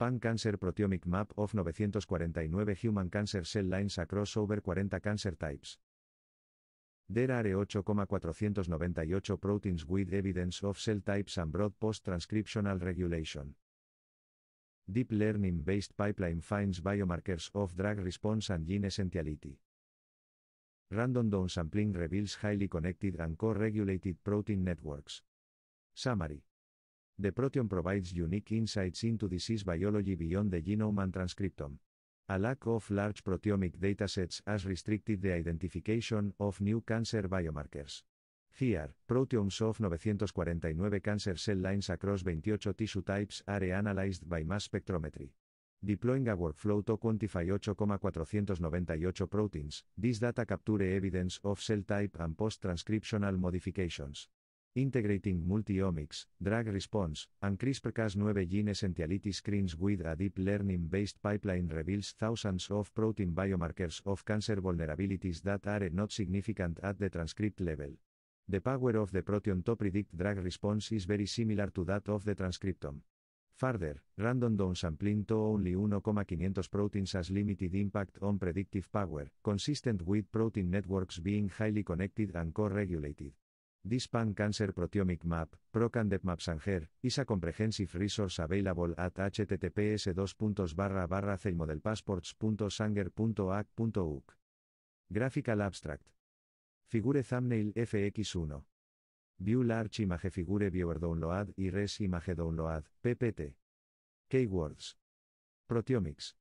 Pan Cancer Proteomic Map of 949 Human Cancer Cell Lines across over 40 cancer types. There are 8,498 proteins with evidence of cell types and broad post-transcriptional regulation. Deep learning-based pipeline finds biomarkers of drug response and gene essentiality. Random downsampling reveals highly connected and co-regulated protein networks. Summary the proteome provides unique insights into disease biology beyond the genome and transcriptome. A lack of large proteomic datasets has restricted the identification of new cancer biomarkers. Here, proteomes of 949 cancer cell lines across 28 tissue types are analyzed by mass spectrometry. Deploying a workflow to quantify 8,498 proteins, this data capture evidence of cell type and post-transcriptional modifications. Integrating multi-omics, drug response, and CRISPR-Cas9 gene essentiality screens with a deep learning-based pipeline reveals thousands of protein biomarkers of cancer vulnerabilities that are not significant at the transcript level. The power of the proteome to predict drug response is very similar to that of the transcriptome. Further, random downsampling to only 1,500 proteins has limited impact on predictive power, consistent with protein networks being highly connected and co-regulated. dispan cancer proteomic map, ProCandep map is a comprehensive resource available at https celmodelpassports.sanger.ac.uk. Graphical abstract. Figure thumbnail FX1. View large image figure viewer download y res image download, PPT. Keywords. Proteomics.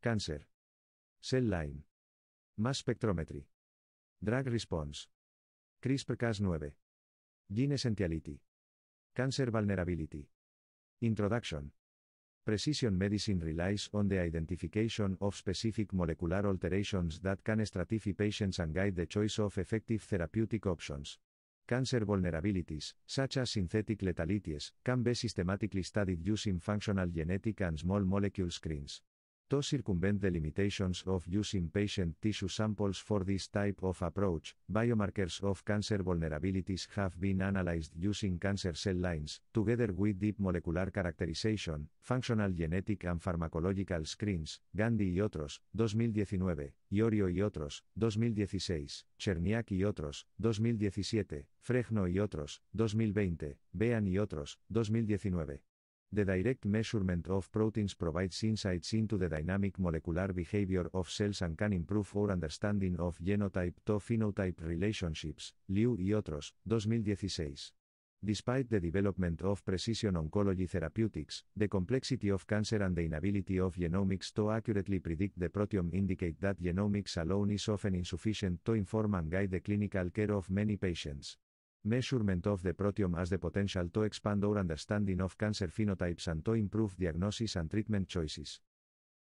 Cancer. Cell line. Mass spectrometry. Drag response. CRISPR-Cas9. Gene Essentiality. Cancer Vulnerability. Introduction. Precision medicine relies on the identification of specific molecular alterations that can stratify patients and guide the choice of effective therapeutic options. Cancer vulnerabilities, such as synthetic lethality, can be systematically studied using functional genetic and small molecule screens to circumvent the limitations of using patient tissue samples for this type of approach, biomarkers of cancer vulnerabilities have been analyzed using cancer cell lines, together with deep molecular characterization, functional genetic and pharmacological screens, Gandhi y otros, 2019, Iorio y otros, 2016, Cherniak y otros, 2017, Fregno y otros, 2020, Bean y otros, 2019. The direct measurement of proteins provides insights into the dynamic molecular behavior of cells and can improve our understanding of genotype to phenotype relationships, Liu y otros, 2016. Despite the development of precision oncology therapeutics, the complexity of cancer and the inability of genomics to accurately predict the proteome indicate that genomics alone is often insufficient to inform and guide the clinical care of many patients measurement of the proteome has the potential to expand our understanding of cancer phenotypes and to improve diagnosis and treatment choices.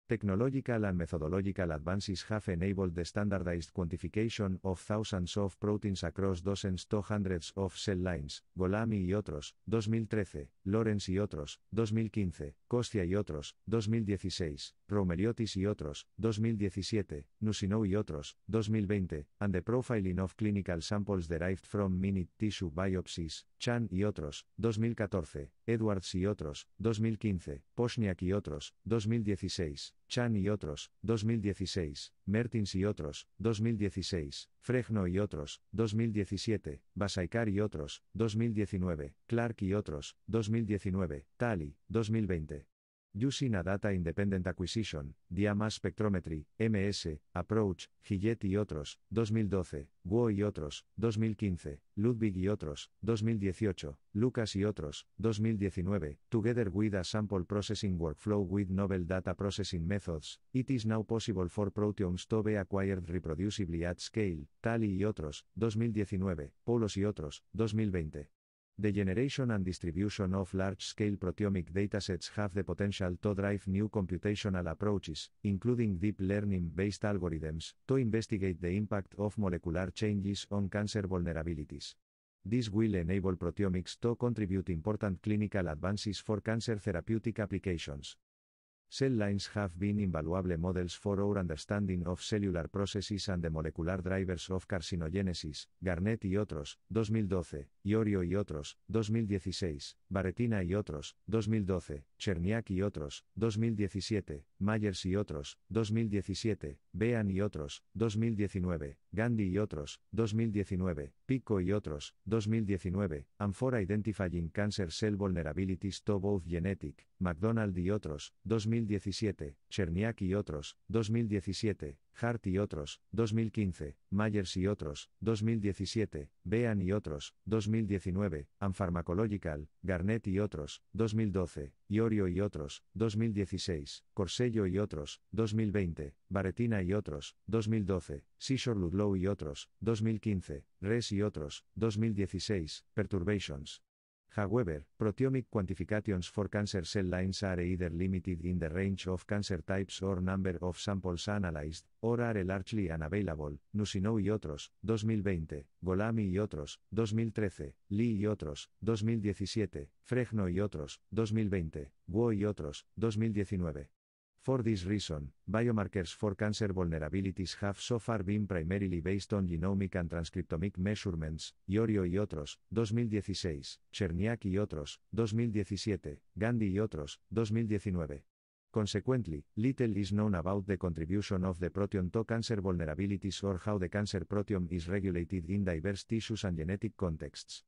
Technological and methodological advances have enabled the standardized quantification of thousands of proteins across dozens to hundreds of cell lines, Golami y otros, 2013, Lorenz y otros, 2015, Costia y otros, 2016, Romeriotis y otros, 2017, Nusinou y otros, 2020, and the profiling of clinical samples derived from minute tissue biopsies, Chan y otros, 2014, Edwards y otros, 2015, Poshniak y otros, 2016. Chan y otros, 2016, Mertins y otros, 2016, Fregno y otros, 2017, Basaikar y otros, 2019, Clark y otros, 2019, Tali, 2020. Using Data Independent Acquisition, DIA Spectrometry, MS, Approach, Gillette y otros, 2012, Guo y otros, 2015, Ludwig y otros, 2018, Lucas y otros, 2019, Together with a Sample Processing Workflow with Novel Data Processing Methods, It is now possible for proteomes to be acquired reproducibly at scale, Tali y otros, 2019, Polos y otros, 2020. The generation and distribution of large-scale proteomic datasets have the potential to drive new computational approaches, including deep learning-based algorithms, to investigate the impact of molecular changes on cancer vulnerabilities. This will enable proteomics to contribute important clinical advances for cancer therapeutic applications. Cell lines have been invaluable models for our understanding of cellular processes and the molecular drivers of carcinogenesis, Garnett y otros, 2012, Iorio y otros, 2016, Baretina y otros, 2012, Cherniak y otros, 2017, Myers y otros, 2017, Bean y otros, 2019, Gandhi y otros, 2019, Pico y otros, 2019, Amphora Identifying Cancer Cell Vulnerabilities to Both Genetic, McDonald y otros, 2017, Cherniak y otros, 2017, Hart y otros, 2015, Myers y otros, 2017, Bean y otros, 2019, Ampharmacological, Garnett y otros, 2012, Iorio y otros, 2016, Corsello y otros, 2020, Baretina y otros, 2012, Seashore Ludlow y otros, 2015, Res y otros, 2016, Perturbations, However, proteomic quantifications for cancer cell lines are either limited in the range of cancer types or number of samples analyzed, or are largely unavailable, Nusino y otros, 2020, Golami y otros, 2013, Lee y otros, 2017, Fregno y otros, 2020, Guo y otros, 2019. For this reason, biomarkers for cancer vulnerabilities have so far been primarily based on genomic and transcriptomic measurements, Iorio y otros, 2016, Cherniak y otros, 2017, Gandhi y otros, 2019. Consequently, little is known about the contribution of the proteome to cancer vulnerabilities or how the cancer proteome is regulated in diverse tissues and genetic contexts.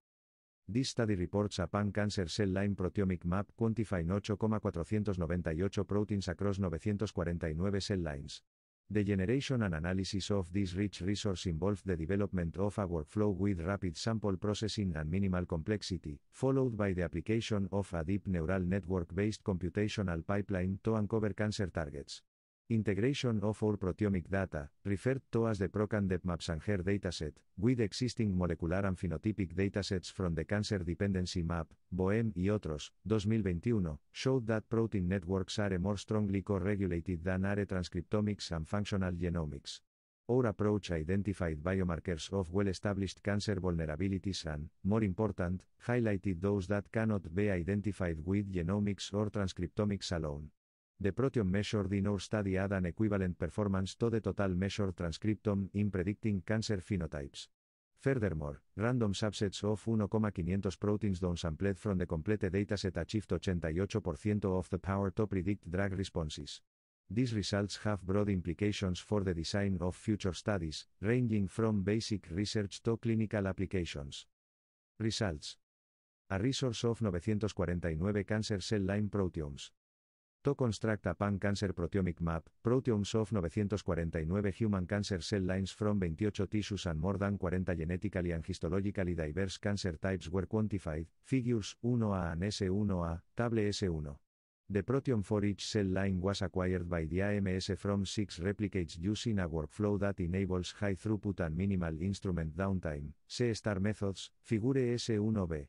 This study reports a pan-cancer cell line proteomic map quantifying 8,498 proteins across 949 cell lines. The generation and analysis of this rich resource involved the development of a workflow with rapid sample processing and minimal complexity, followed by the application of a deep neural network-based computational pipeline to uncover cancer targets. Integration of our proteomic data, referred to as the ProCanDep MapSanger dataset, with existing molecular and phenotypic datasets from the Cancer Dependency Map, BOEM y otros, 2021, showed that protein networks are more strongly co-regulated than are transcriptomics and functional genomics. Our approach identified biomarkers of well established cancer vulnerabilities and, more important, highlighted those that cannot be identified with genomics or transcriptomics alone. The proteome measured in our study had an equivalent performance to the total measured transcriptome in predicting cancer phenotypes. Furthermore, random subsets of 1,500 proteins downsampled from the complete dataset achieved 88% of the power to predict drug responses. These results have broad implications for the design of future studies, ranging from basic research to clinical applications. Results A resource of 949 cancer cell line proteomes. To construct a pan-cancer proteomic map, proteomes of 949 human cancer cell lines from 28 tissues and more than 40 genetically and histologically diverse cancer types were quantified, figures 1A and S1A, table S1. The proteome for each cell line was acquired by the AMS from six replicates using a workflow that enables high throughput and minimal instrument downtime, C-star methods, figure S1B.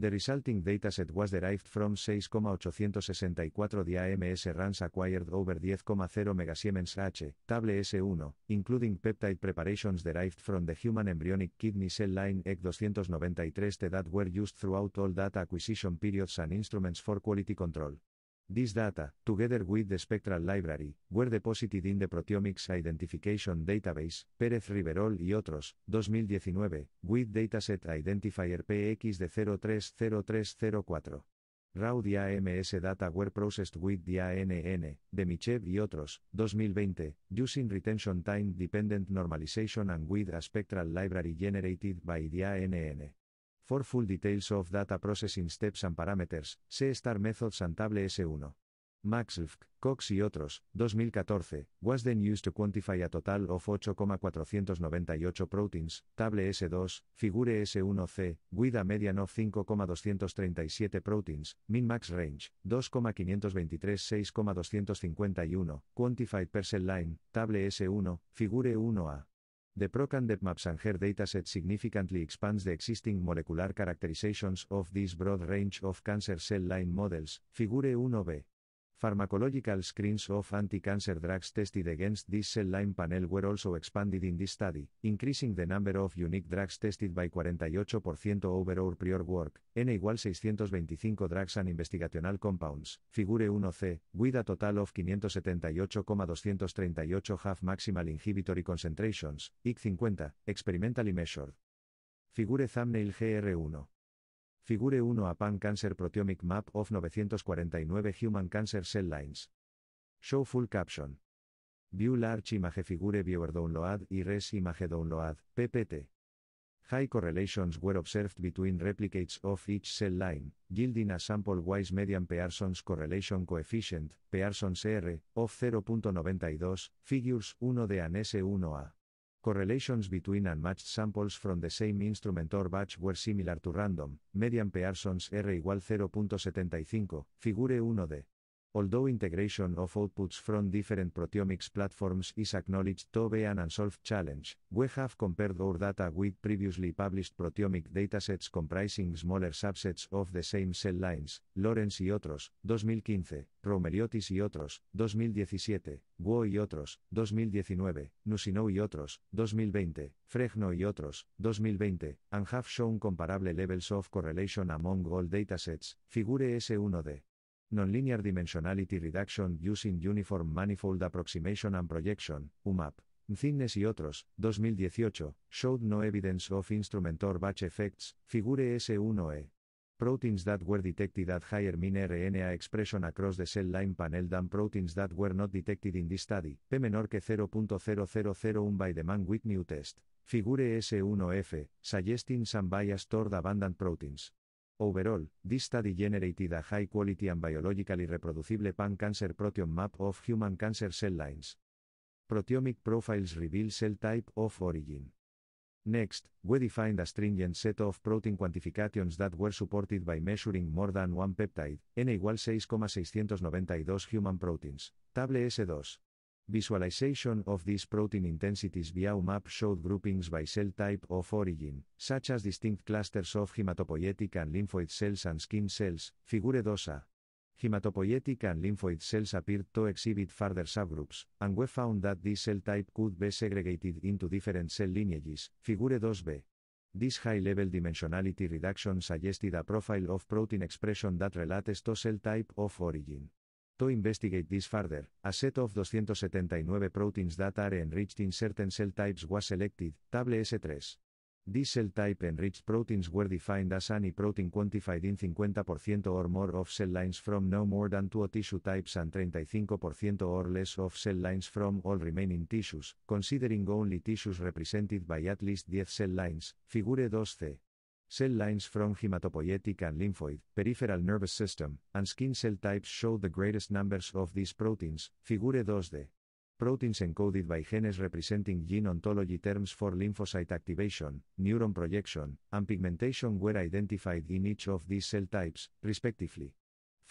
The resulting dataset was derived from 6,864 DAMS runs acquired over 10,0 megasiemens H, table S1, including peptide preparations derived from the human embryonic kidney cell line EC 293 that were used throughout all data acquisition periods and instruments for quality control. This data, together with the spectral library, were deposited in the Proteomics Identification Database, Pérez Riverol y otros, 2019, with dataset identifier PX 030304. RAW DMS data were processed with the ANN, de Michev y otros, 2020, using retention time dependent normalization and with a spectral library generated by the ANN. For full details of data processing steps and parameters, see Star Methods and Table S1. Maxlfk, Cox y otros, 2014, was then used to quantify a total of 8,498 proteins, table S2, figure S1C, with a median of 5,237 proteins, min max range, 2,523 6,251, quantified per cell line, table S1, figure 1A. The ProCan Sanger dataset significantly expands the existing molecular characterizations of this broad range of cancer cell line models, figure 1b. Pharmacological screens of anti-cancer drugs tested against this cell line panel were also expanded in this study, increasing the number of unique drugs tested by 48% over our prior work, n igual 625 drugs and investigational compounds, figure 1c, with total of 578,238 half maximal inhibitory concentrations, IC50, experimentally measured. Figure thumbnail GR1. Figure 1 a Pan Cancer Proteomic Map of 949 Human Cancer Cell Lines. Show full caption. View large image figure viewer download y res image download, ppt. High correlations were observed between replicates of each cell line, yielding a sample-wise median Pearson's correlation coefficient, (Pearson CR) of 0.92, figures 1 de ANS 1A. Correlations between unmatched samples from the same instrument or batch were similar to random, median Pearson's R igual 0.75, figure 1 d. Although integration of outputs from different proteomics platforms is acknowledged to be an unsolved challenge, we have compared our data with previously published proteomic datasets comprising smaller subsets of the same cell lines, Lorenz y otros, 2015, Romeliotis y otros, 2017, Guo y otros, 2019, Nusino y otros, 2020, Fregno y otros, 2020, and have shown comparable levels of correlation among all datasets, figure S1D. Nonlinear Dimensionality Reduction Using Uniform Manifold Approximation and Projection, UMAP, Thinness y otros, 2018, Showed No Evidence of Instrument Batch Effects, Figure S1E. Proteins that were detected at higher mean RNA expression across the cell line panel than proteins that were not detected in this study, P menor que 0.0001 by the mann Whitney test. Figure S1F, suggesting some bias toward abundant proteins. Overall, this study generated a high quality and biologically reproducible pan cancer proteome map of human cancer cell lines. Proteomic profiles reveal cell type of origin. Next, we defined a stringent set of protein quantifications that were supported by measuring more than one peptide, n igual 6,692 human proteins, table S2. Visualization of these protein intensities via UMAP showed groupings by cell type of origin, such as distinct clusters of hematopoietic and lymphoid cells and skin cells, figure 2a. Hematopoietic and lymphoid cells appeared to exhibit further subgroups, and we found that this cell type could be segregated into different cell lineages, figure 2b. This high-level dimensionality reduction suggested a profile of protein expression that relates to cell type of origin. To investigate this further, a set of 279 proteins that are enriched in certain cell types was selected, table S3. These cell type enriched proteins were defined as any protein quantified in 50% or more of cell lines from no more than two tissue types and 35% or less of cell lines from all remaining tissues, considering only tissues represented by at least 10 cell lines, figure 2c. Cell lines from hematopoietic and lymphoid, peripheral nervous system, and skin cell types show the greatest numbers of these proteins, figure 2d. Proteins encoded by genes representing gene ontology terms for lymphocyte activation, neuron projection, and pigmentation were identified in each of these cell types, respectively.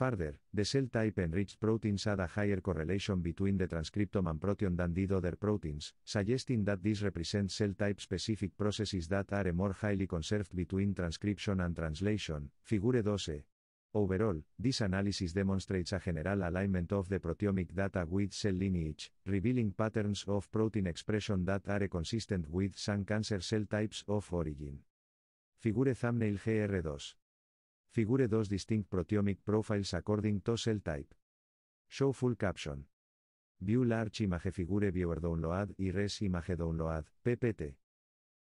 Further, the cell type enriched proteins had a higher correlation between the transcriptome and proteome than did other proteins, suggesting that these represent cell type specific processes that are more highly conserved between transcription and translation. Figure 12. Overall, this analysis demonstrates a general alignment of the proteomic data with cell lineage, revealing patterns of protein expression that are consistent with some cancer cell types of origin. Figure thumbnail GR2. Figure those distinct proteomic profiles according to cell type. Show full caption. View large image figure viewer download y res image download, PPT.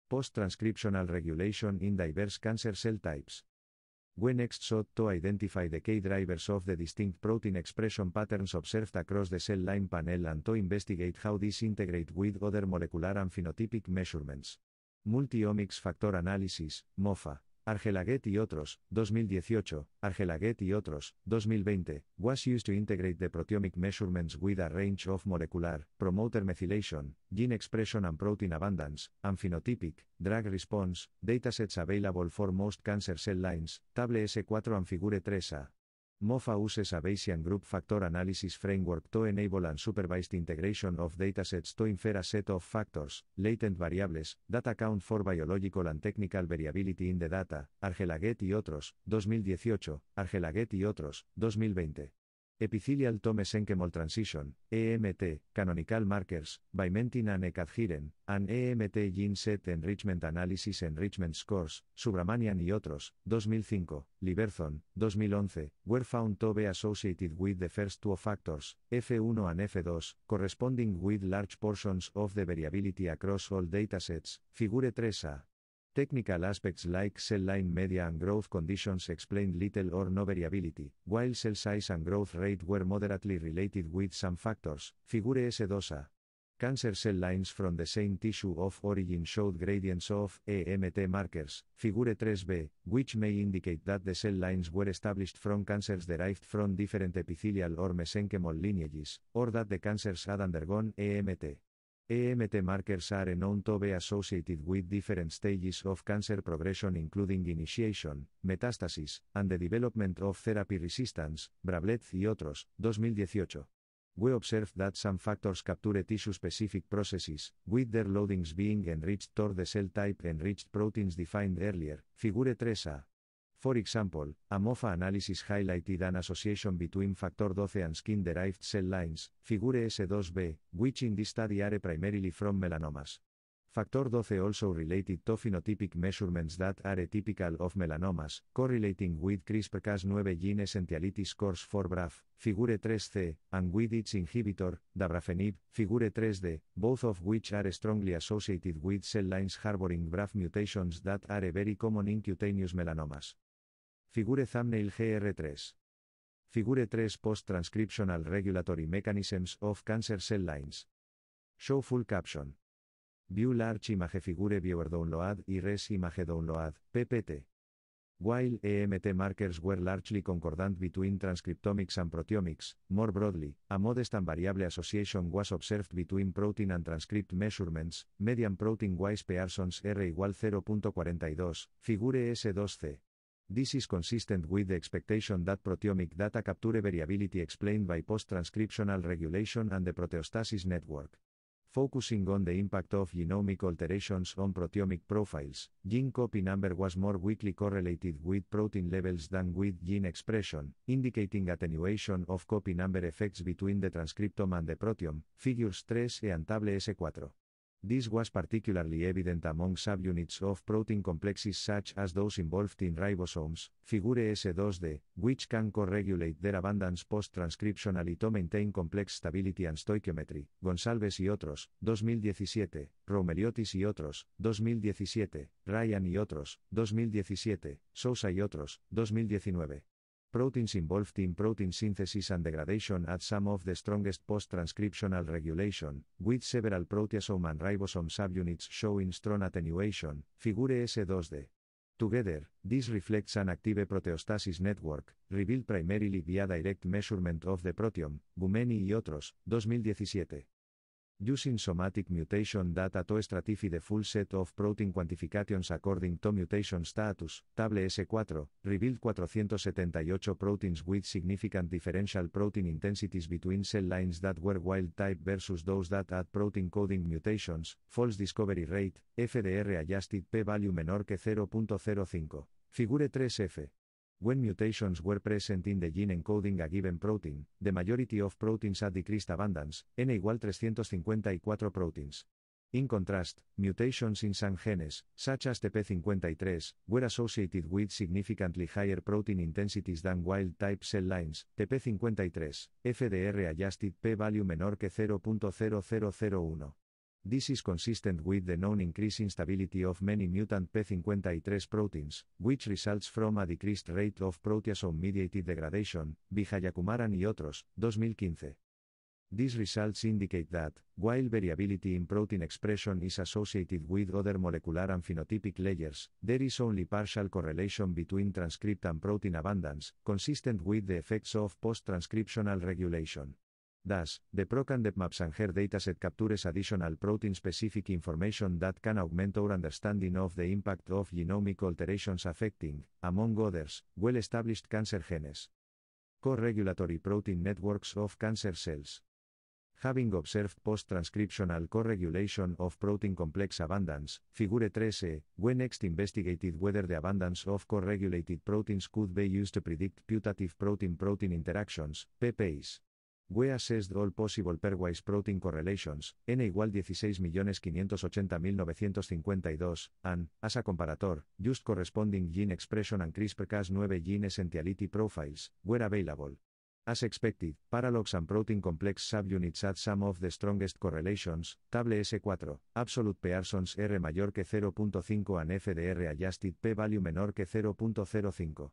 Post-transcriptional regulation in diverse cancer cell types. We next sought to identify the key drivers of the distinct protein expression patterns observed across the cell line panel and to investigate how these integrate with other molecular and phenotypic measurements. Multiomics factor analysis, MOFA. Argelaguet y otros, 2018, Argelaguet y otros, 2020, was used to integrate the proteomic measurements with a range of molecular, promoter methylation, gene expression and protein abundance, and phenotypic, drug response, datasets available for most cancer cell lines, table S4 and figure 3A. MOFA uses a Bayesian Group Factor Analysis Framework to enable and supervised integration of datasets to infer a set of factors, latent variables, data count for biological and technical variability in the data, Argelaguet y otros, 2018, Argelaguet y otros, 2020. Epithelial Tome mol Transition, EMT, Canonical Markers, Bimentin and an and EMT Gene Set Enrichment Analysis Enrichment Scores, Subramanian y otros, 2005, Liberzon, 2011, were found to be associated with the first two factors, F1 and F2, corresponding with large portions of the variability across all datasets, Figure 3a. Technical aspects like cell line media and growth conditions explained little or no variability, while cell size and growth rate were moderately related with some factors, figure S2A. Cancer cell lines from the same tissue of origin showed gradients of EMT markers, figure 3b, which may indicate that the cell lines were established from cancers derived from different epithelial or mesenchymal lineages, or that the cancers had undergone EMT. EMT markers are known to be associated with different stages of cancer progression including initiation, metastasis, and the development of therapy resistance, Brabletz y otros, 2018. We observe that some factors capture tissue-specific processes, with their loadings being enriched toward the cell type enriched proteins defined earlier, figure 3a. For example, a MOFA analysis highlighted an association between factor 12 and skin-derived cell lines, figure S2b, which in this study are primarily from melanomas. Factor 12 also related to phenotypic measurements that are atypical of melanomas, correlating with CRISPR-Cas9 gene essentiality scores for BRAF, figure 3C, and with its inhibitor, dabrafenib, figure 3D, both of which are strongly associated with cell lines harboring BRAF mutations that are very common in cutaneous melanomas. Figure thumbnail GR3. Figure 3 Post-Transcriptional Regulatory Mechanisms of Cancer Cell Lines. Show full caption. View large image figure viewer download y res image download, ppt. While EMT markers were largely concordant between transcriptomics and proteomics, more broadly, a modest and variable association was observed between protein and transcript measurements, median protein-wise Pearson's R igual 0.42, figure S2C. This is consistent with the expectation that proteomic data capture variability explained by post-transcriptional regulation and the proteostasis network. Focusing on the impact of genomic alterations on proteomic profiles, gene copy number was more weakly correlated with protein levels than with gene expression, indicating attenuation of copy number effects between the transcriptome and the proteome, figures 3 and table S4. This was particularly evident among subunits of protein complexes such as those involved in ribosomes, figure S2D, which can co-regulate their abundance post-transcriptionally to maintain complex stability and stoichiometry, Gonsalves y otros, 2017, Romeliotis y otros, 2017, Ryan y otros, 2017, Sousa y otros, 2019. Proteins involved in protein synthesis and degradation at some of the strongest post-transcriptional regulation, with several proteasome and ribosome subunits showing strong attenuation, figure S2D. Together, this reflects an active proteostasis network, revealed primarily via direct measurement of the proteome, Gumeni y otros, 2017. using somatic mutation data to stratify the full set of protein quantifications according to mutation status, table S4, revealed 478 proteins with significant differential protein intensities between cell lines that were wild type versus those that had protein coding mutations, false discovery rate, FDR adjusted p-value menor que 0.05. Figure 3F. When mutations were present in the gene encoding a given protein, the majority of proteins had decreased abundance, n igual 354 proteins. In contrast, mutations in some genes, such as TP53, were associated with significantly higher protein intensities than wild-type cell lines, TP53, FDR adjusted p-value menor que 0.0001. This is consistent with the known increased instability of many mutant P53 proteins, which results from a decreased rate of proteasome-mediated degradation, Vijayakumaran y otros, 2015. These results indicate that, while variability in protein expression is associated with other molecular and phenotypic layers, there is only partial correlation between transcript and protein abundance, consistent with the effects of post-transcriptional regulation. Thus, the Maps and HER dataset captures additional protein-specific information that can augment our understanding of the impact of genomic alterations affecting, among others, well-established cancer genes. Co-regulatory protein networks of cancer cells. Having observed post-transcriptional co-regulation of protein complex abundance, Figure 13, we next investigated whether the abundance of co-regulated proteins could be used to predict putative protein-protein interactions, PPIs. We assessed all possible pairwise protein correlations, n igual 16,580,952, and, as a comparator, just corresponding gene expression and CRISPR-Cas9 gene essentiality profiles, were available. As expected, paralogs and protein complex subunits had some of the strongest correlations, table S4, absolute Pearson's R mayor que 0.5 and FDR adjusted p-value menor que 0.05.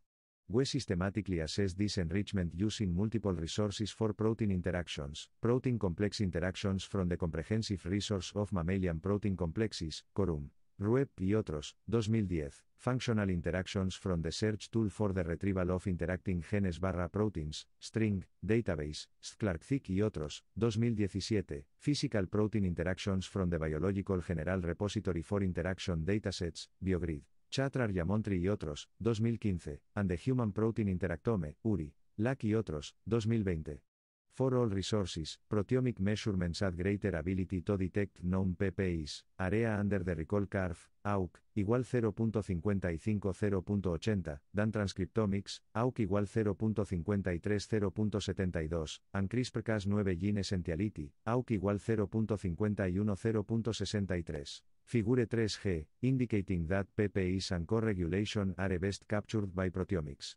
We systematically assess this enrichment using multiple resources for protein interactions, protein complex interactions from the comprehensive resource of mammalian protein complexes, Corum, RUEP y otros, 2010, Functional Interactions from the Search Tool for the Retrieval of Interacting Genes barra Proteins, String, Database, clark and y otros, 2017, Physical Protein Interactions from the Biological General Repository for Interaction Datasets, Biogrid. Chatrar Yamontri y otros, 2015, and the Human Protein Interactome, URI, LAC y otros, 2020. For all resources, proteomic measurements at greater ability to detect known PPIs, area under the recall curve, AUC, igual 0.55 0.80, dan transcriptomics, AUC igual 0.53 0.72, and CRISPR-Cas9 gene essentiality, AUC igual 0.51 0.63. Figure 3G, indicating that PPIs and co-regulation are best captured by proteomics.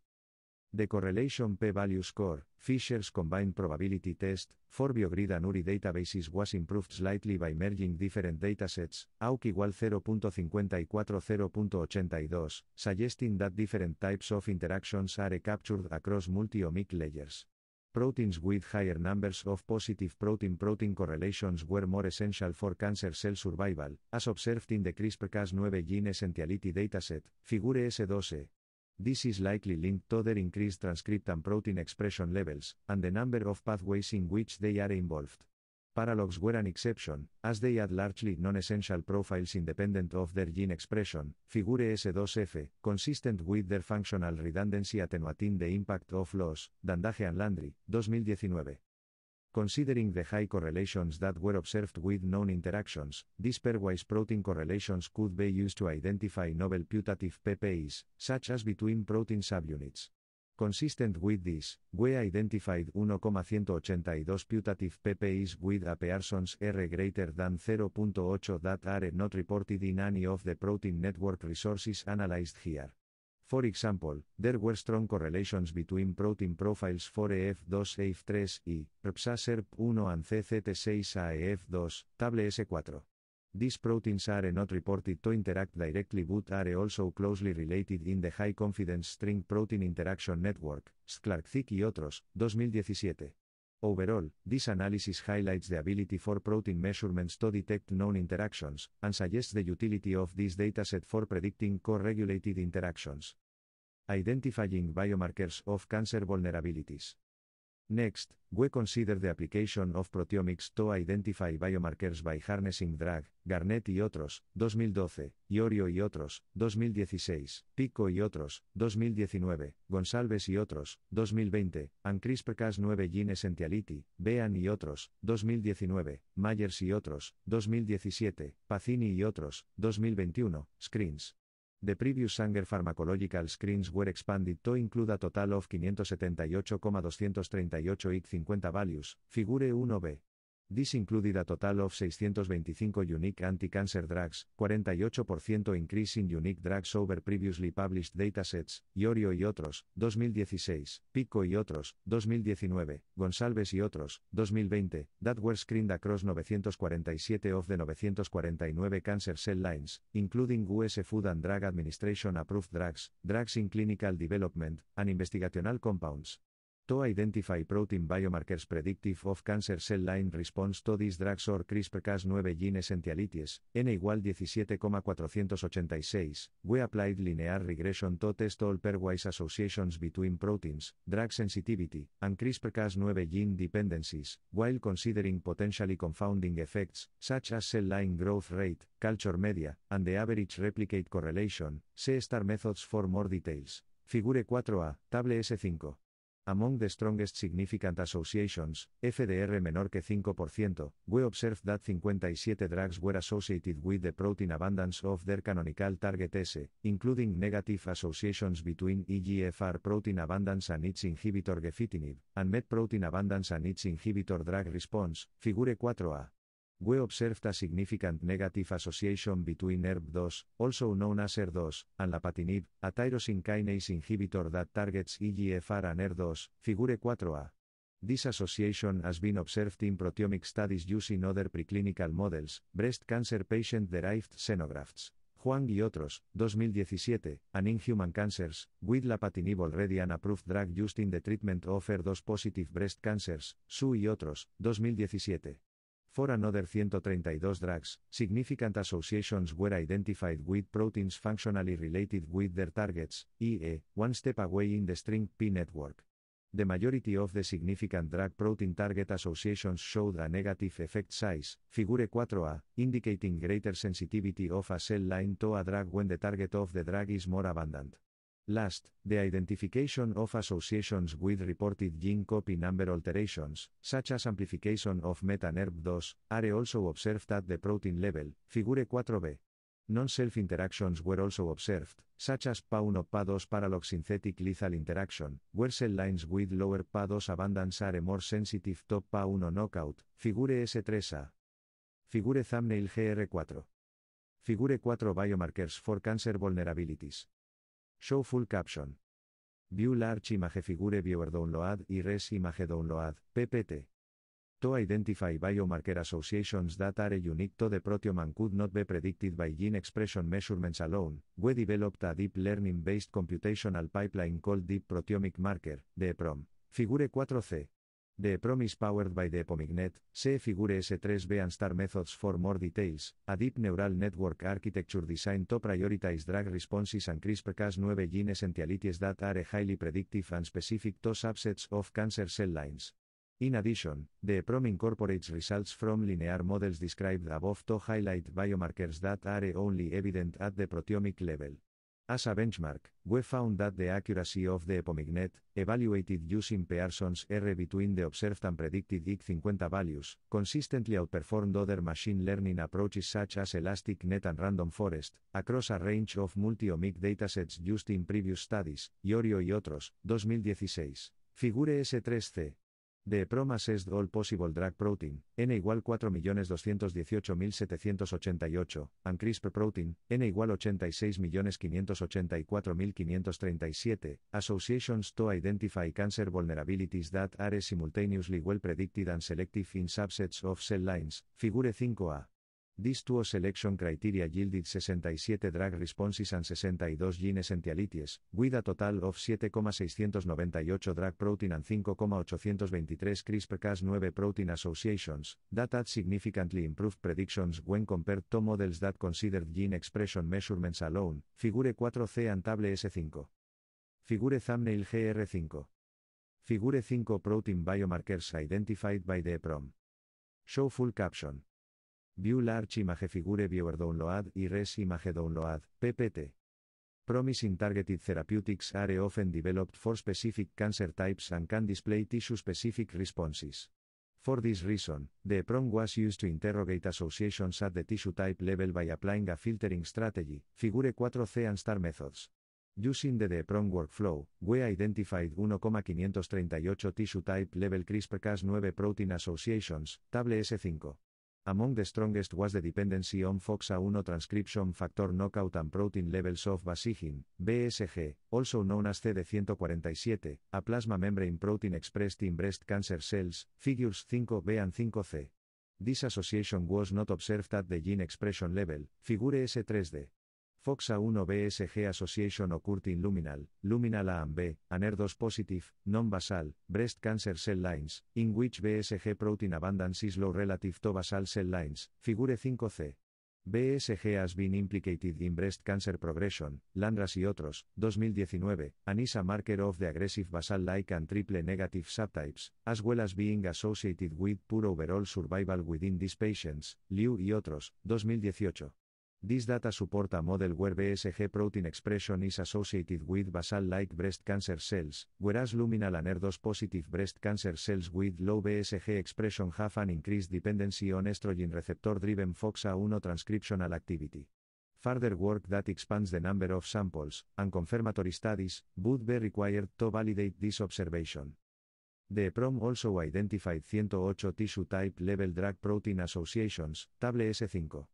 The correlation p-value score, Fisher's combined probability test, for Biogrid and URI databases was improved slightly by merging different datasets, AUK equal 0.54 0.82, suggesting that different types of interactions are captured across multi-omic layers proteins with higher numbers of positive protein-protein correlations were more essential for cancer cell survival, as observed in the CRISPR-Cas9 gene essentiality dataset, figure S12. This is likely linked to their increased transcript and protein expression levels, and the number of pathways in which they are involved. Paralogs were an exception, as they had largely non-essential profiles independent of their gene expression, figure S2F, consistent with their functional redundancy attenuating the impact of loss, Dandage and Landry, 2019. Considering the high correlations that were observed with known interactions, these pairwise protein correlations could be used to identify novel putative PPIs, such as between protein subunits. Consistent with this, we identified 1,182 putative PPIs with a Pearson's R greater than 0.8 that are not reported in any of the protein network resources analyzed here. For example, there were strong correlations between protein profiles for EF2AF3 y PRPSA-SERP1 and CCT6AEF2, table S4. These proteins are not reported to interact directly but are also closely related in the High Confidence String Protein Interaction Network, Sklarczyk y otros, 2017. Overall, this analysis highlights the ability for protein measurements to detect known interactions, and suggests the utility of this dataset for predicting co-regulated interactions. Identifying biomarkers of cancer vulnerabilities. Next, we consider the application of proteomics to identify biomarkers by harnessing drag, Garnett y otros, 2012, Iorio y otros, 2016, Pico y otros, 2019, Gonsalves y otros, 2020, and CRISPR-Cas9 Gene Essentiality, Bean y otros, 2019, Myers y otros, 2017, Pacini y otros, 2021, Screens. The previous Sanger pharmacological screens were expanded to include a total of 578,238 IC50 values, figure 1b. This included a total of 625 unique anti-cancer drugs, 48% increase in unique drugs over previously published datasets, Iorio y otros, 2016, Pico y otros, 2019, Gonsalves y otros, 2020, that were screened across 947 of the 949 cancer cell lines, including US Food and Drug Administration approved drugs, drugs in clinical development, and investigational compounds to identify protein biomarkers predictive of cancer cell line response to these drugs or CRISPR-Cas9 gene essentialities, n igual 17,486, we applied linear regression to test all pairwise associations between proteins, drug sensitivity, and CRISPR-Cas9 gene dependencies, while considering potentially confounding effects, such as cell line growth rate, culture media, and the average replicate correlation, see star methods for more details. Figure 4a, table S5. Among the strongest significant associations, FDR menor que 5%, we observed that 57 drugs were associated with the protein abundance of their canonical target S, including negative associations between EGFR protein abundance and its inhibitor gefitinib, and MET protein abundance and its inhibitor drug response, figure 4a. We observed a significant negative association between ERB2, also known as ER2, and lapatinib, a tyrosine kinase inhibitor that targets EGFR and ER2, figure 4a. This association has been observed in proteomic studies using other preclinical models, breast cancer patient-derived xenografts. Juan y otros, 2017, and in human cancers, with lapatinib already an approved drug used in the treatment of ER2-positive breast cancers, Su y otros, 2017. For another 132 drugs, significant associations were identified with proteins functionally related with their targets, i.e., one step away in the string P network. The majority of the significant drug protein target associations showed a negative effect size, figure 4a, indicating greater sensitivity of a cell line to a drug when the target of the drug is more abundant. Last, the identification of associations with reported gene copy number alterations, such as amplification of metaNERV2, are also observed at the protein level, figure 4b. Non-self interactions were also observed, such as PAUNO-PA2 paralog synthetic lethal interaction, where cell lines with lower PA2 abundance are more sensitive to PA1 knockout, figure S3A. Figure thumbnail GR4. Figure 4 biomarkers for cancer vulnerabilities. Show full caption. View large image figure viewer download y res image download, ppt. To identify biomarker associations that are unique to the proteome and could not be predicted by gene expression measurements alone, we developed a deep learning-based computational pipeline called Deep Proteomic Marker, DEPROM. Figure 4C. The Promise powered by the EPOMICnet, see figure S3B and star methods for more details. A deep neural network architecture design to prioritize drug responses and CRISPR-Cas9 gene essentialities that are highly predictive and specific to subsets of cancer cell lines. In addition, the EPROM incorporates results from linear models described above to highlight biomarkers that are only evident at the proteomic level. As a benchmark, we found that the accuracy of the epomignet, evaluated using Pearson's R between the observed and predicted IC50 values, consistently outperformed other machine learning approaches such as ElasticNet and Random Forest, across a range of multi-omic datasets used in previous studies, Yorio y otros, 2016. Figure S3C. The Promas All Possible Drug Protein, N igual 4.218.788, and CRISPR Protein, N igual 86.584.537, associations to identify cancer vulnerabilities that are simultaneously well predicted and selective in subsets of cell lines, figure 5a. These two selection criteria yielded 67 drag responses and 62 gene essentialities, with a total of 7,698 drag protein and 5,823 CRISPR-Cas9 protein associations, that had significantly improved predictions when compared to models that considered gene expression measurements alone, figure 4C and table S5. Figure thumbnail GR5. Figure 5 protein biomarkers identified by the EPROM. Show full caption. View large image figure viewer download y res image download, ppt. Promising targeted therapeutics are often developed for specific cancer types and can display tissue-specific responses. For this reason, the prompt was used to interrogate associations at the tissue type level by applying a filtering strategy, Figure 4C and STAR methods. Using the DEPROM workflow, we identified 1,538 tissue type level CRISPR-Cas9 protein associations, table S5. Among the strongest was the dependency on FOXA1 transcription factor knockout and protein levels of BASigin BSG, also known as CD147, a plasma membrane protein expressed in breast cancer cells, figures 5b and 5c. This association was not observed at the gene expression level, figure S3d. foxa 1 BSG Association Occurting Luminal, Luminal AMB, ANER2 Positive, Non-Basal, Breast Cancer Cell Lines, in which BSG protein abundance is low relative to basal cell lines, figure 5C. BSG has been implicated in breast cancer progression, Landras y otros, 2019, Anisa marker of the aggressive basal-like and triple-negative subtypes, as well as being associated with poor overall survival within these patients, Liu y otros, 2018. This data support a model where BSG protein expression is associated with basal-like breast cancer cells, whereas luminal and ER2-positive breast cancer cells with low BSG expression have an increased dependency on estrogen receptor-driven FOXA1 transcriptional activity. Further work that expands the number of samples, and confirmatory studies, would be required to validate this observation. The EPROM also identified 108 tissue type level drug protein associations, table S5.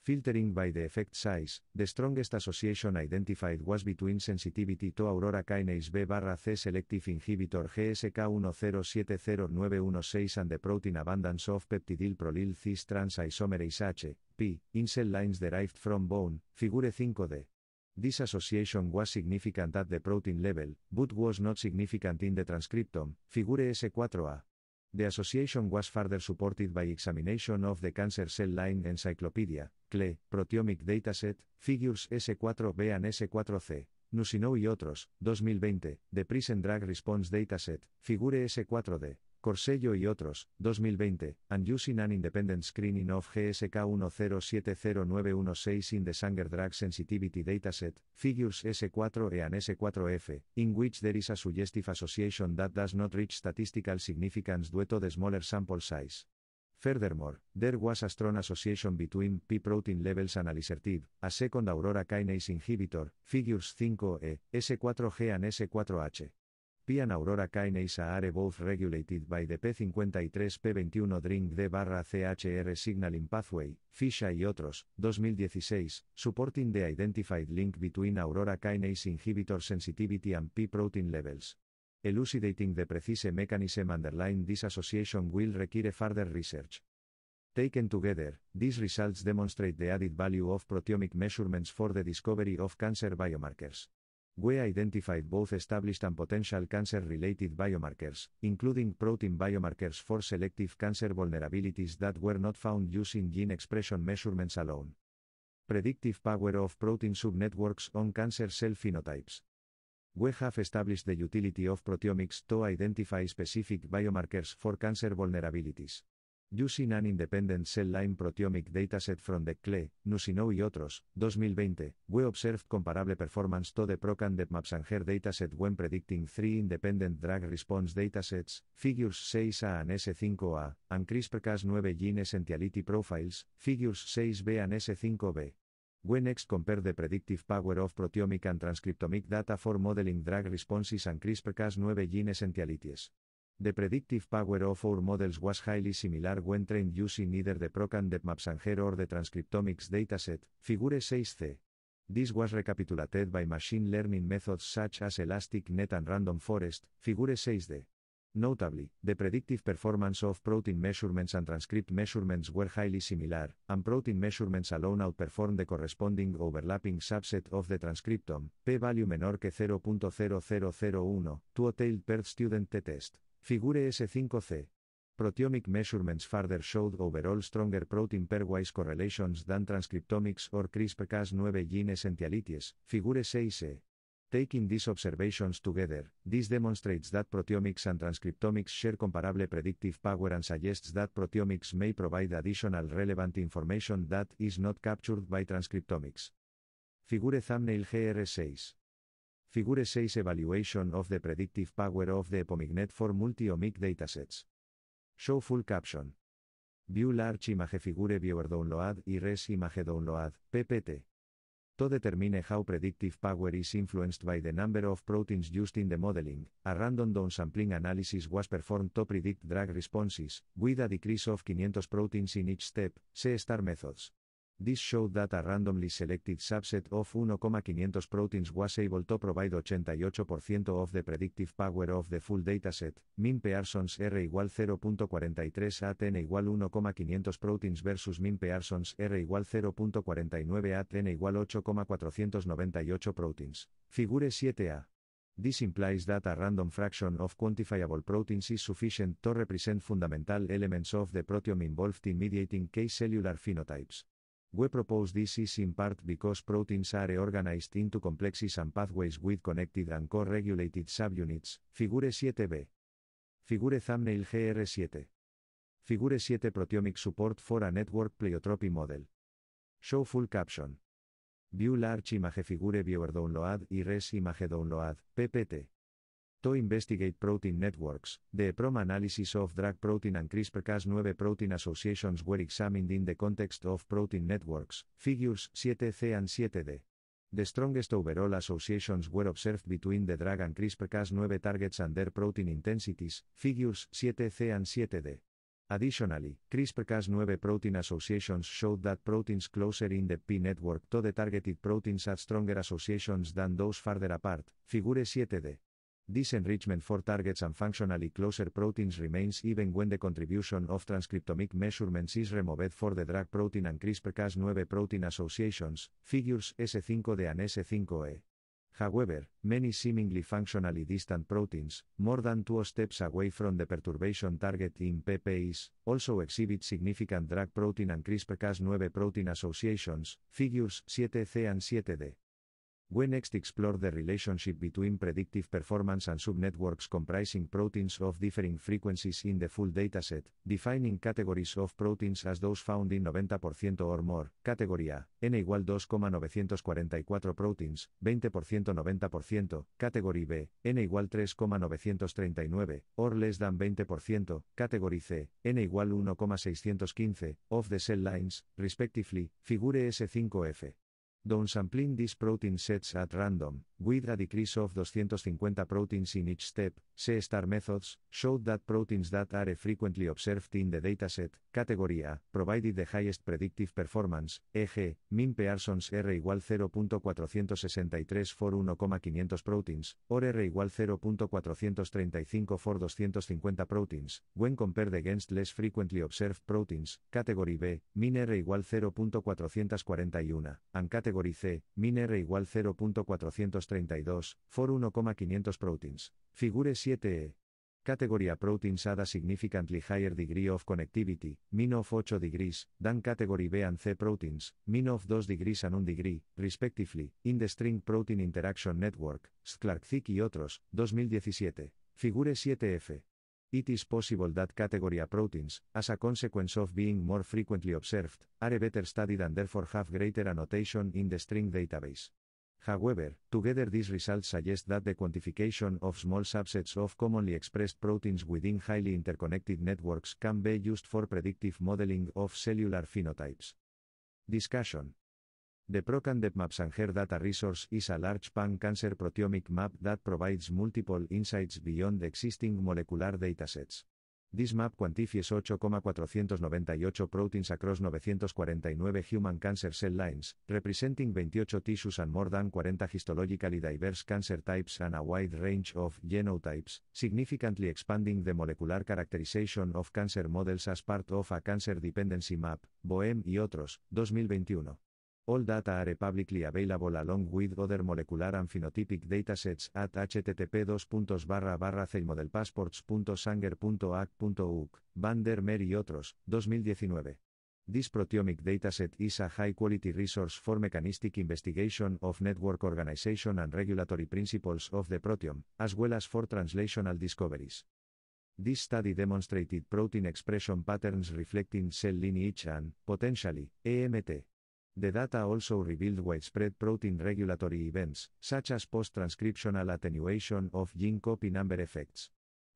Filtering by the effect size, the strongest association identified was between sensitivity to aurora kinase B barra C selective inhibitor gsk 1070916 and the protein abundance of peptidyl prolyl cis trans isomerase H, P, in cell lines derived from bone, figure 5D. This association was significant at the protein level, but was not significant in the transcriptome, figure S4A. The association was further supported by examination of the Cancer Cell Line Encyclopedia, CLE, Proteomic Dataset, Figures S4B and S4C, Nusinow y otros, 2020, The Prison Drug Response Dataset, Figure S4D, Corsello y otros, 2020, and using an independent screening of GSK 1070916 in the Sanger Drug Sensitivity Dataset, figures S4E and S4F, in which there is a suggestive association that does not reach statistical significance due to the smaller sample size. Furthermore, there was a strong association between P protein levels and alisertib, a second aurora kinase inhibitor, figures 5E, S4G and S4H. Pian Aurora Kinase are both regulated by the P53P21 Drink D barra CHR Signaling Pathway, Fisha y otros, 2016, supporting the identified link between Aurora Kinase inhibitor sensitivity and P protein levels. Elucidating the precise mechanism underlying this association will require further research. Taken together, these results demonstrate the added value of proteomic measurements for the discovery of cancer biomarkers we identified both established and potential cancer related biomarkers, including protein biomarkers for selective cancer vulnerabilities that were not found using gene expression measurements alone. Predictive power of protein subnetworks on cancer cell phenotypes. We have established the utility of proteomics to identify specific biomarkers for cancer vulnerabilities. Using an independent cell line proteomic dataset from the CLE, Nusinow y otros, 2020, we observed comparable performance to the PROC and dataset when predicting three independent drug response datasets, Figures 6A and S5A, and CRISPR-Cas9 gene essentiality profiles, Figures 6B and S5B. We next compare the predictive power of proteomic and transcriptomic data for modeling drug responses and CRISPR-Cas9 gene essentialities. The predictive power of our models was highly similar when trained using either the PROC and DepMapsanger or the transcriptomics dataset, figure 6c. This was recapitulated by machine learning methods such as Elastic Net and Random Forest, figure 6d. Notably, the predictive performance of protein measurements and transcript measurements were highly similar, and protein measurements alone outperformed the corresponding overlapping subset of the transcriptome, p-value menor que 0.0001, two-tailed per student t-test. Figure S5C. Proteomic measurements further showed overall stronger protein pairwise correlations than transcriptomics or CRISPR-Cas9 gene essentialities, figure 6 c Taking these observations together, this demonstrates that proteomics and transcriptomics share comparable predictive power and suggests that proteomics may provide additional relevant information that is not captured by transcriptomics. Figure thumbnail GR6. Figure 6 Evaluation of the predictive power of the EPOMIGNET for multi-omic datasets. Show full caption. View large image figure viewer download y res image download, ppt. To determine how predictive power is influenced by the number of proteins used in the modeling, a random downsampling analysis was performed to predict drug responses, with a decrease of 500 proteins in each step, C-star methods. This showed that a randomly selected subset of 1,500 proteins was able to provide 88% of the predictive power of the full dataset. min Pearson's R igual 0.43 at n igual 1,500 proteins versus min Pearson's R igual 0.49 at n igual 8,498 proteins. Figure 7a. This implies that a random fraction of quantifiable proteins is sufficient to represent fundamental elements of the proteome involved in mediating k cellular phenotypes. We propose this is in part because proteins are organized into complexes and pathways with connected and co-regulated subunits, figure 7b. Figure thumbnail GR7. Figure 7 Proteomic support for a network pleiotropy model. Show full caption. View large image figure viewer download y res image download, ppt. To investigate protein networks, the EPROM analysis of drug protein and CRISPR-Cas9 protein associations were examined in the context of protein networks, figures 7C and 7D. The strongest overall associations were observed between the drug and CRISPR-Cas9 targets and their protein intensities, figures 7C and 7D. Additionally, CRISPR-Cas9 protein associations showed that proteins closer in the P network to the targeted proteins had stronger associations than those farther apart, figure 7D. This enrichment for targets and functionally closer proteins remains even when the contribution of transcriptomic measurements is removed for the drug protein and CRISPR-Cas9 protein associations, figures S5D and S5E. However, many seemingly functionally distant proteins, more than two steps away from the perturbation target in PPIs, also exhibit significant drug protein and CRISPR-Cas9 protein associations, figures 7C and 7D. We next explore the relationship between predictive performance and subnetworks comprising proteins of differing frequencies in the full dataset, defining categories of proteins as those found in 90% or more, category A, n igual 2,944 proteins, 20% 90%, category B, n igual 3,939, or less than 20%, category C, n igual 1,615, of the cell lines, respectively, figure S5F. Don't sampling these protein sets at random, with a decrease of 250 proteins in each step, C-star methods showed that proteins that are frequently observed in the dataset category A provided the highest predictive performance, e.g., min Pearson's R igual 0.463 for 1,500 proteins, or R igual 0.435 for 250 proteins, when compared against less frequently observed proteins, category B, min R igual 0.441, and category C, min R igual 0.435. 32, FOR 1,500 proteins, figure 7e. Category proteins a significantly higher degree of connectivity, min of 8 degrees, than category B and C proteins, min of 2 degrees and 1 degree, respectively, in the String Protein Interaction Network, SCLARC-ZIC y otros, 2017, figure 7F. It is possible that category proteins, as a consequence of being more frequently observed, are better studied and therefore have greater annotation in the string database. However, together these results suggest that the quantification of small subsets of commonly expressed proteins within highly interconnected networks can be used for predictive modeling of cellular phenotypes. Discussion The ProCanDep MapSanger data resource is a large pan-cancer proteomic map that provides multiple insights beyond existing molecular datasets. This map quantifies 8,498 proteins across 949 human cancer cell lines, representing 28 tissues and more than 40 histologically diverse cancer types and a wide range of genotypes, significantly expanding the molecular characterization of cancer models as part of a cancer dependency map, BOEM y otros, 2021. All data are publicly available along with other molecular and phenotypic datasets at http://celmodelpassports.sanger.ac.uc, Van der Meer y otros, 2019. This proteomic dataset is a high-quality resource for mechanistic investigation of network organization and regulatory principles of the proteome, as well as for translational discoveries. This study demonstrated protein expression patterns reflecting cell lineage and, potentially, EMT. The data also revealed widespread protein regulatory events, such as post-transcriptional attenuation of gene copy number effects.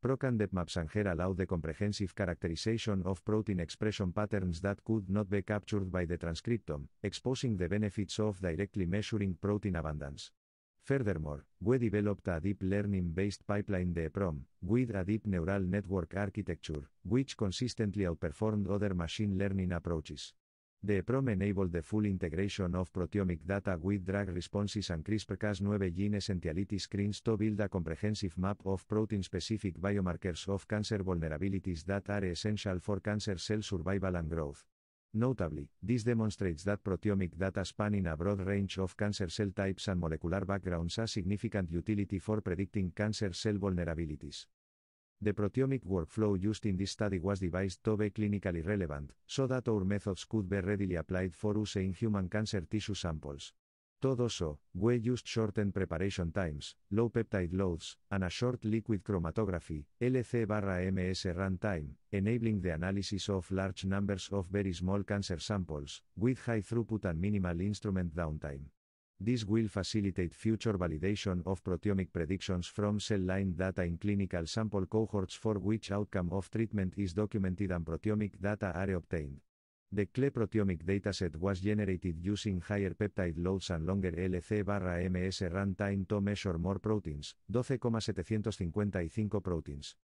ProCanDepMap Sanger allowed the comprehensive characterization of protein expression patterns that could not be captured by the transcriptome, exposing the benefits of directly measuring protein abundance. Furthermore, we developed a deep learning based pipeline the with a deep neural network architecture, which consistently outperformed other machine learning approaches. The PROM enabled the full integration of proteomic data with drug responses and CRISPR-Cas9 gene essentiality screens to build a comprehensive map of protein-specific biomarkers of cancer vulnerabilities that are essential for cancer cell survival and growth. Notably, this demonstrates that proteomic data spanning a broad range of cancer cell types and molecular backgrounds has significant utility for predicting cancer cell vulnerabilities. The proteomic workflow used in this study was devised to be clinically relevant, so that our methods could be readily applied for use in human cancer tissue samples. Todo so, we used shortened preparation times, low peptide loads, and a short liquid chromatography, LC-MS runtime, enabling the analysis of large numbers of very small cancer samples, with high throughput and minimal instrument downtime. This will facilitate future validation of proteomic predictions from cell line data in clinical sample cohorts for which outcome of treatment is documented and proteomic data are obtained. The CLE proteomic dataset was generated using higher peptide loads and longer LC-MS runtime to measure more proteins, 12,755 proteins.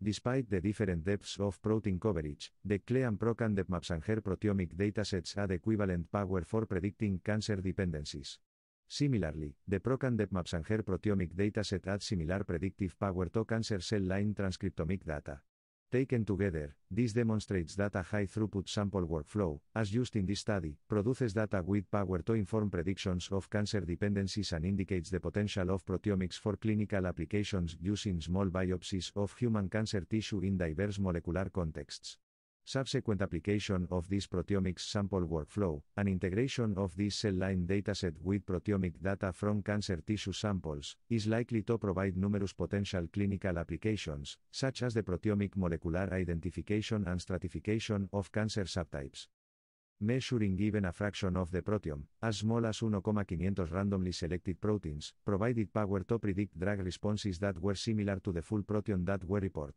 Despite the different depths of protein coverage, the CLE and maps and DepMapsAnger proteomic datasets had equivalent power for predicting cancer dependencies. Similarly, the ProCanDep and DepMapsanger proteomic dataset adds similar predictive power to cancer cell line transcriptomic data. Taken together, this demonstrates that a high throughput sample workflow, as used in this study, produces data with power to inform predictions of cancer dependencies and indicates the potential of proteomics for clinical applications using small biopsies of human cancer tissue in diverse molecular contexts subsequent application of this proteomics sample workflow, and integration of this cell line dataset with proteomic data from cancer tissue samples, is likely to provide numerous potential clinical applications, such as the proteomic molecular identification and stratification of cancer subtypes. Measuring even a fraction of the proteome, as small as 1,500 randomly selected proteins, provided power to predict drug responses that were similar to the full proteome that were reported.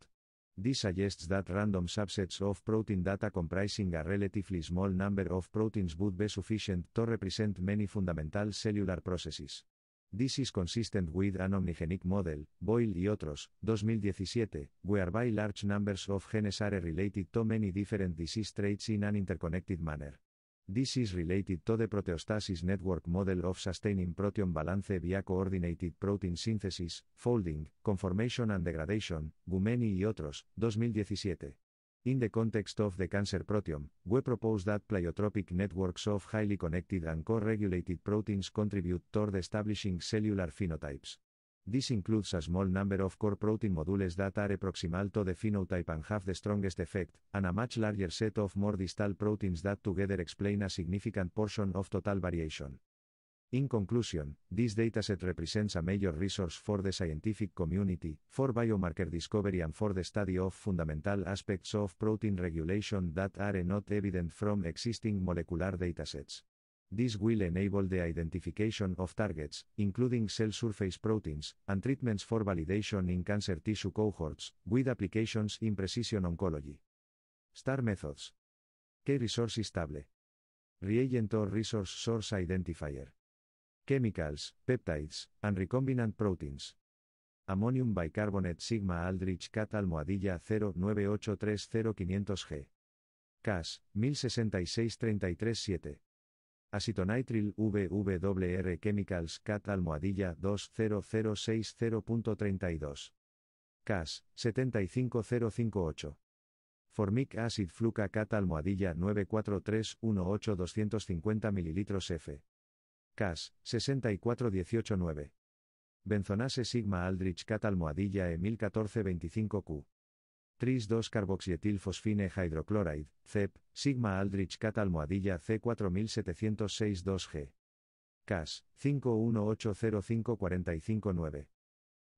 This suggests that random subsets of protein data comprising a relatively small number of proteins would be sufficient to represent many fundamental cellular processes. This is consistent with an omnigenic model, Boyle y otros, 2017, whereby large numbers of genes are related to many different disease traits in an interconnected manner. This is related to the proteostasis network model of sustaining protein balance via coordinated protein synthesis, folding, conformation and degradation, Gumeni y otros, 2017. In the context of the cancer proteome, we propose that pleiotropic networks of highly connected and co-regulated proteins contribute toward establishing cellular phenotypes. This includes a small number of core protein modules that are proximal to the phenotype and have the strongest effect, and a much larger set of more distal proteins that together explain a significant portion of total variation. In conclusion, this dataset represents a major resource for the scientific community, for biomarker discovery and for the study of fundamental aspects of protein regulation that are not evident from existing molecular datasets. This will enable the identification of targets, including cell surface proteins, and treatments for validation in cancer tissue cohorts, with applications in precision oncology. STAR methods. Key resources table. Reagent or resource source identifier. Chemicals, peptides, and recombinant proteins. Ammonium bicarbonate sigma aldrich cat almohadilla 0983050G. CAS, 1066337. Acetonitril VWR Chemicals CAT almohadilla 20060.32. CAS 75058. Formic Acid Fluca CAT almohadilla 94318-250 ml F. CAS 64189. Benzonase Sigma Aldrich CAT almohadilla e 101425 q tris 2 Fosfine hydrochloride CEP, sigma aldrich cat almohadilla C47062G. CAS, 51805459.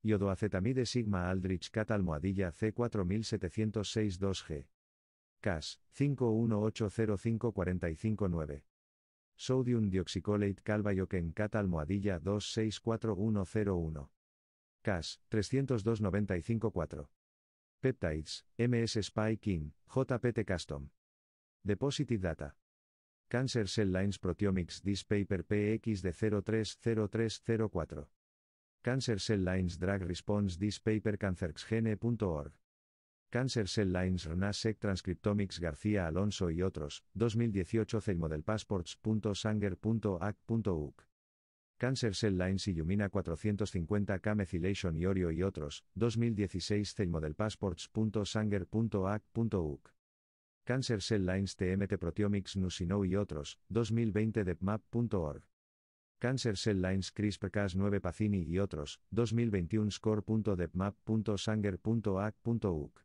Iodoacetamide sigma aldrich cat almohadilla C47062G. CAS, 51805459. Sodium dioxicolate yoken cat almohadilla 264101 CAS, 302954 Peptides, MS Spy King, JPT Custom. Deposited Data. Cancer Cell Lines Proteomics This Paper PX de 030304. Cancer Cell Lines Drug Response This Paper cancerxgene.org. Cancer Cell Lines RNASEC Transcriptomics García Alonso y otros, 2018 Celmodel Cancer Cell Lines Illumina 450 K Methylation Iorio y otros, 2016 CelmodelPassports.sanger.ac.uc. Cancer Cell Lines TMT Proteomics Nusino y otros, 2020 DepMap.org. Cancer Cell Lines CRISPR-Cas9 Pacini y otros, 2021 Score.depmap.sanger.ac.uk.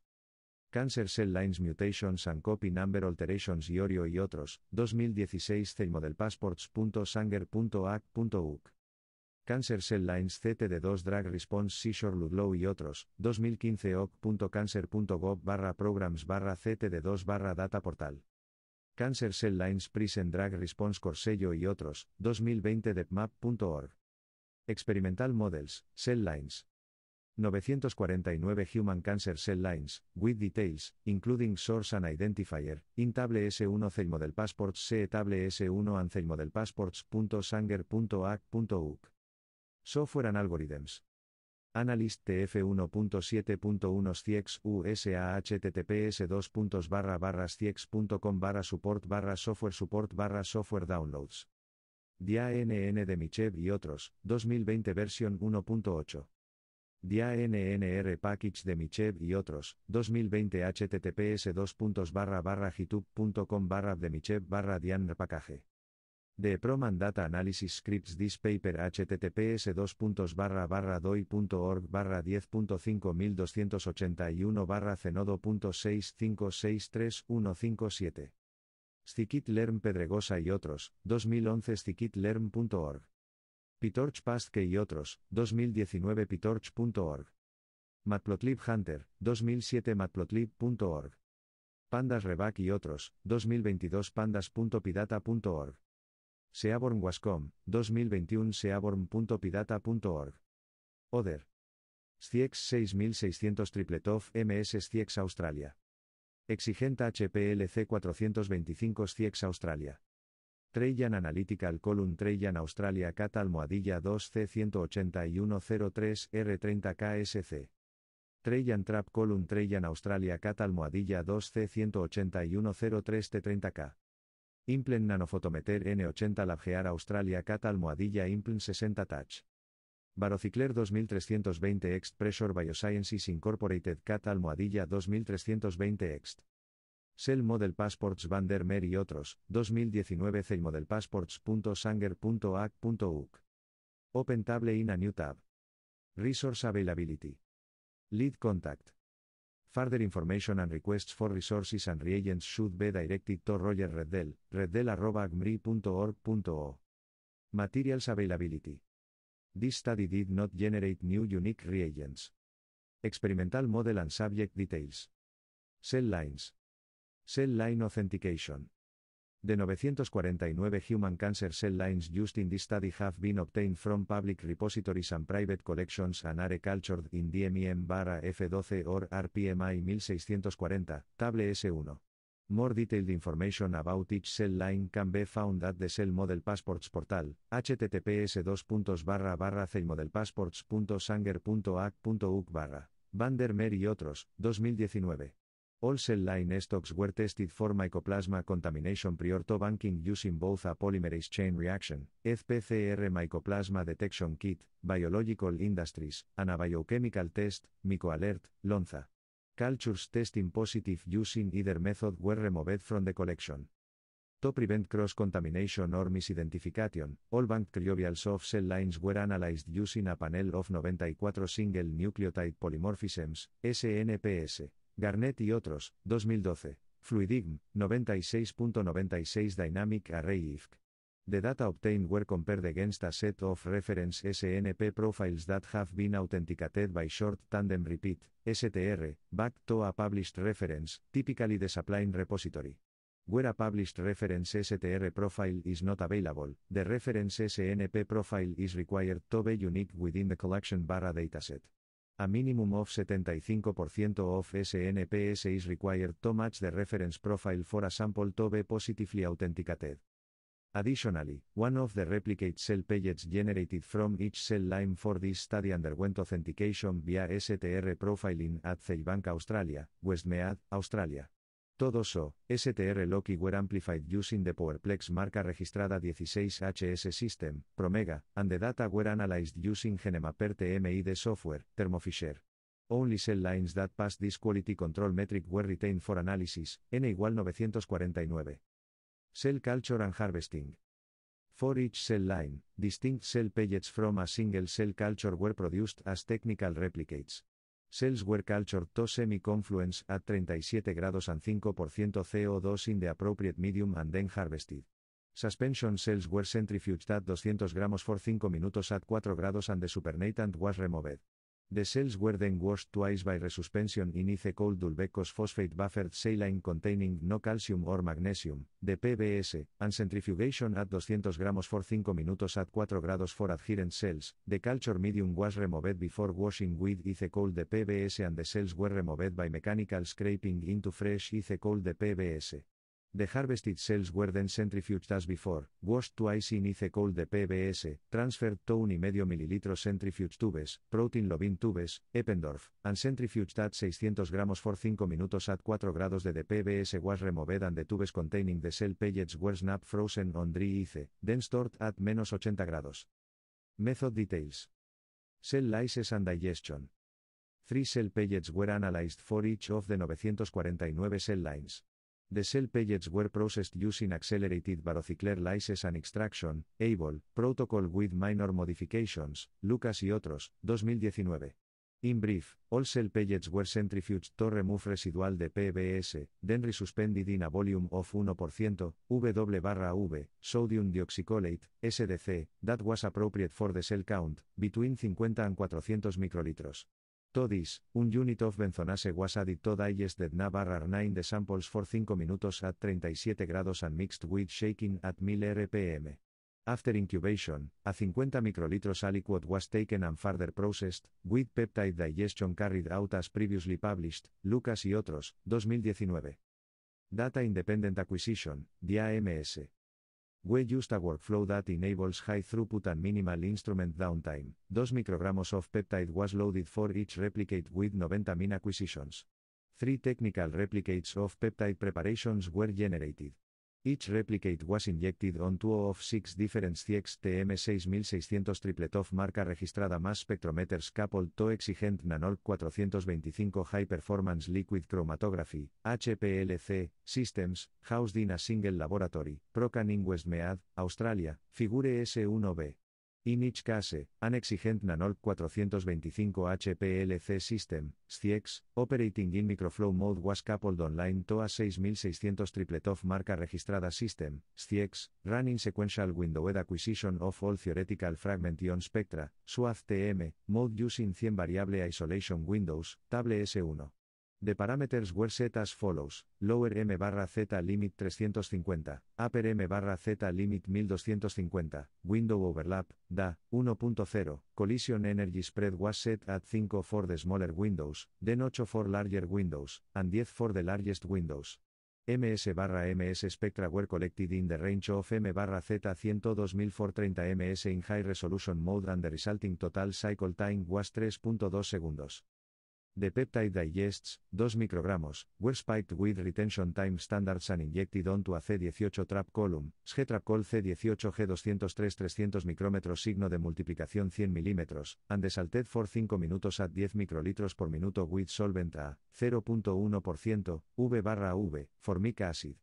Cancer Cell Lines Mutations and Copy Number Alterations Iorio y otros, 2016 CELMODELPASSPORTS.SANGER.AC.UK. Cancer Cell Lines CTD2 Drag Response Seizure Ludlow y otros, 2015 oc.cancer.gov barra programs barra CTD2 barra data portal. Cancer Cell Lines Prison Drag Response Corsello y otros, 2020 depmap.org. Experimental Models, Cell Lines. 949 Human Cancer Cell Lines, with details, including source and identifier, in S1 Celmodel Passports S1 and Celmodel Software and Algorithms. Analyst TF1.7.1 CIEX USA HTTPS 2 barra barra CIEX.com barra support barra software support barra software downloads. DIANN de Michev y otros, 2020 versión 1.8. DIANNR Package de Michev y otros, 2020 https 2 barra barra gitub.com barra de Michev barra Package. de Proman Data Analysis Scripts This Paper https barra barra doi.org barra 10.5281 barra cenodo.6563157. Stikit Learn Pedregosa y otros, 2011 learn.org Pitorch Pastke y otros, 2019 pitorch.org. Matplotlib Hunter, 2007 matplotlib.org. Pandas Reback y otros, 2022 pandas.pidata.org. Seaborn Wascom, 2021 seaborn.pidata.org. Other. CIEX 6600 Tripletov MS CIEX Australia. Exigenta HPLC 425 CIEX Australia. Trajan Analytical Column Trajan Australia Cat Almohadilla 2C18103 R30KSC. Trajan Trap Column Trajan Australia Cat Almohadilla 2C18103 T30K. Implen Nanofotometer N80 Labgear Australia Cat Almohadilla Implen 60 Touch. Barocicler 2320 Ext Pressure Biosciences Incorporated Cat Almohadilla 2320 Ext. Cell Model Passports van der Mer y otros, 2019 Cell Model Open Table in a new tab. Resource Availability. Lead Contact. Further information and requests for resources and reagents should be directed to Roger Reddell, reddell.agmri.org.o. Materials Availability. This study did not generate new unique reagents. Experimental model and subject details. Cell lines. Cell Line Authentication. De 949 human cancer cell lines used in this study have been obtained from public repositories and private collections and are cultured in DMEM e F12 or RPMI 1640, table S1. More detailed information about each cell line can be found at the Cell Model Passports portal, https dos barra y otros, 2019. cell line stocks were tested for mycoplasma contamination prior to banking using both a polymerase chain reaction, FPCR Mycoplasma Detection Kit, Biological Industries, and a biochemical test, MycoAlert, Lonza. Cultures testing positive using either method were removed from the collection. To prevent cross-contamination or misidentification, all bank cryobials of cell lines were analyzed using a panel of 94 single nucleotide polymorphisms, SNPS. Garnett y otros, 2012. Fluidigm, 96.96 Dynamic Array IFC. The data obtained were compared against a set of reference SNP profiles that have been authenticated by short tandem repeat, STR, back to a published reference, typically the supplying repository. Where a published reference STR profile is not available, the reference SNP profile is required to be unique within the collection barra dataset a minimum of 75% of SNPS is required to match the reference profile for a sample to be positively authenticated. Additionally, one of the replicate cell pellets generated from each cell line for this study underwent authentication via STR profiling at Bank Australia, Westmead, Australia. Todos SO, STR were amplified using the PowerPlex marca registrada 16HS system, Promega, and the data were analyzed using GeneMapper TMID software, Thermofisher. Only cell lines that pass this quality control metric were retained for analysis, N igual 949. Cell culture and harvesting. For each cell line, distinct cell pellets from a single cell culture were produced as technical replicates. Salesware culture to semi-confluence at 37 grados and 5% CO2 in the appropriate medium and then harvested. Suspension cells were centrifuged at 200 gramos for 5 minutos at 4 grados and the supernatant was removed. The cells were then washed twice by resuspension in ice cold dulbecos phosphate buffered saline containing no calcium or magnesium, the PBS, and centrifugation at 200 grams for 5 minutes at 4 grados for adherent cells. The culture medium was removed before washing with ice cold the PBS and the cells were removed by mechanical scraping into fresh ice cold the PBS. The harvested cells were then centrifuged as before, washed twice in ice cold PBS, transferred to medio ml centrifuge tubes, protein lobin tubes, Eppendorf, and centrifuged at 600 gramos for 5 minutos at 4 grados de DPBS PBS was removed and the tubes containing the cell pellets were snap frozen on dry ice, then stored at menos 80 grados. Method details. Cell lysis and digestion. Three cell pellets were analyzed for each of the 949 cell lines. The cell pellets were processed using accelerated barocycler lysis and extraction, ABLE, protocol with minor modifications, Lucas y otros, 2019. In brief, all cell pellets were centrifuged to remove residual de PBS, then resuspended in a volume of 1%, W V, sodium Dioxicolate, SDC, that was appropriate for the cell count, between 50 and 400 microlitros. Todis, un unit of benzonase was added to digested nine the samples for 5 minutos at 37 grados and mixed with shaking at 1000 rpm. After incubation, a 50 microlitros aliquot was taken and further processed, with peptide digestion carried out as previously published, Lucas y otros, 2019. Data Independent Acquisition, DAMS. We used a workflow that enables high throughput and minimal instrument downtime. 2 micrograms of peptide was loaded for each replicate with 90 min acquisitions. Three technical replicates of peptide preparations were generated. Each replicate was injected on two of six different CX TM6600 triplet marca registrada más spectrometers coupled to exigent nanol 425 high performance liquid chromatography, HPLC, systems, housed in a single laboratory, Procan Westmead, Australia, figure S1B. In each case, an exigent nanol 425 HPLC system, SCIEX, operating in microflow mode was coupled online to a 6600 of marca registrada system, SCIEX, running sequential windowed acquisition of all theoretical fragment ion spectra, swat tm mode using 100 variable isolation windows, table S1. The parameters were set as follows, lower m barra z limit 350, upper m barra z limit 1250, window overlap, DA, 1.0, collision energy spread was set at 5 for the smaller windows, then 8 for larger windows, and 10 for the largest windows. MS barra MS spectra were collected in the range of M barra Z 102430 MS in high resolution mode and the resulting total cycle time was 3.2 segundos. De peptide digests 2 microgramos, were spiked with retention time standards and injected onto a C18 trap column, g Col C18 G203 300 micrómetros signo de multiplicación 100 milímetros, and desalted for 5 minutos at 10 microlitros por minuto with solvent A, 0.1%, V barra V, formic acid.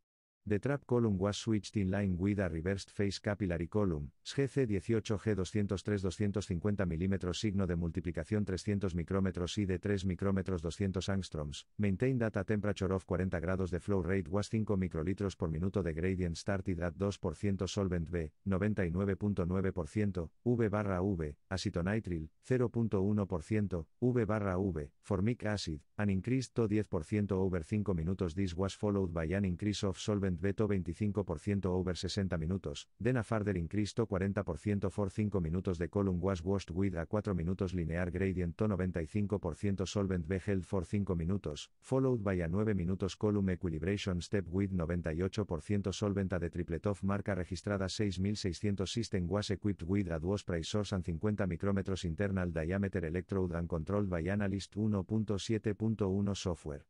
The trap column was switched in line with a reversed face capillary column, GC18 G203 250 mm signo de multiplicación 300 micrómetros y de 3 micrómetros 200 angstroms, maintained data temperature of 40 grados de flow rate was 5 microlitros por minuto de gradient started at 2% solvent B, 99.9%, V barra V, acetonitrile, 0.1%, V barra V, formic acid, an increased to 10% over 5 minutos this was followed by an increase of solvent Beto Veto 25% over 60 minutos, then a further increase 40% for 5 minutos de column was washed with a 4 minutos linear gradient to 95% solvent beheld for 5 minutos, followed by a 9 minutos column equilibration step with 98% solvent a de triplet of marca registrada 6600 system was equipped with a duos price source and 50 micrómetros internal diameter electrode and controlled by analyst 1.7.1 software.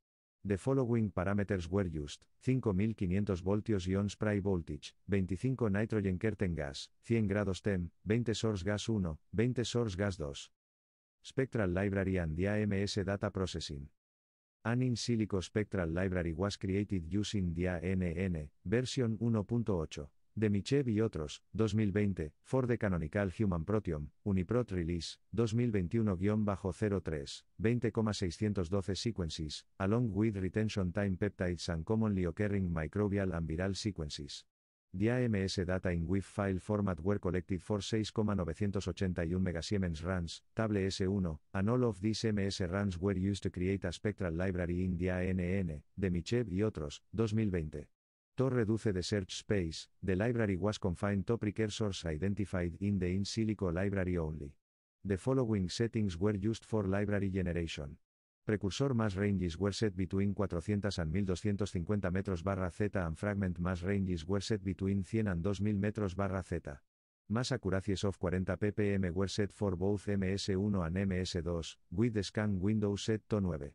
The following parameters were used: 5500 voltios ion spray voltage, 25 nitrogen curtain gas, 100 grados e TEM, 20 source gas 1, 20 source gas 2. Spectral library and the data processing. An in silico spectral library was created using the ANN version 1.8 de y otros, 2020, Ford Canonical Human Protium, Uniprot Release, 2021-03, 20,612 sequences, along with retention time peptides and commonly occurring microbial and viral sequences. The AMS data in WIF file format were collected for 6,981 megasiemens runs, table S1, and all of these MS runs were used to create a spectral library in the ANN, de Michev y otros, 2020. To reduce the search space, the library was confined to precursors identified in the in silico library only. The following settings were used for library generation. Precursor mass ranges were set between 400 and 1250 metros barra Z and fragment mass ranges were set between 100 and 2000 metros barra Z. Mass accuracies of 40 ppm were set for both MS1 and MS2, with the scan window set to 9.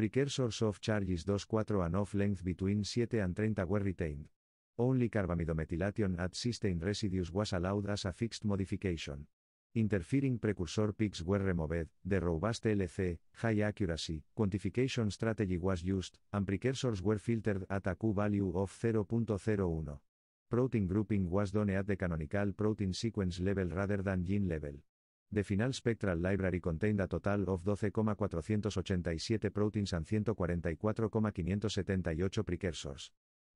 Precursors of charges 2-4 and of length between 7 and 30 were retained. Only carbamidomethylation at cysteine residues was allowed as a fixed modification. Interfering precursor peaks were removed, the robust LC, high accuracy, quantification strategy was used, and precursors were filtered at a Q value of 0.01. Protein grouping was done at the canonical protein sequence level rather than gene level. The final spectral library contained a total of 12,487 proteins and 144,578 precursors.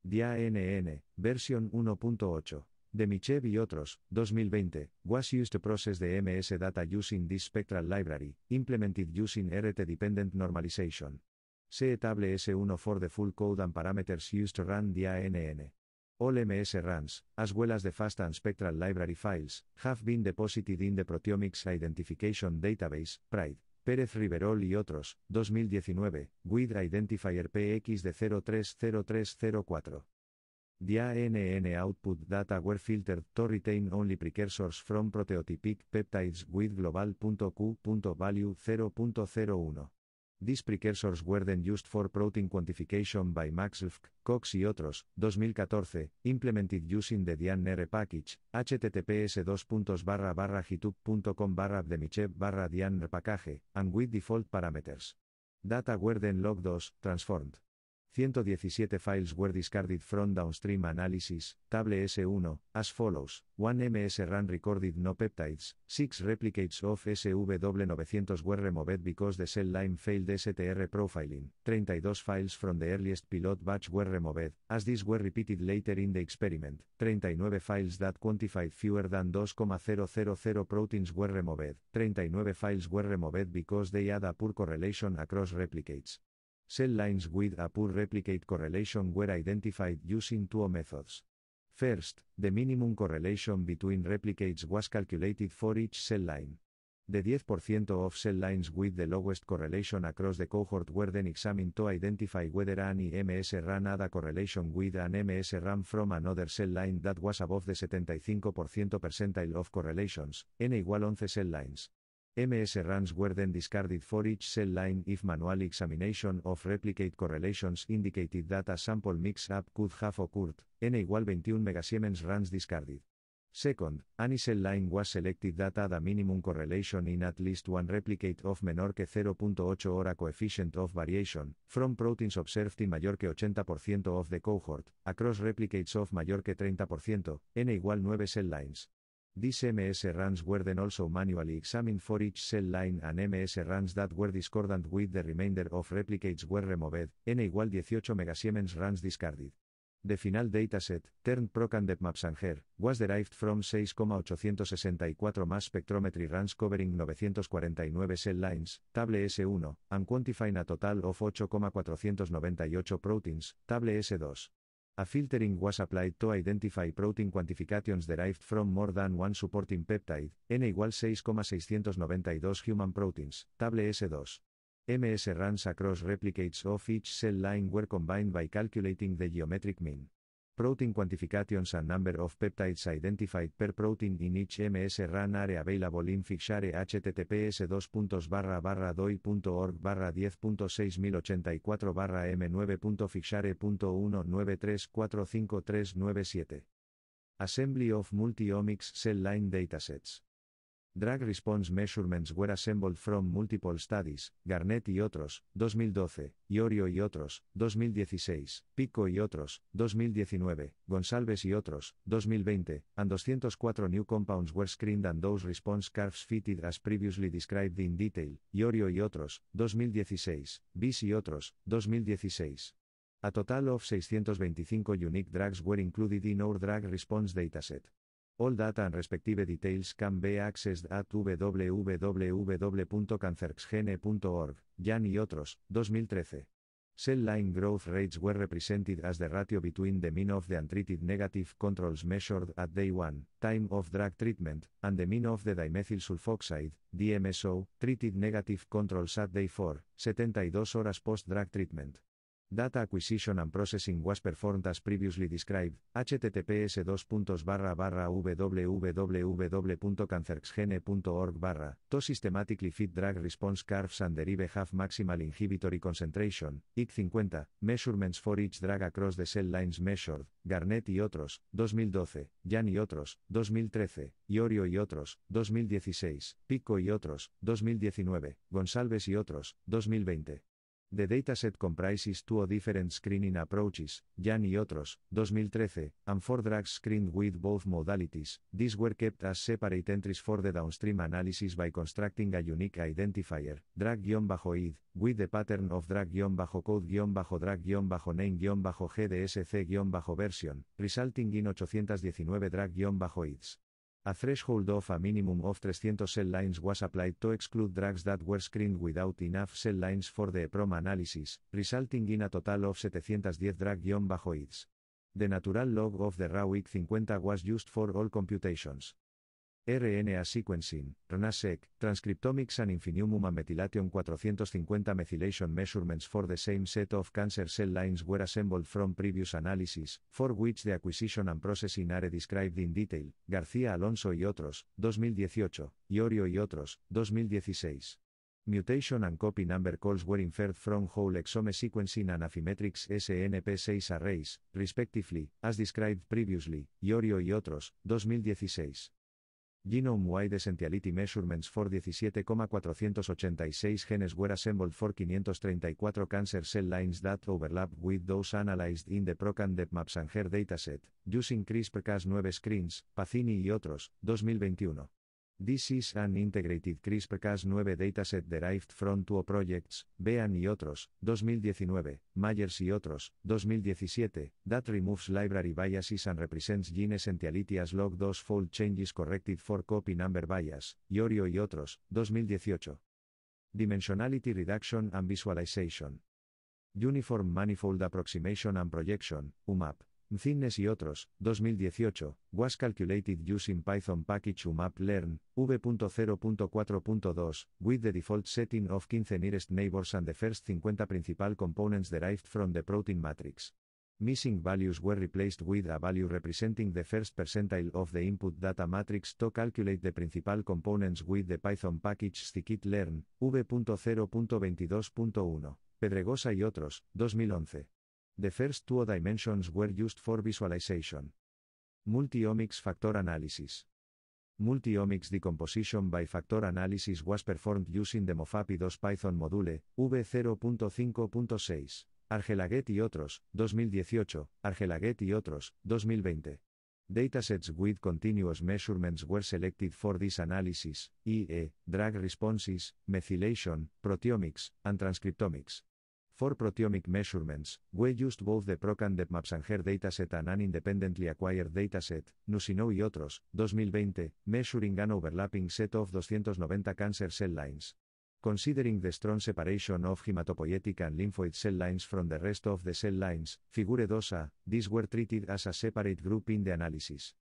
DANN, version 1.8. De Michev y otros, 2020, was used to process the MS data using this spectral library, implemented using RT-dependent normalization. See table S1 for the full code and parameters used to run the All MS runs as well as the FASTA and Spectral Library files, have been deposited in the Proteomics Identification Database, PRIDE, Pérez Riverol y otros, 2019, with identifier PX de 030304. The ANN output data were filtered to retain only precursors from proteotypic peptides with global.q.value 0.01. These precursors were then used for protein quantification by Maxwell, Cox y otros, 2014, implemented using the DNR package, https gitubcom barra abdemichev package, and with default parameters. Data were then log2, transformed. 117 files were discarded from downstream analysis, table S1, as follows, 1 MS ran recorded no peptides, 6 replicates of SW900 were removed because the cell line failed STR profiling, 32 files from the earliest pilot batch were removed, as these were repeated later in the experiment, 39 files that quantified fewer than 2,000 proteins were removed, 39 files were removed because they had a poor correlation across replicates, Cell lines with a poor replicate correlation were identified using two methods. First, the minimum correlation between replicates was calculated for each cell line. The 10% of cell lines with the lowest correlation across the cohort were then examined to identify whether an EMS-RAN had a correlation with an ms run from another cell line that was above the 75% percentile of correlations, n equal 11 cell lines. MS runs were then discarded for each cell line if manual examination of replicate correlations indicated that a sample mix-up could have occurred, n equal 21 megasiemens runs discarded. Second, any cell line was selected that had a minimum correlation in at least one replicate of menor que 0.8 or a coefficient of variation, from proteins observed in mayor que 80% of the cohort, across replicates of mayor que 30%, n equal 9 cell lines. These MS runs were then also manually examined for each cell line and MS runs that were discordant with the remainder of replicates were removed, n igual 18 megasiemens runs discarded. The final dataset, turned proc and maps was derived from 6,864 mass spectrometry runs covering 949 cell lines, table S1, and quantifying a total of 8,498 proteins, table S2. A filtering was applied to identify protein quantifications derived from more than one supporting peptide, n igual 6,692 human proteins, table S2. MS runs across replicates of each cell line were combined by calculating the geometric mean. Protein quantifications and number of peptides identified per protein in each MS-RAN are available in Fixare https 2 barra doi.org barra 10.6084 barra m Fixare.1934.5397. Assembly of multi-omics cell line datasets. Drag Response Measurements were assembled from multiple studies, Garnett y otros, 2012, Iorio y otros, 2016, Pico y otros, 2019, Gonsalves y otros, 2020, and 204 new compounds were screened and those response curves fitted as previously described in detail, Iorio y otros, 2016, Bis y otros, 2016. A total of 625 unique drugs were included in our drug response dataset. All data and respective details can be accessed at www.cancerxgene.org, Jan y otros, 2013. Cell line growth rates were represented as the ratio between the mean of the untreated negative controls measured at day 1, time of drug treatment, and the mean of the dimethyl sulfoxide, DMSO, treated negative controls at day 4, 72 horas post drug treatment. Data acquisition and processing was performed as previously described. https www.cancerxgene.org to systematically fit drug response curves and derive half maximal inhibitory concentration, IC50, measurements for each drug across the cell lines measured, Garnett y otros, 2012, Jan y otros, 2013, Iorio y otros, 2016, Pico y otros, 2019, Gonsalves y otros, 2020. The dataset comprises two different screening approaches, Jan y otros, 2013, and four drugs screened with both modalities. These were kept as separate entries for the downstream analysis by constructing a unique identifier, drug-id, with the pattern of drug-code-drug-name-gdsc-version, resulting in 819 drug-ids. A threshold of a minimum of 300 cell lines was applied to exclude drugs that were screened without enough cell lines for the EPROM analysis, resulting in a total of 710 drug-bajoids. The natural log of the raw week 50 was used for all computations. RNA sequencing, RNA-Seq, transcriptomics and infinium human methylation 450 methylation measurements for the same set of cancer cell lines were assembled from previous analysis, for which the acquisition and processing are described in detail, García Alonso y otros, 2018, Yorio y otros, 2016. Mutation and copy number calls were inferred from whole exome sequencing and Affymetrix SNP6 arrays, respectively, as described previously, Yorio y otros, 2016. Genome-wide essentiality measurements for 17,486 genes were assembled for 534 cancer cell lines that overlap with those analyzed in the and Her dataset, using CRISPR-Cas9 screens, Pacini y otros, 2021. This is an integrated CRISPR-Cas9 dataset derived from two projects, Bean y otros, 2019, Myers y otros, 2017, that removes library biases and represents gene essentiality as log 2 fold changes corrected for copy number bias, Yorio y otros, 2018. Dimensionality reduction and visualization. Uniform manifold approximation and projection, UMAP. Thinness y otros, 2018, was calculated using Python package umap-learn, v.0.4.2, with the default setting of 15 nearest neighbors and the first 50 principal components derived from the protein matrix. Missing values were replaced with a value representing the first percentile of the input data matrix to calculate the principal components with the Python package scikit-learn, v.0.22.1, Pedregosa y otros, 2011. the first two dimensions were used for visualization. Multiomics factor analysis. Multiomics decomposition by factor analysis was performed using the Mofapidos Python module, V0.5.6, Argelaguet y otros, 2018, Argelaguet y otros, 2020. Datasets with continuous measurements were selected for this analysis, i.e., drug responses, methylation, proteomics, and transcriptomics. For proteomic measurements, we used both the PROCAN DepMapsAnger dataset and an independently acquired dataset, Nusino y otros, 2020, measuring an overlapping set of 290 cancer cell lines. Considering the strong separation of hematopoietic and lymphoid cell lines from the rest of the cell lines, Figure 2a, these were treated as a separate group in the analysis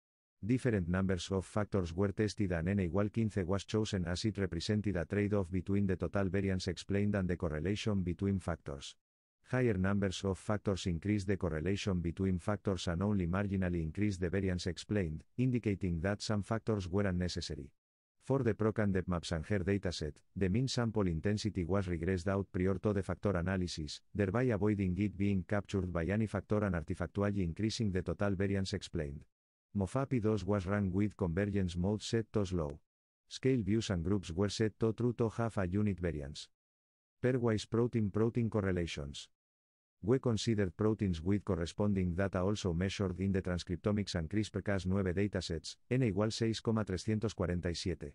different numbers of factors were tested and n equal 15 was chosen as it represented a trade-off between the total variance explained and the correlation between factors. Higher numbers of factors increase the correlation between factors and only marginally increase the variance explained, indicating that some factors were unnecessary. For the maps and the dataset, the mean sample intensity was regressed out prior to the factor analysis, thereby avoiding it being captured by any factor and artifactually increasing the total variance explained. Mofapi 2 was run with convergence mode set to slow. Scale views and groups were set to true to have a unit variance. Pairwise protein-protein correlations. We considered proteins with corresponding data also measured in the transcriptomics and CRISPR-Cas9 datasets, n igual 6,347.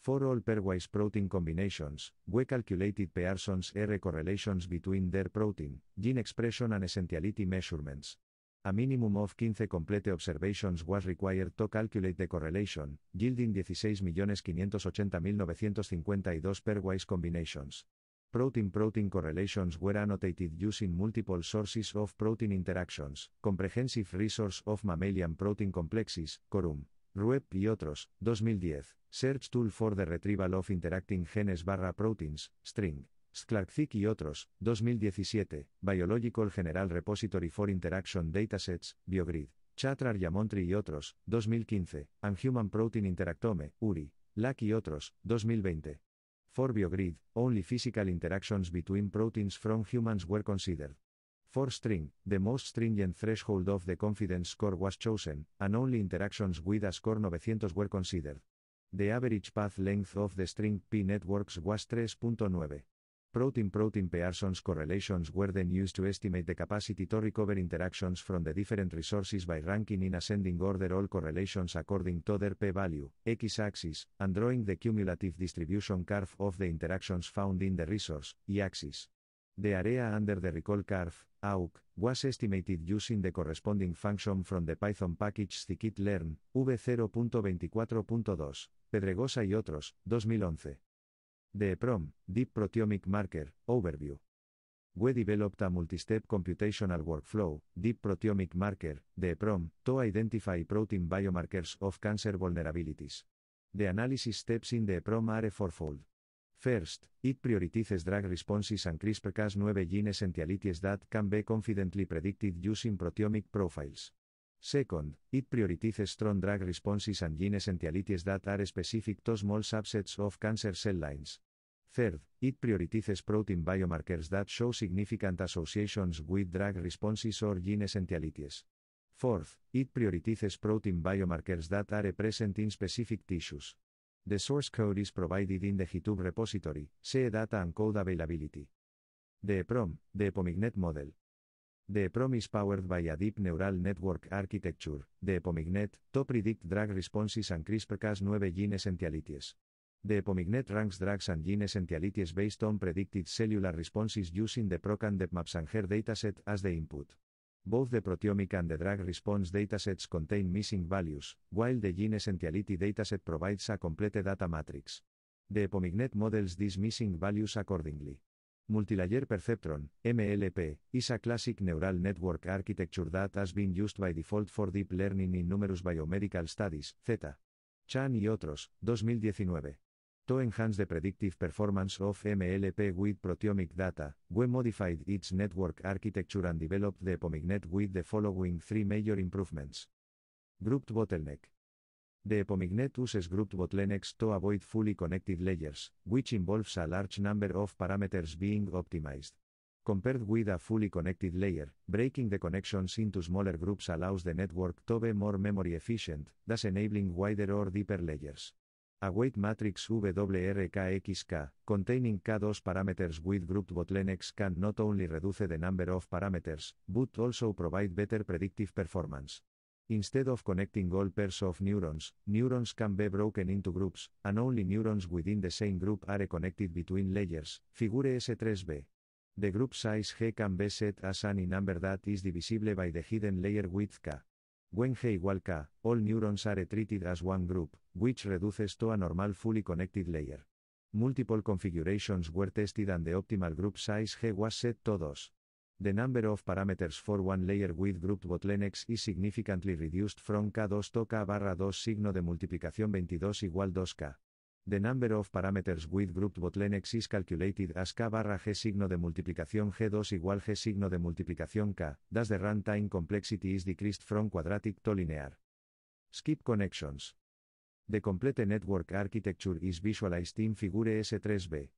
For all pairwise protein combinations, we calculated Pearson's R correlations between their protein, gene expression and essentiality measurements. A minimum of 15 complete observations was required to calculate the correlation, yielding 16,580,952 pairwise combinations. Protein-protein correlations were annotated using multiple sources of protein interactions, comprehensive resource of mammalian protein complexes, Corum, Ruep y otros, 2010, Search Tool for the Retrieval of Interacting Genes barra Proteins, String. Sklarczyk y otros, 2017, Biological General Repository for Interaction Datasets, Biogrid, Chatrar Yamontri y otros, 2015, and Human Protein Interactome, URI, LAC y otros, 2020. For Biogrid, only physical interactions between proteins from humans were considered. For string, the most stringent threshold of the confidence score was chosen, and only interactions with a score 900 were considered. The average path length of the string P networks was 3.9. Protein-protein Pearson's correlations were then used to estimate the capacity to recover interactions from the different resources by ranking in ascending order all correlations according to their p-value, x-axis, and drawing the cumulative distribution curve of the interactions found in the resource, y-axis. The area under the recall curve, AUC, was estimated using the corresponding function from the Python package scikit-learn, v0.24.2, Pedregosa y otros, 2011. The EPROM, Deep Proteomic Marker, Overview. We developed a multi-step computational workflow, Deep Proteomic Marker, the EPROM, to identify protein biomarkers of cancer vulnerabilities. The analysis steps in the EPROM are fourfold. First, it prioritizes drug responses and CRISPR-Cas9 gene essentialities that can be confidently predicted using proteomic profiles. Second, it prioritizes strong drug responses and gene essentialities that are specific to small subsets of cancer cell lines. Third, it prioritizes protein biomarkers that show significant associations with drug responses or gene essentialities. Fourth, it prioritizes protein biomarkers that are present in specific tissues. The source code is provided in the GitHub repository, see data and code availability. The EPROM, the EPOMIGNET model. The Promise powered by a deep neural network architecture, the EPOMIGNET, to predict drug responses and CRISPR-Cas9 gene essentialities. The EPOMIGNET ranks drugs and gene essentialities based on predicted cellular responses using the PROC and her dataset as the input. Both the proteomic and the drug response datasets contain missing values, while the gene essentiality dataset provides a complete data matrix. The EPOMIGNET models these missing values accordingly. Multilayer Perceptron, MLP, is a classic neural network architecture that has been used by default for deep learning in numerous biomedical studies, Z. Chan y otros, 2019. To enhance the predictive performance of MLP with proteomic data, we modified its network architecture and developed the Epomignet with the following three major improvements. Grouped bottleneck. The EPOMIGNET uses grouped bottlenecks to avoid fully connected layers, which involves a large number of parameters being optimized. Compared with a fully connected layer, breaking the connections into smaller groups allows the network to be more memory efficient, thus enabling wider or deeper layers. A weight matrix WRKXK, containing K2 parameters with grouped bottlenecks can not only reduce the number of parameters, but also provide better predictive performance. Instead of connecting all pairs of neurons, neurons can be broken into groups, and only neurons within the same group are connected between layers, figure S3b. The group size g can be set as any number that is divisible by the hidden layer width k. When g equal k, all neurons are treated as one group, which reduces to a normal fully connected layer. Multiple configurations were tested and the optimal group size g was set to 2. the number of parameters for one layer with grouped bottlenecks is significantly reduced from K2 to K barra 2 signo de multiplicación 22 igual 2K. The number of parameters with grouped botlenex is calculated as K barra G signo de multiplicación G2 igual G signo de multiplicación K, thus the runtime complexity is decreased from quadratic to linear. Skip connections. The complete network architecture is visualized in figure S3b.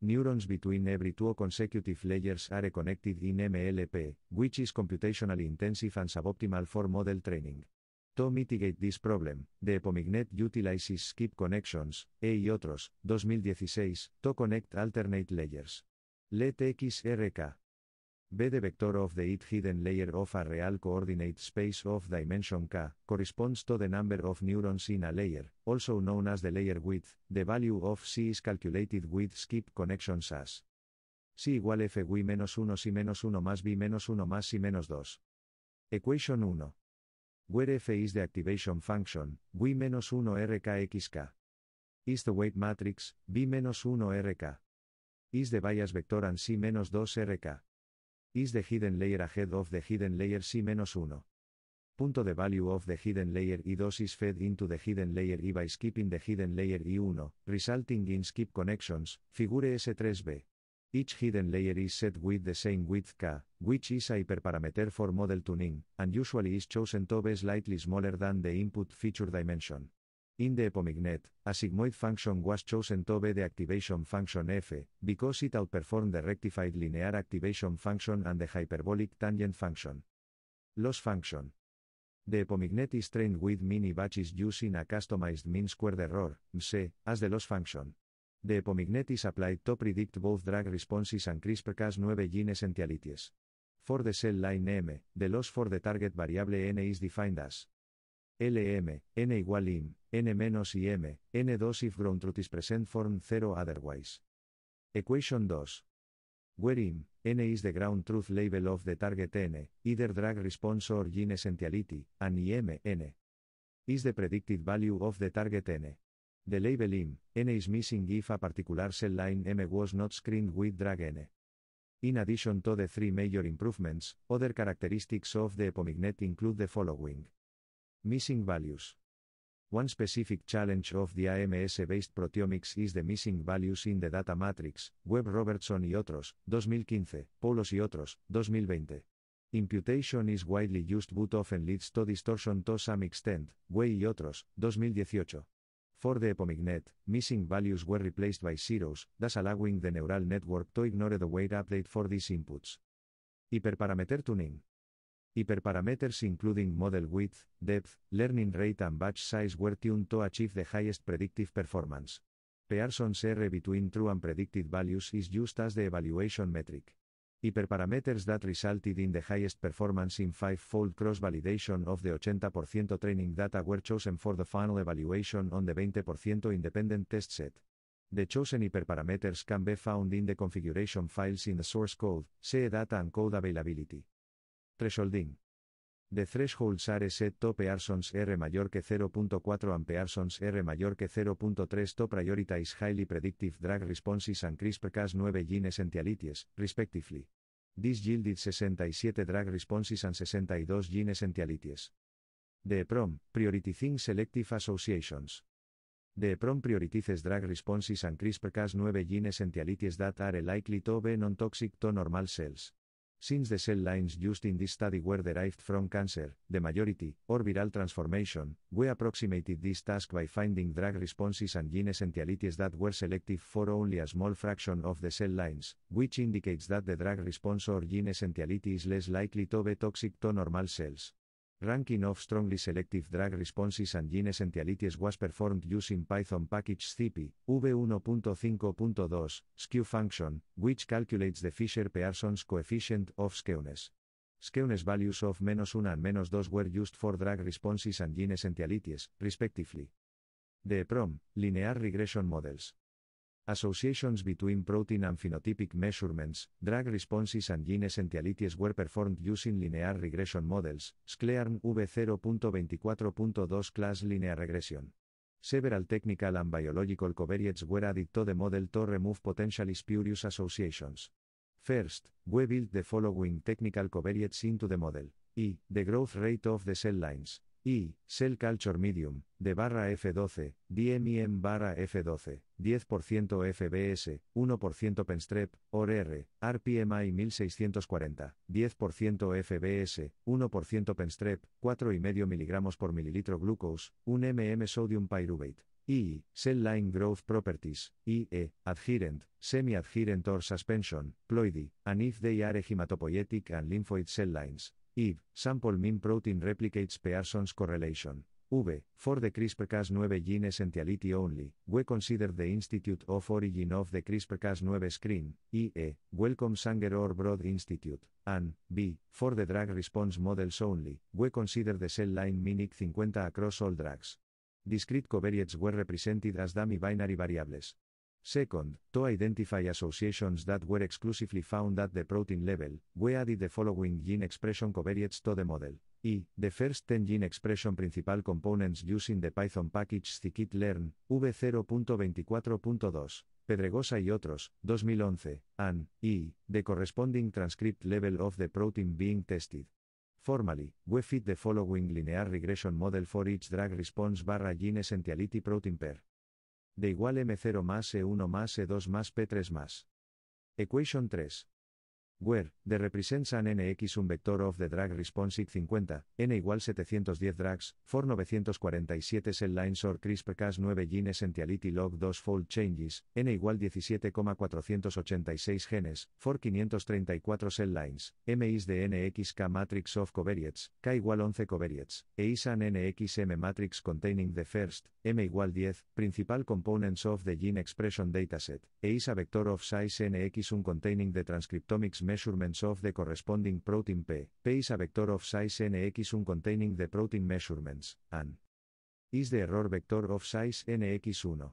Neurons between every two consecutive layers are connected in MLP, which is computationally intensive and suboptimal for model training. To mitigate this problem, the Epomignet utilizes skip connections, E y otros, 2016, to connect alternate layers. Let XRK. B. de vector of the it hidden layer of a real coordinate space of dimension k corresponds to the number of neurons in a layer, also known as the layer width. The value of C is calculated with skip connections as C igual F y menos 1 si menos 1 más B menos 1 más si menos 2. Equation 1. Where F is the activation function, y menos 1 RKXK. Is the weight matrix, B menos 1 RK. Is the bias vector and C menos 2 RK is the hidden layer ahead of the hidden layer C-1. Punto the value of the hidden layer e 2 is fed into the hidden layer E by skipping the hidden layer e 1 resulting in skip connections, figure S3b. Each hidden layer is set with the same width k, which is a hyperparameter for model tuning, and usually is chosen to be slightly smaller than the input feature dimension. In the EPOMIGNET, a sigmoid function was chosen to be the activation function f, because it outperformed the rectified linear activation function and the hyperbolic tangent function. Loss function. The EPOMIGNET is trained with mini batches using a customized mean squared error, mse as the loss function. The EPOMIGNET is applied to predict both drag responses and CRISPR-Cas9 gene essentialities. For the cell line M, the loss for the target variable N is defined as LM, N igual im, N menos im, N2 if ground truth is present form 0 otherwise. Equation 2. Where im, N is the ground truth label of the target N, either drag response or gene essentiality, and im, N. Is the predicted value of the target N. The label im, N is missing if a particular cell line M was not screened with drag N. In addition to the three major improvements, other characteristics of the EPOMIGNET include the following. Missing values. One specific challenge of the AMS-based proteomics is the missing values in the data matrix, Webb Robertson y otros, 2015, Polos y otros, 2020. Imputation is widely used but often leads to distortion to some extent, Way y otros, 2018. For the EPOMIGNET, missing values were replaced by zeros, thus allowing the neural network to ignore the weight update for these inputs. Hyperparameter tuning. Hyperparameters including model width, depth, learning rate and batch size were tuned to achieve the highest predictive performance. Pearson's R between true and predicted values is used as the evaluation metric. Hyperparameters that resulted in the highest performance in five-fold cross-validation of the 80% training data were chosen for the final evaluation on the 20% independent test set. The chosen hyperparameters can be found in the configuration files in the source code, see data and code availability. Thresholding. The thresholds are set to R mayor que 0.4 and R mayor que 0.3 to prioritize highly predictive drug responses and CRISPR-Cas9 gene entialities respectively. This yielded 67 drug responses and 62 gene entialities. The EPROM, prioritizing selective associations. The EPROM prioritizes drug responses and CRISPR-Cas9 gene essentialities that are likely to be non-toxic to normal cells. Since the cell lines used in this study were derived from cancer, the majority, or viral transformation, we approximated this task by finding drug responses and gene essentialities that were selective for only a small fraction of the cell lines, which indicates that the drug response or gene essentiality is less likely to be toxic to normal cells. Ranking of strongly selective drug responses and gene essentialities was performed using Python package Scipy V1.5.2, skew function, which calculates the Fisher-Pearson's coefficient of skewness. Skewness values of minus 1 and minus 2 were used for drug responses and gene essentialities, respectively. The prom linear regression models. Associations between protein and phenotypic measurements, drug responses and gene essentialities were performed using linear regression models, SCLEARN V0.24.2 class linear regression. Several technical and biological covariates were added to the model to remove potentially spurious associations. First, we built the following technical covariates into the model. E. The growth rate of the cell lines, y Cell Culture Medium, de barra F12, DMIM barra F12, 10% FBS, 1% Penstrep, ORR, RPMI 1640, 10% FBS, 1% Penstrep, 4,5 mg por mililitro glucose, 1 mm sodium pyruvate. Y, Cell Line Growth Properties, IE, Adherent, Semi-Adherent or Suspension, Ploidy, and if they are hematopoietic and lymphoid cell lines, Eve, sample mean protein replicates Pearson's correlation. V. For the CRISPR-Cas9 gene essentiality only, we consider the institute of origin of the CRISPR-Cas9 screen, IE, welcome Sanger or Broad Institute, and B. For the drug response models only, we consider the cell line minic 50 across all drugs. Discrete covariates were represented as dummy binary variables. Second, to identify associations that were exclusively found at the protein level, we added the following gene expression covariates to the model. E. The first 10 gene expression principal components using the Python package scikit-learn, v0.24.2, Pedregosa y otros, 2011, and, E. The corresponding transcript level of the protein being tested. Formally, we fit the following linear regression model for each drug response barra gene essentiality protein pair. de igual m0 más e1 más e2 más p3 más. Equation 3 where the represents an nx un vector of the drag response 50, n igual 710 drags, for 947 cell lines or crispr cas 9 gene essentiality log 2 fold changes, n igual 17,486 genes, for 534 cell lines, m is the nx k matrix of covariates, k igual 11 covariates, e is an nx m matrix containing the first, m igual 10, principal components of the gene expression dataset, e is a vector of size nx un containing the transcriptomics measurements of the corresponding protein P, P is a vector of size nx1 containing the protein measurements, and is the error vector of size nx1.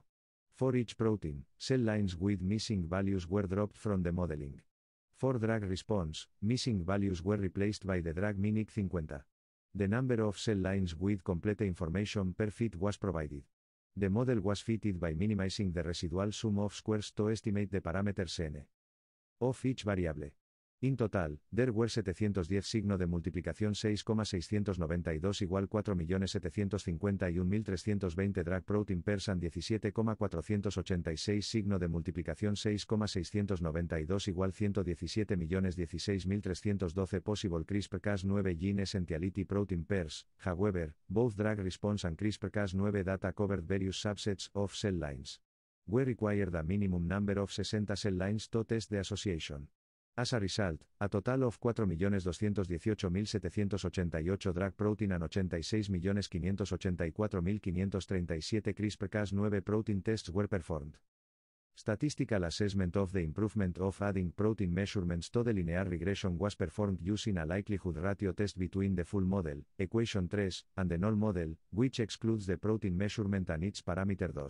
For each protein, cell lines with missing values were dropped from the modeling. For drug response, missing values were replaced by the drug minic 50. The number of cell lines with complete information per fit was provided. The model was fitted by minimizing the residual sum of squares to estimate the parameters n of each variable. En total, there were 710 signo de multiplicación 6,692 igual 4.751.320 drag protein and 17,486 signo de multiplicación 6,692 igual 117.016.312 possible CRISPR-Cas9 gene essentiality protein pairs, however, both drag response and CRISPR-Cas9 data covered various subsets of cell lines. We required a minimum number of 60 cell lines to test the association. As a result, a total of 4.218.788 drug protein and 86.584.537 CRISPR-Cas9 protein tests were performed. Statistical assessment of the improvement of adding protein measurements to the linear regression was performed using a likelihood ratio test between the full model, equation 3, and the null model, which excludes the protein measurement and its parameter 2.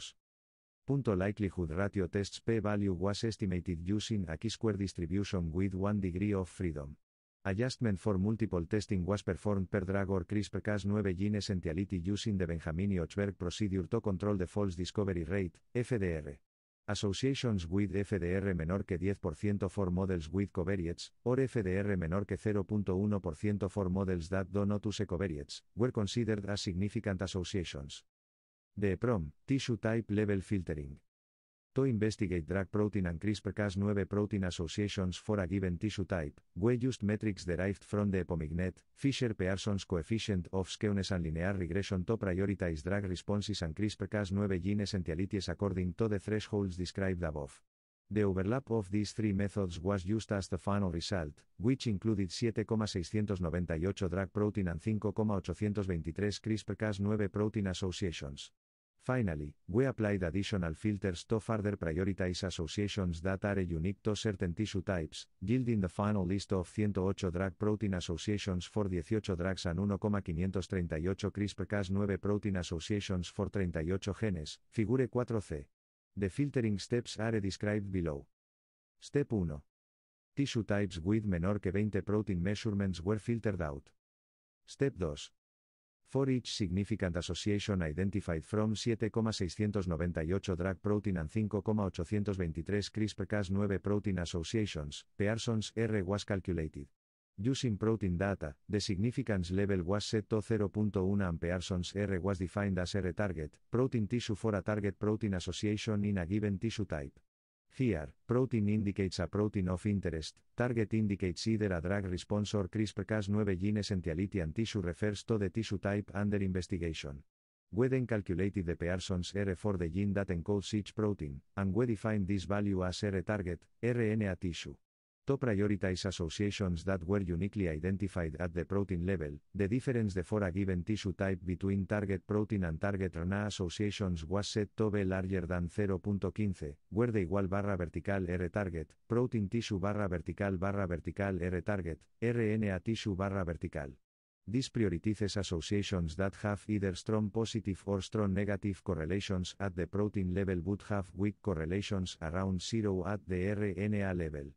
Punto likelihood ratio tests p-value was estimated using a key square distribution with one degree of freedom. Adjustment for multiple testing was performed per drag or CRISPR-Cas9 gene essentiality using the Benjamini-Ochberg procedure to control the false discovery rate, FDR. Associations with FDR menor que 10% for models with covariates, or FDR menor que 0.1% for models that do not use covariates, were considered as significant associations. The EPROM, Tissue Type Level Filtering. To investigate drug protein and CRISPR-Cas9 protein associations for a given tissue type, we used metrics derived from the EPOMIGNET, Fisher-Pearson's coefficient of skewness and linear regression to prioritize drug responses and CRISPR-Cas9 gene essentialities according to the thresholds described above. The overlap of these three methods was used as the final result, which included 7,698 drug protein and 5,823 CRISPR-Cas9 protein associations. Finally, we applied additional filters to further prioritize associations that are unique to certain tissue types, yielding the final list of 108 drug protein associations for 18 drugs and 1,538 CRISPR-Cas9 protein associations for 38 genes, figure 4c. The filtering steps are described below. Step 1. Tissue types with menor que 20 protein measurements were filtered out. Step 2. For each significant association identified from 7,698 drug protein and 5,823 CRISPR-Cas 9 protein associations, Pearson's R was calculated. Using protein data, the significance level was set to 0.1 and Pearson's R was defined as R target, protein tissue for a target protein association in a given tissue type. Here, protein indicates a protein of interest, target indicates either a drug response or CRISPR-Cas9 gene essentiality and tissue refers to the tissue type under investigation. We then calculated the Pearson's R for the gene that encodes each protein, and we defined this value as R target, RNA tissue. Top prioritize associations that were uniquely identified at the protein level, the difference for a given tissue type between target protein and target RNA associations was set to be larger than 0.15, where the igual barra vertical R target, protein tissue barra vertical barra vertical R target, RNA tissue barra vertical. This prioritizes associations that have either strong positive or strong negative correlations at the protein level but have weak correlations around zero at the RNA level.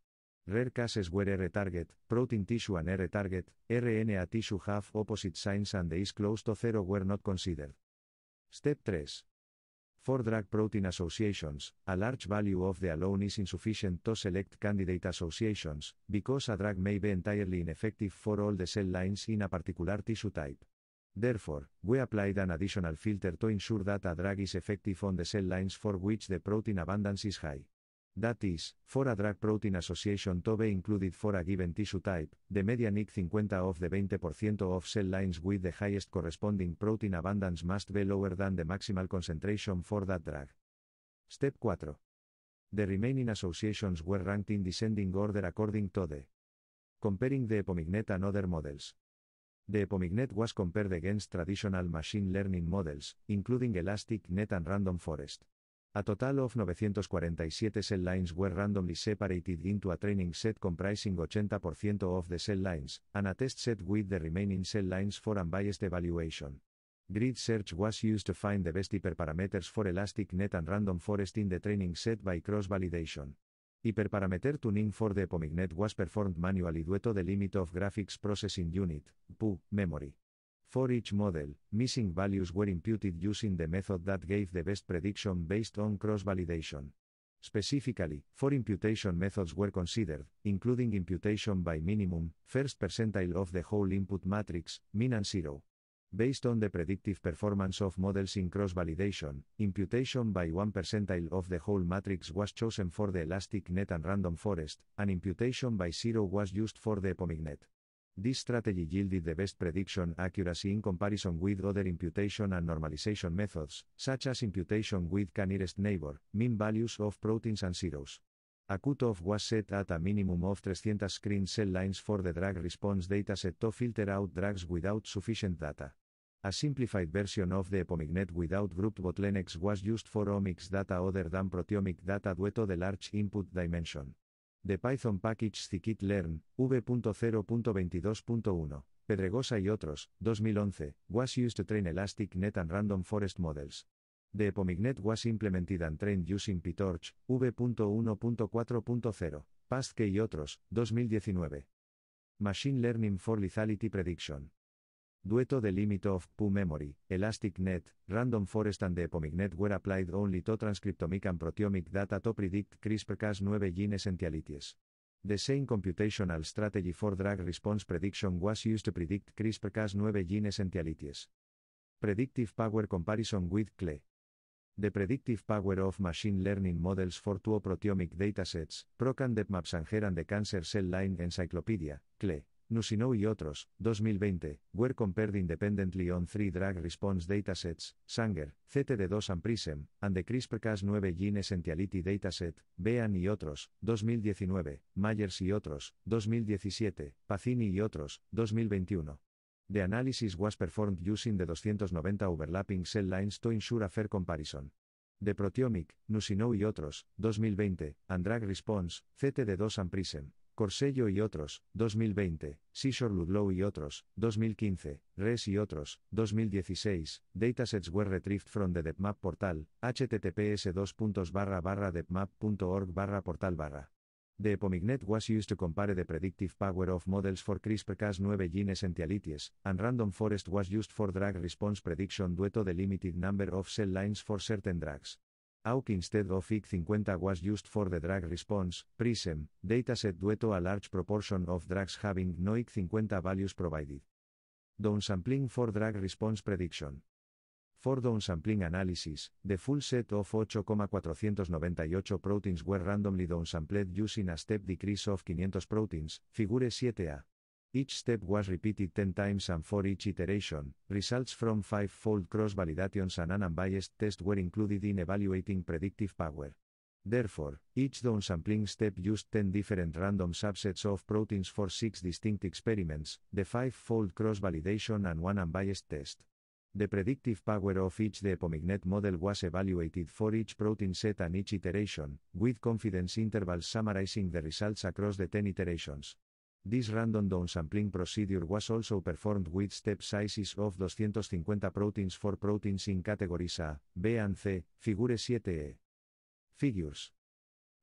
Rare cases where R-target, protein tissue and R-target, RNA tissue have opposite signs and the is close to zero were not considered. Step 3. For drug protein associations, a large value of the alone is insufficient to select candidate associations, because a drug may be entirely ineffective for all the cell lines in a particular tissue type. Therefore, we applied an additional filter to ensure that a drug is effective on the cell lines for which the protein abundance is high. That is, for a drug protein association to be included for a given tissue type, the median IC 50 of the 20% of cell lines with the highest corresponding protein abundance must be lower than the maximal concentration for that drug. Step 4. The remaining associations were ranked in descending order according to the comparing the Epomignet and other models. The Epomignet was compared against traditional machine learning models, including Elastic Net and Random Forest. A total of 947 cell lines were randomly separated into a training set comprising 80% of the cell lines, and a test set with the remaining cell lines for unbiased evaluation. Grid search was used to find the best hyperparameters for elastic net and random forest in the training set by cross-validation. Hyperparameter tuning for the EPOMIC was performed manually due to the limit of graphics processing unit, PU, memory. For each model, missing values were imputed using the method that gave the best prediction based on cross validation. Specifically, four imputation methods were considered, including imputation by minimum, first percentile of the whole input matrix, mean and zero. Based on the predictive performance of models in cross validation, imputation by 1 percentile of the whole matrix was chosen for the elastic net and random forest, and imputation by 0 was used for the epomig this strategy yielded the best prediction accuracy in comparison with other imputation and normalization methods, such as imputation with k-nearest neighbor, mean values of proteins and zeros. A cutoff was set at a minimum of 300 screen cell lines for the drug response dataset to filter out drugs without sufficient data. A simplified version of the Epomignet without grouped bottlenecks was used for omics data other than proteomic data due to the large input dimension. de Python Package Scikit Learn, v.0.22.1, Pedregosa y otros, 2011, was used to train elastic net and random forest models. The EPOMIGNET was implemented and trained using PyTorch, v.1.4.0, PASTK y otros, 2019. Machine Learning for Lethality Prediction. Dueto the limit of PU memory, elastic net, random forest and the epomic were applied only to transcriptomic and proteomic data to predict CRISPR-Cas9 gene essentialities. The same computational strategy for drug response prediction was used to predict CRISPR-Cas9 gene essentialities. Predictive power comparison with CLE. The predictive power of machine learning models for two proteomic datasets, PROCAN DepMapsAnger and the Cancer Cell Line Encyclopedia, CLE, Nusinou y otros, 2020, were Compared Independently on Three drag Response Datasets, Sanger, CTD2 and PRISM, and the CRISPR-Cas9 Gene Essentiality Dataset, Bean y otros, 2019, Myers y otros, 2017, Pacini y otros, 2021. The analysis was performed using the 290 overlapping cell lines to ensure a fair comparison. The Proteomic, Nusinou y otros, 2020, and drag Response, CTD2 and PRISM. Corsello y otros, 2020, Seashore Ludlow y otros, 2015, Res y otros, 2016, Datasets were retrieved from the DepMap portal, https depmap.org portal barra. The Epomignet was used to compare the predictive power of models for CRISPR-Cas9 gene essentialities, and random forest was used for drug response prediction due to the limited number of cell lines for certain drugs. AUK instead of IC50 was used for the drag response, PRISM, dataset dueto a large proportion of drugs having no IC50 values provided. sampling for drag response prediction. For sampling analysis, the full set of 8,498 proteins were randomly downsampled using a step decrease of 500 proteins, figure 7a. Each step was repeated 10 times and for each iteration, results from five-fold cross-validations and unbiased tests were included in evaluating predictive power. Therefore, each downsampling step used 10 different random subsets of proteins for 6 distinct experiments, the five-fold cross-validation and one unbiased test. The predictive power of each dePomigNet model was evaluated for each protein set and each iteration, with confidence intervals summarizing the results across the 10 iterations. This random downsampling procedure was also performed with step sizes of 250 proteins for proteins in categories A, B and C, figure 7e. Figures.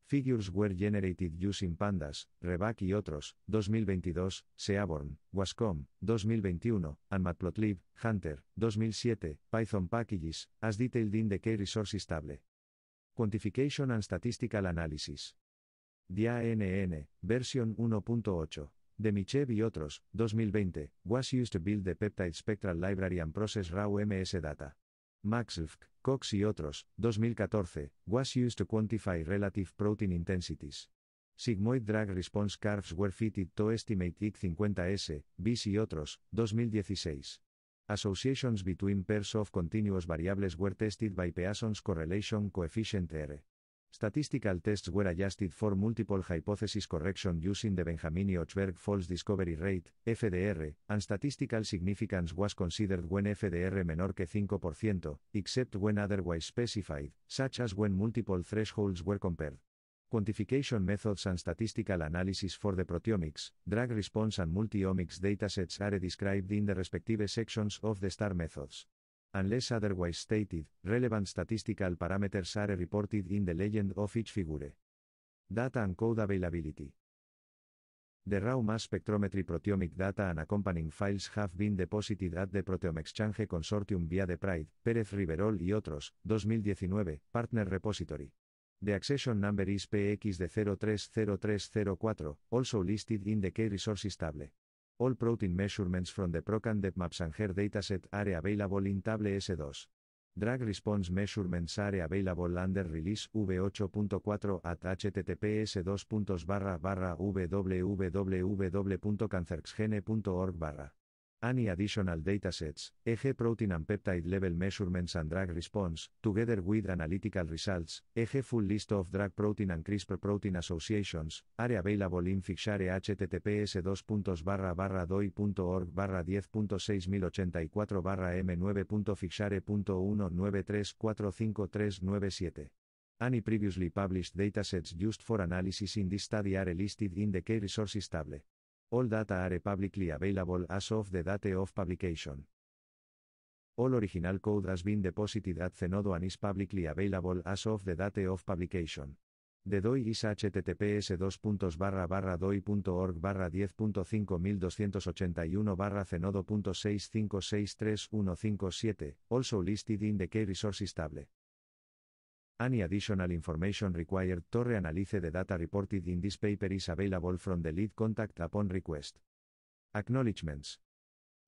Figures were generated using Pandas, Reba, y otros, 2022, Seaborn, Wascom, 2021, and Matplotlib, Hunter, 2007, Python packages, as detailed in the K resource table. Quantification and statistical analysis. D.A.N.N., versión 1.8, de Michev y otros, 2020, was used to build the peptide spectral library and process raw MS data. Maxlfk, Cox y otros, 2014, was used to quantify relative protein intensities. Sigmoid drag response curves were fitted to estimate IC50S, BIS y otros, 2016. Associations between pairs of continuous variables were tested by Pearson's correlation coefficient R. Statistical tests were adjusted for multiple hypothesis correction using the benjamin ochberg false discovery rate, FDR, and statistical significance was considered when FDR menor que 5%, except when otherwise specified, such as when multiple thresholds were compared. Quantification methods and statistical analysis for the proteomics, drug response and multiomics datasets are described in the respective sections of the STAR methods. Unless otherwise stated, relevant statistical parameters are reported in the legend of each figure. Data and code availability. The raw mass spectrometry proteomic data and accompanying files have been deposited at the Proteome Exchange Consortium via the Pride, Pérez Riverol y otros, 2019, Partner Repository. The accession number is PX de 030304, also listed in the Key Resources table. All protein measurements from the ProCanDep MapsAnger dataset are available in Table S2. Drag response measurements are available under release v8.4 at https www.cancerxgene.org any additional datasets, e.g. protein and peptide level measurements and drug response, together with analytical results, e.g. full list of drug protein and CRISPR protein associations, are available in Fixare https barra 10.6084 m 9fixare19345397 Any previously published datasets used for analysis in this study are listed in the Key Resources table. All data are publicly available as of the date of publication. All original code has been deposited at Zenodo and is publicly available as of the date of publication. The DOI is https doi.org 10.5281 barra zenodo.6563157, also listed in the Key Resources table. Any additional information required Torre Analyze the data reported in this paper is available from the lead contact upon request. Acknowledgements.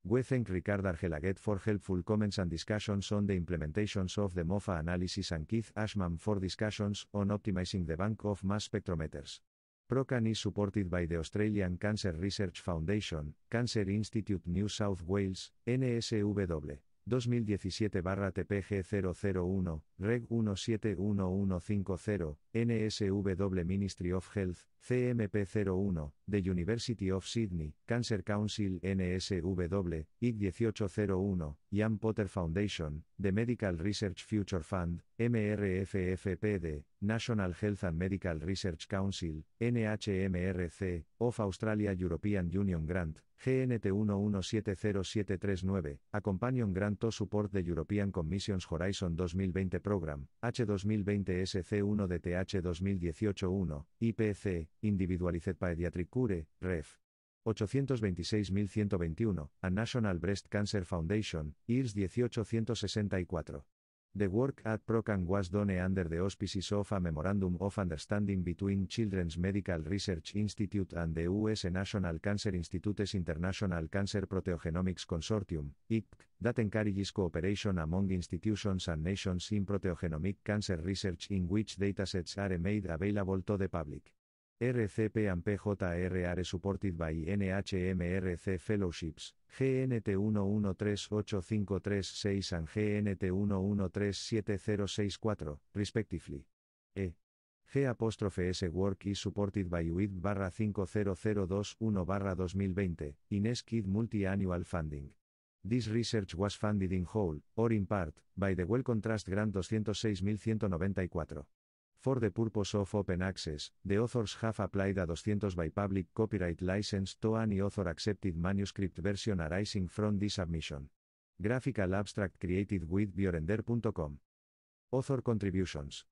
We thank Ricard Argelaguet for helpful comments and discussions on the implementations of the MOFA analysis and Keith Ashman for discussions on optimizing the bank of mass spectrometers. PROCAN is supported by the Australian Cancer Research Foundation, Cancer Institute New South Wales, NSW. 2017-TPG001, Reg 171150, NSW Ministry of Health, CMP01, The University of Sydney, Cancer Council NSW, IG 1801, Jan Potter Foundation, The Medical Research Future Fund, MRFFPD, National Health and Medical Research Council, NHMRC, of Australia European Union Grant, GNT 1170739, Accompanion Grant to Support the European Commission's Horizon 2020 Program, H2020 SC1 DTH 2018-1, IPC, Individualized Pediatric Cure, Ref. 826.121, a National Breast Cancer Foundation, IRS 1864. The work at PROCAN was done under the auspices of a Memorandum of Understanding between Children's Medical Research Institute and the US National Cancer Institute's International Cancer Proteogenomics Consortium, ICP, that encourages cooperation among institutions and nations in proteogenomic cancer research in which datasets are made available to the public. RCP and are supported by NHMRC Fellowships, GNT 1138536 and GNT 1137064, respectively. E. G S work is supported by UID barra 50021 barra 2020, Ines Kid Multi-Annual Funding. This research was funded in whole, or in part, by the Well Contrast Grant 206194. For the purpose of open access, the authors have applied a 200 by public copyright license to any author accepted manuscript version arising from this submission. Graphical abstract created with biorender.com. Author contributions.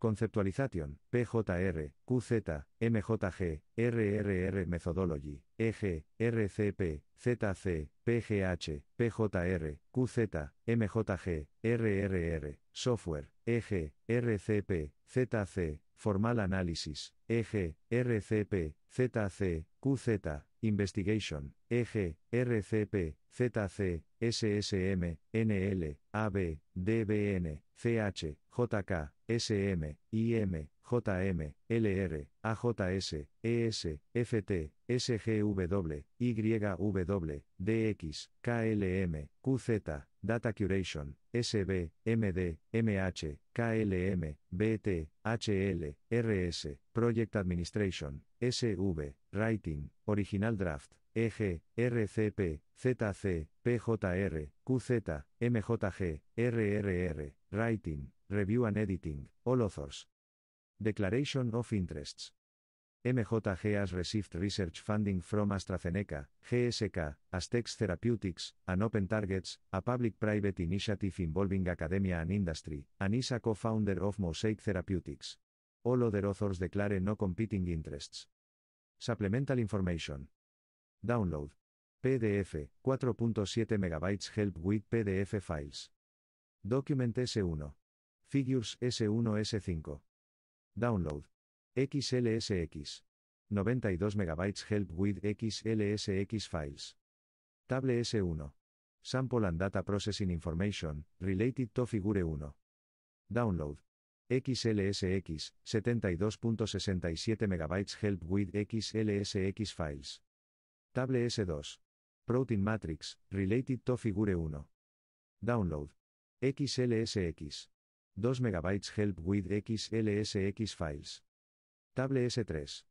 Conceptualización, PJR, QZ, MJG, RRR Methodology, EG, RCP, ZC, PGH, PJR, QZ, MJG, RRR, Software, EG, RCP, ZC, Formal Analysis, EG, RCP, ZC, QZ, Investigation, EG, RCP, ZC, SSM, NL, AB, DBN, CH, JK, SM, IM, JM, LR, AJS, ES, FT, SGW, YW, DX, KLM, QZ, Data Curation, SB, MD, MH, KLM, BT, HL, RS, Project Administration, SV, Writing, Original Draft, EG, RCP, ZC, PJR, QZ, MJG, RRR, Writing, Review and Editing, All Authors. Declaration of Interests. MJG has received research funding from AstraZeneca, GSK, Aztecs Therapeutics, and Open Targets, a public-private initiative involving academia and industry, and co-founder of Mosaic Therapeutics. All other authors declare no competing interests. Supplemental information. Download. PDF, 4.7 MB Help with PDF files. Document S1. Figures S1-S5. Download. XLSX. 92 MB Help with XLSX Files. Table S1. Sample and Data Processing Information, related to Figure 1. Download. XLSX, 72.67 MB Help with XLSX Files. Table S2. Protein Matrix, related to Figure 1. Download. XLSX. 2 MB Help with XLSX Files. Table S3.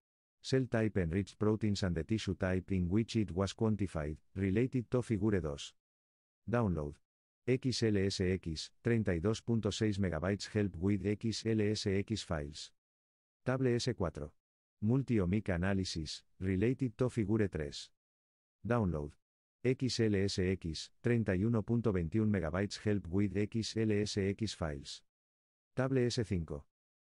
Cell type enriched proteins and the tissue type in which it was quantified, related to figure 2. Download. XLSX, 32.6 MB Help with XLSX files. Table S4. Multiomic analysis, related to figure 3. Download. XLSX, 31.21 MB Help with XLSX files. Table S5.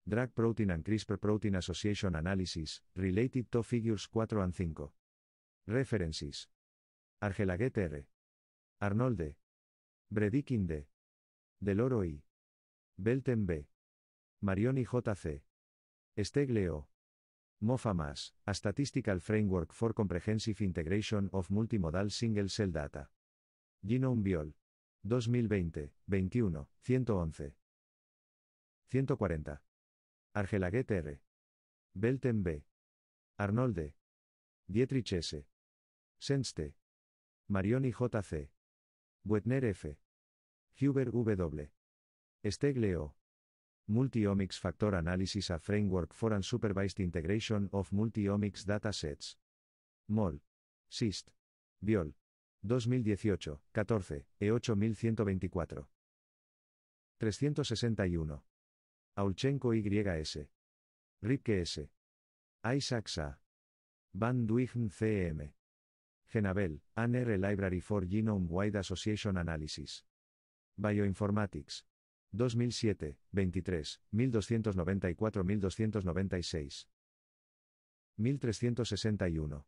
Drug Protein and CRISPR Protein Association Analysis, Related to Figures 4 and 5. References. Argelaguet R. Arnolde. Bredikin D. Deloro I. Belten B. Marioni J.C. Stegleo. MOFAMAS, A Statistical Framework for Comprehensive Integration of Multimodal Single Cell Data. Genome Biol. 2020, 21, 111. 140. Argelaguet R. Belten B. Arnolde. Dietrich S. Senste. Marioni J.C. Wettner F. Huber W. Stegle O. Multiomics Factor Analysis a Framework for Unsupervised Integration of Multiomics Datasets. MOL. SIST. Biol. 2018, 14, E8124. 361. Aulchenko YS. Ripke S. Isaac S. Van Duijn CM. Genabel, ANR Library for Genome Wide Association Analysis. Bioinformatics. 2007, 23, 1294-1296. 1361.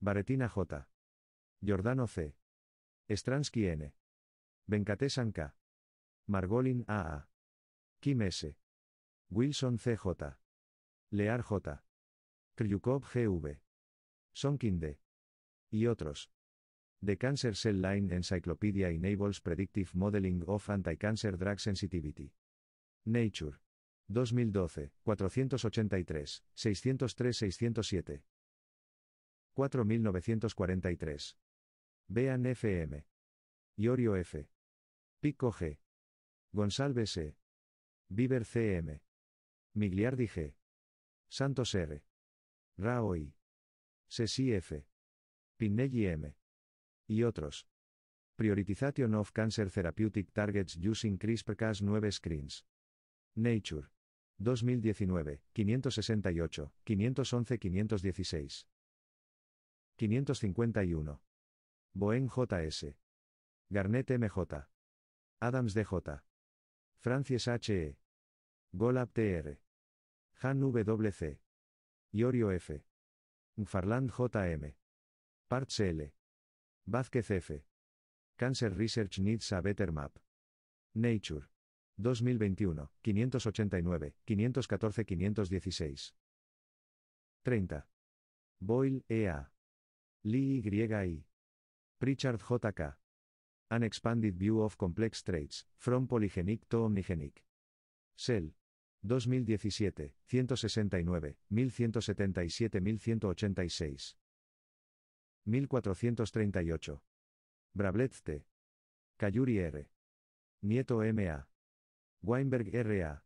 Baretina J. Giordano C. Stransky N. Venkatesan K. Margolin A. Kim S. Wilson CJ. Lear J. Kryukov GV. Sonkin D. Y otros. The Cancer Cell Line Encyclopedia enables predictive modeling of anti-cancer drug sensitivity. Nature. 2012, 483, 603-607. 4943. Vean FM. Iorio F. Pico G. González E. Bieber CM. Migliardi G. Santos R. Raoi. Sesi F. Pinelli M. Y otros. Prioritization of Cancer Therapeutic Targets Using CRISPR-Cas9 Screens. Nature. 2019, 568, 511-516. 551. Boen J.S. Garnet M.J. Adams D.J. Francis H.E. Golab T.R. Han WC. Iorio F. Farland JM. Parts L. Vázquez F. Cancer Research Needs a Better Map. Nature. 2021, 589, 514, 516. 30. Boyle, E.A. Lee I. Pritchard J.K. An Expanded View of Complex Traits, From Polygenic to Omnigenic. Cell. 2017, 169, 1177, 1186. 1438. Brablezte. T. Cayuri R. Nieto M.A. Weinberg R.A.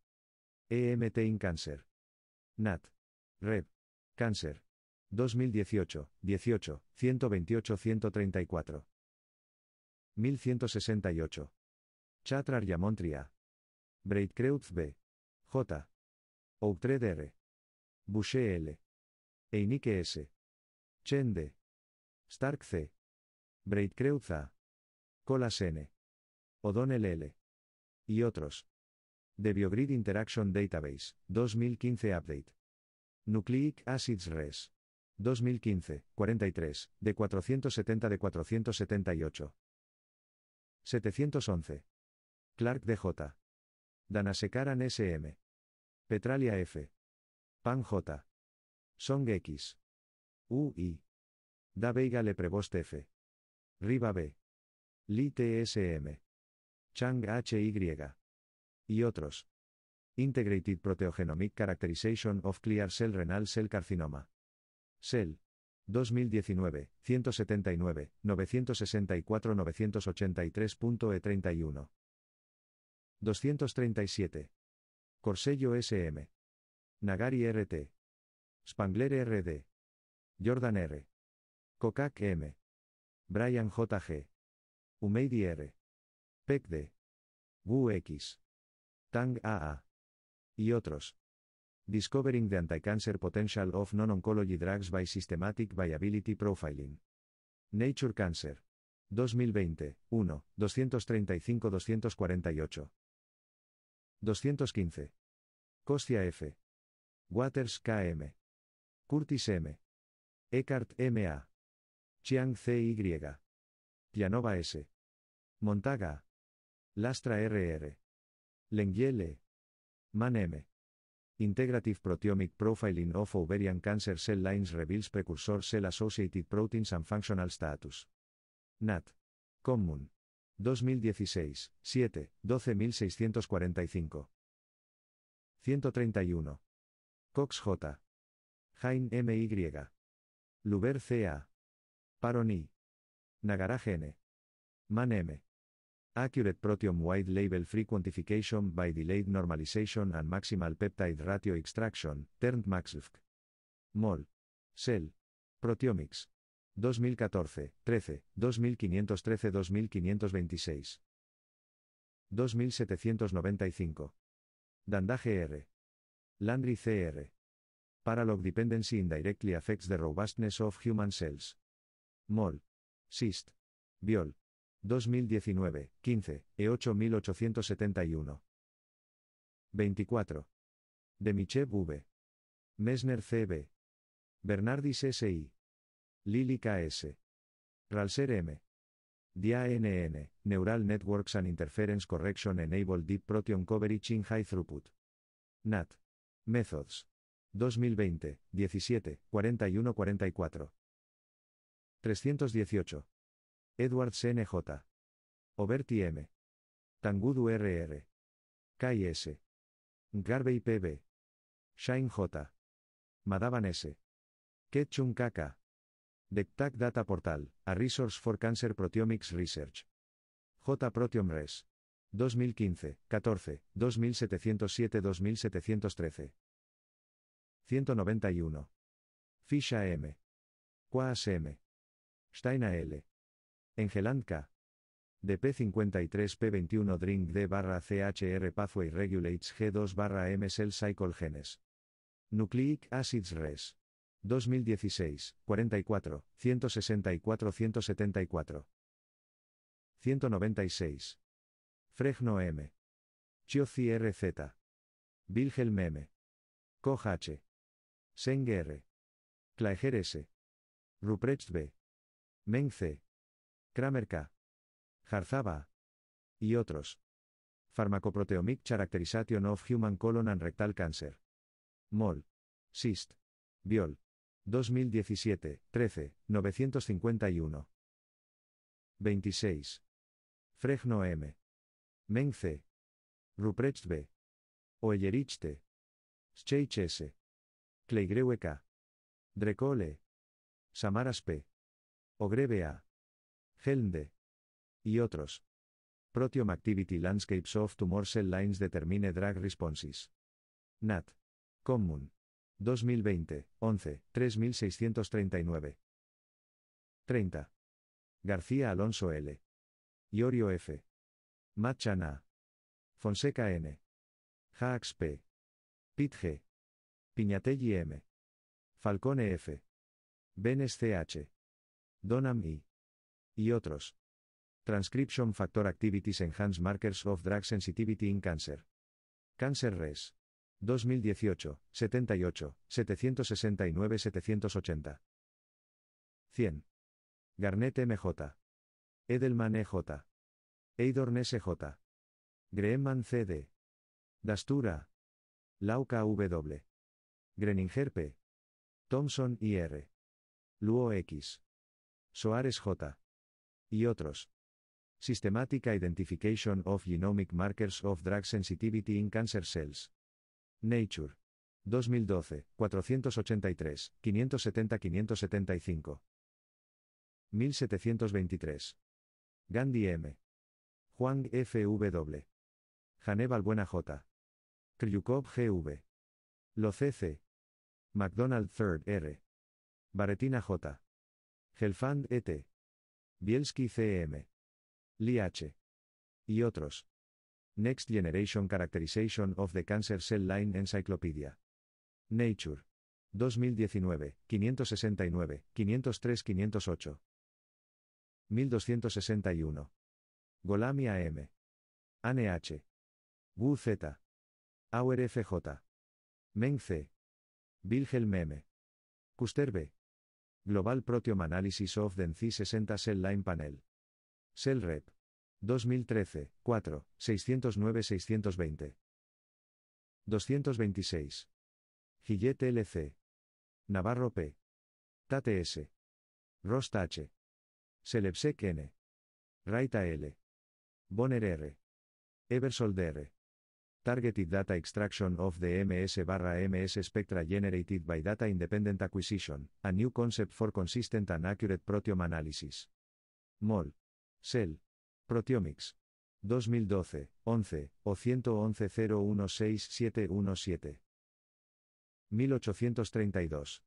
EMT in Cancer. Nat. Rev. Cáncer. 2018, 18, 128, 134. 1168. Chatrar Yamontria. Breitkreuth B. J. Outred R. Boucher L. Einike S. Chende. Stark C. Breitkreuz A. Colas N. Odon L. Y otros. The Biogrid Interaction Database, 2015 Update. Nucleic Acids Res. 2015, 43, de 470 de 478. 711. Clark DJ. Danasekaran SM. Petralia F. Pan J. Song X. UI. Da Veiga Le F. Riva B. Li TSM. Chang H Y otros. Integrated Proteogenomic Characterization of Clear Cell Renal Cell Carcinoma. Cell. 2019, 179, 964-983.E31. 237. Corsello SM. Nagari RT. Spangler RD. Jordan R. coca M. Brian JG. Umeidi R. Peck D. Wu X. Tang AA. Y otros. Discovering the anticancer Potential of Non-Oncology Drugs by Systematic Viability Profiling. Nature Cancer. 2020, 1, 235-248. 215. Costia F. Waters KM. Curtis M. Eckhart MA. Chiang CY. Pianova S. Montaga. Lastra RR. Lengiele. Man M. Integrative Proteomic Profiling of Ovarian Cancer Cell Lines Reveals Precursor Cell Associated Proteins and Functional Status. NAT. Common. 2016, 7, 12645. 131. Cox J. Hein M. Y. Luber C. A. Paroni. Nagaraj N. Man M. Accurate Proteome Wide Label Free Quantification by Delayed Normalization and Maximal Peptide Ratio Extraction, turned Maxlfk. Mol. Cell. Proteomics. 2014, 13, 2513, 2526. 2795. Dandaje R. Landry CR. Paralog dependency indirectly affects the robustness of human cells. Mol. Sist. Biol. 2019, 15, E8871. 24. Demichev V. Messner CB. Bernardis SI. Lili S. Ralser M. DANN. Neural Networks and Interference Correction Enable Deep Protein Coverage in High Throughput. NAT. Methods. 2020, 17, 41-44. 318. Edwards NJ. Oberti M. Tangudu RR. Kai S. Garvey PB. Shine J. Madaban S. Ketchum KK. DECTAC Data Portal, a Resource for Cancer Proteomics Research. J. Proteom Res. 2015, 14, 2707-2713. 191. Fisha M. Quas M. Steina L. Engeland K. DP53P21 Drink D barra CHR Pathway Regulates G2 barra M Cell Cycle Genes. Nucleic Acids Res. 2016, 44, 164, 174. 196. Fregno M. Chio RZ. Wilhelm M. Koch H. Seng R. Klaeger S. Ruprecht B. Meng C. Kramer K. Jarzaba Y otros. Pharmacoproteomic Characterization of Human Colon and Rectal Cancer. Mol. SIST. Biol. 2017, 13, 951. 26. Fregno M. Mengze. Ruprecht B. Oellerichte. Scheich S. Drecole. Samaras P. Ogreve A. Y otros. Protium Activity Landscapes of Tumor Cell Lines Determine Drag Responses. Nat. Common. 2020, 11, 3639. 30. García Alonso L. Iorio F. Machana. Fonseca N. Hax P. Pit G. Piñatelli M. Falcone F. Benes CH. Donam I. Y otros. Transcription Factor Activities Enhanced Markers of Drug Sensitivity in Cancer. Cancer Res. 2018, 78, 769, 780. 100. Garnet MJ. Edelman EJ. Eidorn SJ. E Greeman CD. Dastura. Lauka W. Greninger P. Thompson IR. Luo X. Soares J. Y otros. Systematic Identification of Genomic Markers of Drug Sensitivity in Cancer Cells. Nature. 2012, 483, 570-575. 1723. Gandhi M. Juan F.W. Janeval Buena J. Kryukov G.V. Lo C.C. McDonald Third R. Baretina J. Gelfand E.T. Bielski C.M. Li H. Y otros. Next Generation Characterization of the Cancer Cell Line Encyclopedia. Nature. 2019, 569, 503, 508. 1261. Golami M. ANH. Wu Z. Auer FJ. Meng C. Wilhelm M. Custer B. Global Proteome Analysis of the NC60 Cell Line Panel. Cell Rep. 2013, 4, 609-620. 226. Gillette LC. Navarro P. Tate S. H. Selepsec N. Raita L. Bonner R. Eversold R. Targeted Data Extraction of the MS barra MS Spectra Generated by Data Independent Acquisition, a new concept for consistent and accurate proteome analysis. MOL. Cell. Proteomics. 2012, 11, o 111-016717. 1832.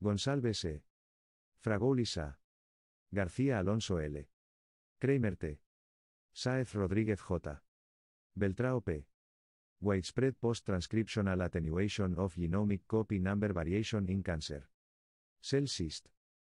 González E. Fragolisa. García Alonso L. Kramer T. Sáez Rodríguez J. Beltrao P. Widespread Post-Transcriptional Attenuation of Genomic Copy Number Variation in Cancer. Cell Cyst.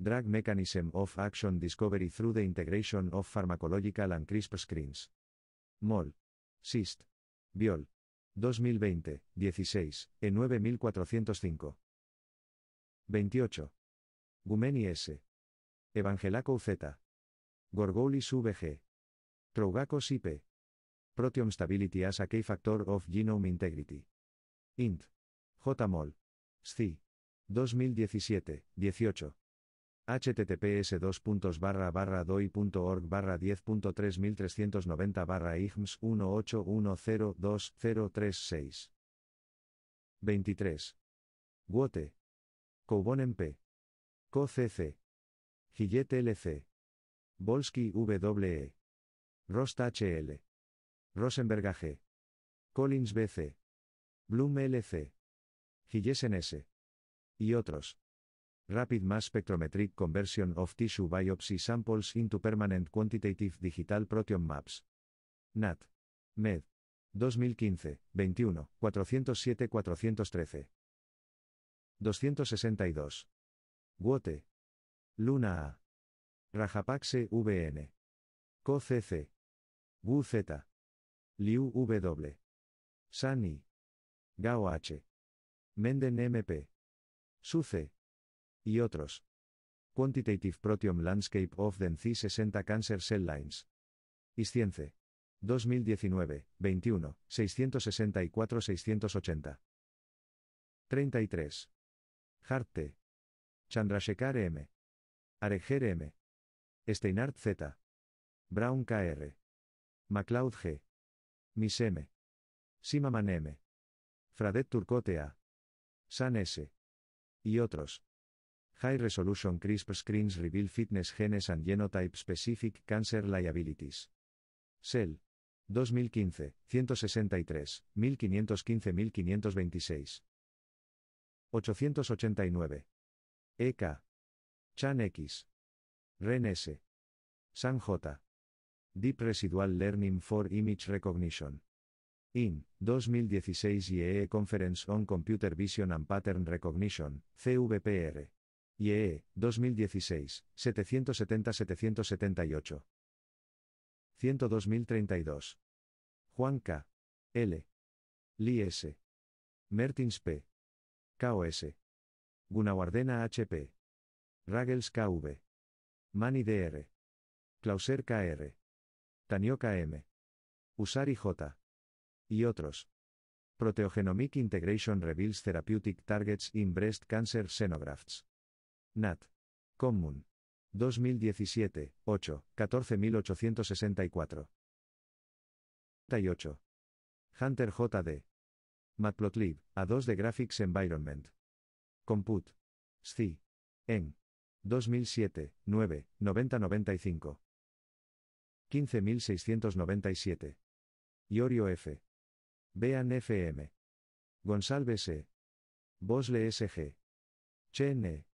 Drug mechanism of action discovery through the integration of pharmacological and CRISP screens. Mol. Sist. Biol. 2020, 16, E9405. 28. Gumeni S. Evangelaco Z. Gorgoulis VG. Trougacos IP. Proteome stability as a key factor of genome integrity. Int. J. MOL. SCI. 2017, 18 https doi.org 103390 barra IGMS 18102036. 23. Guote. Koubonen P. CoCC. Gillette LC. Volsky WE. Rost HL. Rosenberg G. Collins BC. Bloom LC. Gillesen S. Y otros. Rapid mass spectrometric conversion of tissue biopsy samples into permanent quantitative digital proteome maps. Nat. Med. 2015, 21, 407-413. 262. Guote. Luna A. Rajapaxe VN. COCC. C. Wu Liu W. Sani. Gao H. Menden MP. Suce y otros. Quantitative Proteome Landscape of the nc 60 Cancer Cell Lines. Iscience. 2019, 21, 664-680. 33. Harte. Chandrashekar M. Arejer M. Steinart Z. Brown KR. MacLeod G. Miss M. Simaman M. Fradet Turcotea. A. San S. Y otros. High resolution crisp screens reveal fitness genes and genotype specific cancer liabilities. Cell. 2015, 163, 1515-1526. 889. EK. Chan X. Ren S. San J. Deep Residual Learning for Image Recognition. In, 2016 IEEE Conference on Computer Vision and Pattern Recognition, CVPR. IEE, 2016, 770-778. 102032. Juan K. L. Li S. Mertins P. KOS. Gunawardena HP. Ragels KV. Mani DR. Clauser KR. Tanioka M. Usari J. Y otros. Proteogenomic Integration Reveals Therapeutic Targets in Breast Cancer Xenografts. Nat. Commun. 2017, 8, 14864. 88. Hunter JD. Matplotlib, A2 de Graphics Environment. Comput. SCI. En. 2007, 9, 9095. 15697. Iorio F. Bean FM. González E. Bosle SG. Chene.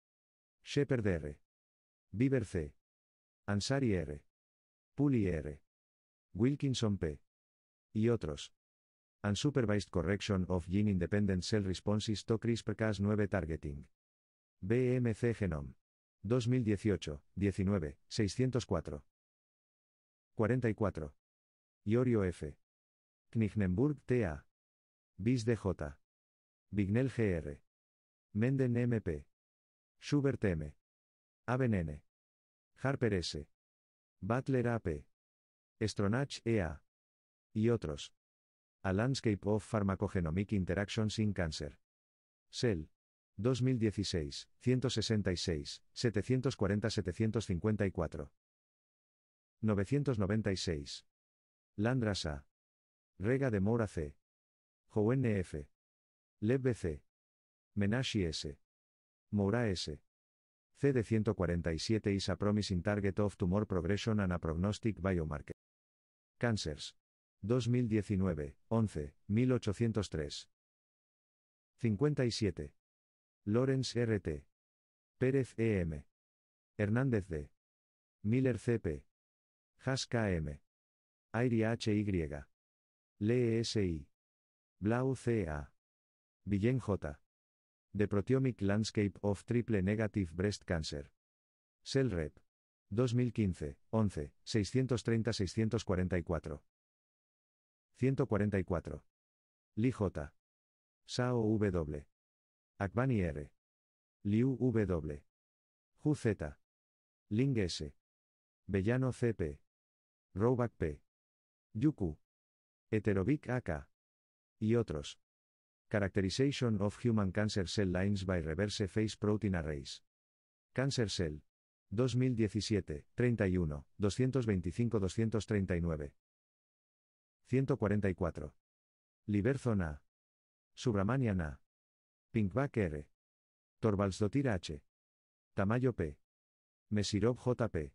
Shepard R. Bieber C. Ansari R. Puli R. Wilkinson P. Y otros. Unsupervised Correction of Gene Independent Cell Responses to CRISPR-Cas9 Targeting. BMC Genome. 2018, 19, 604. 44. Iorio F. Knignenburg TA. Bis DJ. Vignel GR. Menden MP. Schubert M. Aben N. Harper S. Butler AP. Stronach e A. Y otros. A Landscape of Pharmacogenomic Interactions in Cancer. Cell. 2016, 166, 740-754. 996. Landras A. Rega de Mora C. Jouen e F. Leb C. Menashi S. Moura S. de 147 is a promising target of tumor progression and a prognostic biomarker. Cancers. 2019, 11, 1803. 57. Lorenz R.T. Pérez E.M. Hernández D. Miller C.P. Haas K.M. Airi H.Y. Lee e S.I. Blau C.A. Villén J. The Proteomic Landscape of Triple Negative Breast Cancer. Cell Rep. 2015, 11, 630-644. 144. Li J. Sao W. Akbani R. Liu W. Hu Z. Ling S. Bellano CP. Roback P. Yuku. Heterovic AK. Y otros. Characterization of Human Cancer Cell Lines by Reverse Phase Protein Arrays. Cancer Cell. 2017, 31, 225-239. 144. Liberzon A. Subramanian A. Pinkback R. H. Tamayo P. Mesirov JP.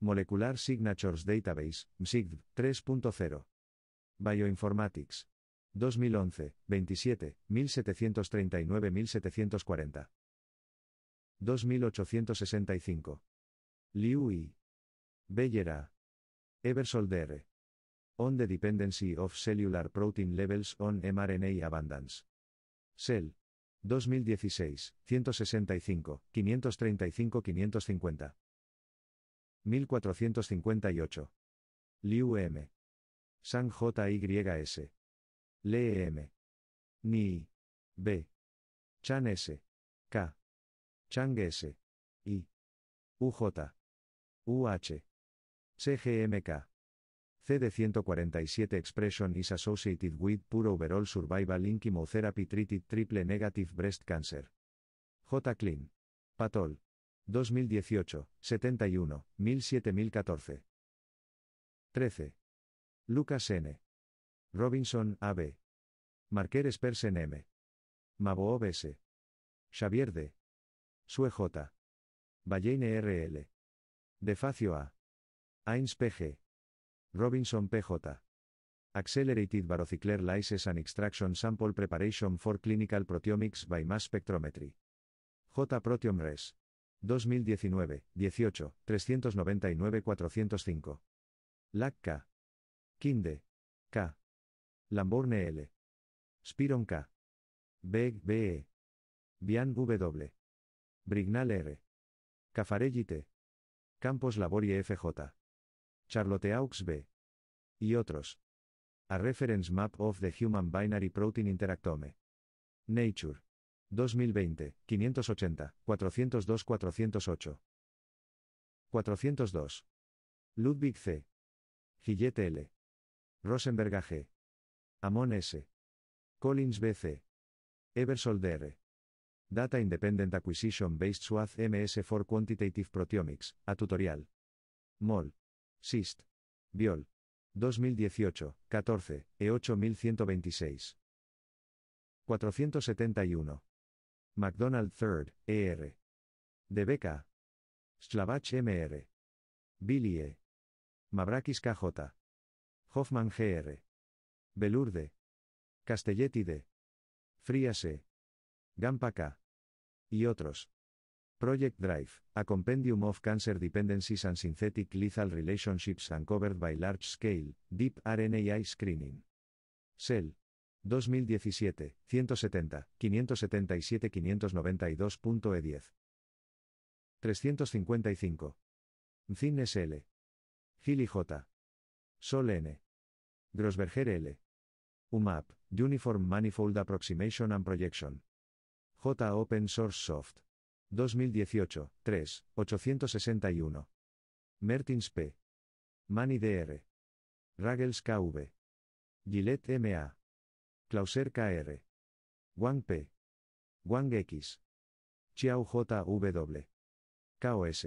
Molecular Signatures Database, MSigDB 3.0. Bioinformatics. 2011, 27, 1739-1740. 2865. Liu y Bellera. Eversolder. On the dependency of cellular protein levels on mRNA abundance. Cell. 2016, 165, 535-550. 1458. Liu M. Sang J. Y. S. Lee M. Ni. B. Chan S. K. Chang S. I. UJ. UH. CGMK. CD147 expression is associated with poor overall survival in chemotherapy treated triple negative breast cancer. J. Clean. Patol. 2018, 71, 17014. 13. Lucas N. Robinson, A.B. Marquer Spersen M. Maboob S. Xavier D. Sue J. Valleine R.L. Defacio A. Ains P.G. Robinson P.J. Accelerated Barocycler Lysis and Extraction Sample Preparation for Clinical Proteomics by Mass Spectrometry. J. Proteom Res. 2019, 18, 399-405. LAC K. Kinde. K. Lamborne L. Spiron K. Beg BE. Bian W. Brignal R. Cafarelli T. Campos Laborie FJ. Charlotte Aux B. Y otros. A Reference Map of the Human Binary Protein Interactome. Nature. 2020, 580, 402, 408. 402. Ludwig C. Gillette L. Rosenberg G. Amon S. Collins BC. Eversol DR. Data Independent Acquisition Based Swath MS for Quantitative Proteomics, a tutorial. Mol. SIST. Biol. 2018, 14, E8126. 471. McDonald Third, ER. De Beca. Slavach MR. Billy E. Mabrakis KJ. Hoffman GR. Belurde. Castelletti de. Gampa K. Y otros. Project Drive, a compendium of cancer dependencies and synthetic lethal relationships uncovered by large scale, deep RNAi screening. Cell. 2017, 170, 577 592.E10. 355. Zin l Gili J. Sol N. Grosberger L. UMAP, Uniform Manifold Approximation and Projection. J. Open Source Soft. 2018, 3, 861. Mertins P. Mani Dr. Ragels KV. Gillette MA. Clauser KR. Wang P. Wang X. Chiao JW. KOS.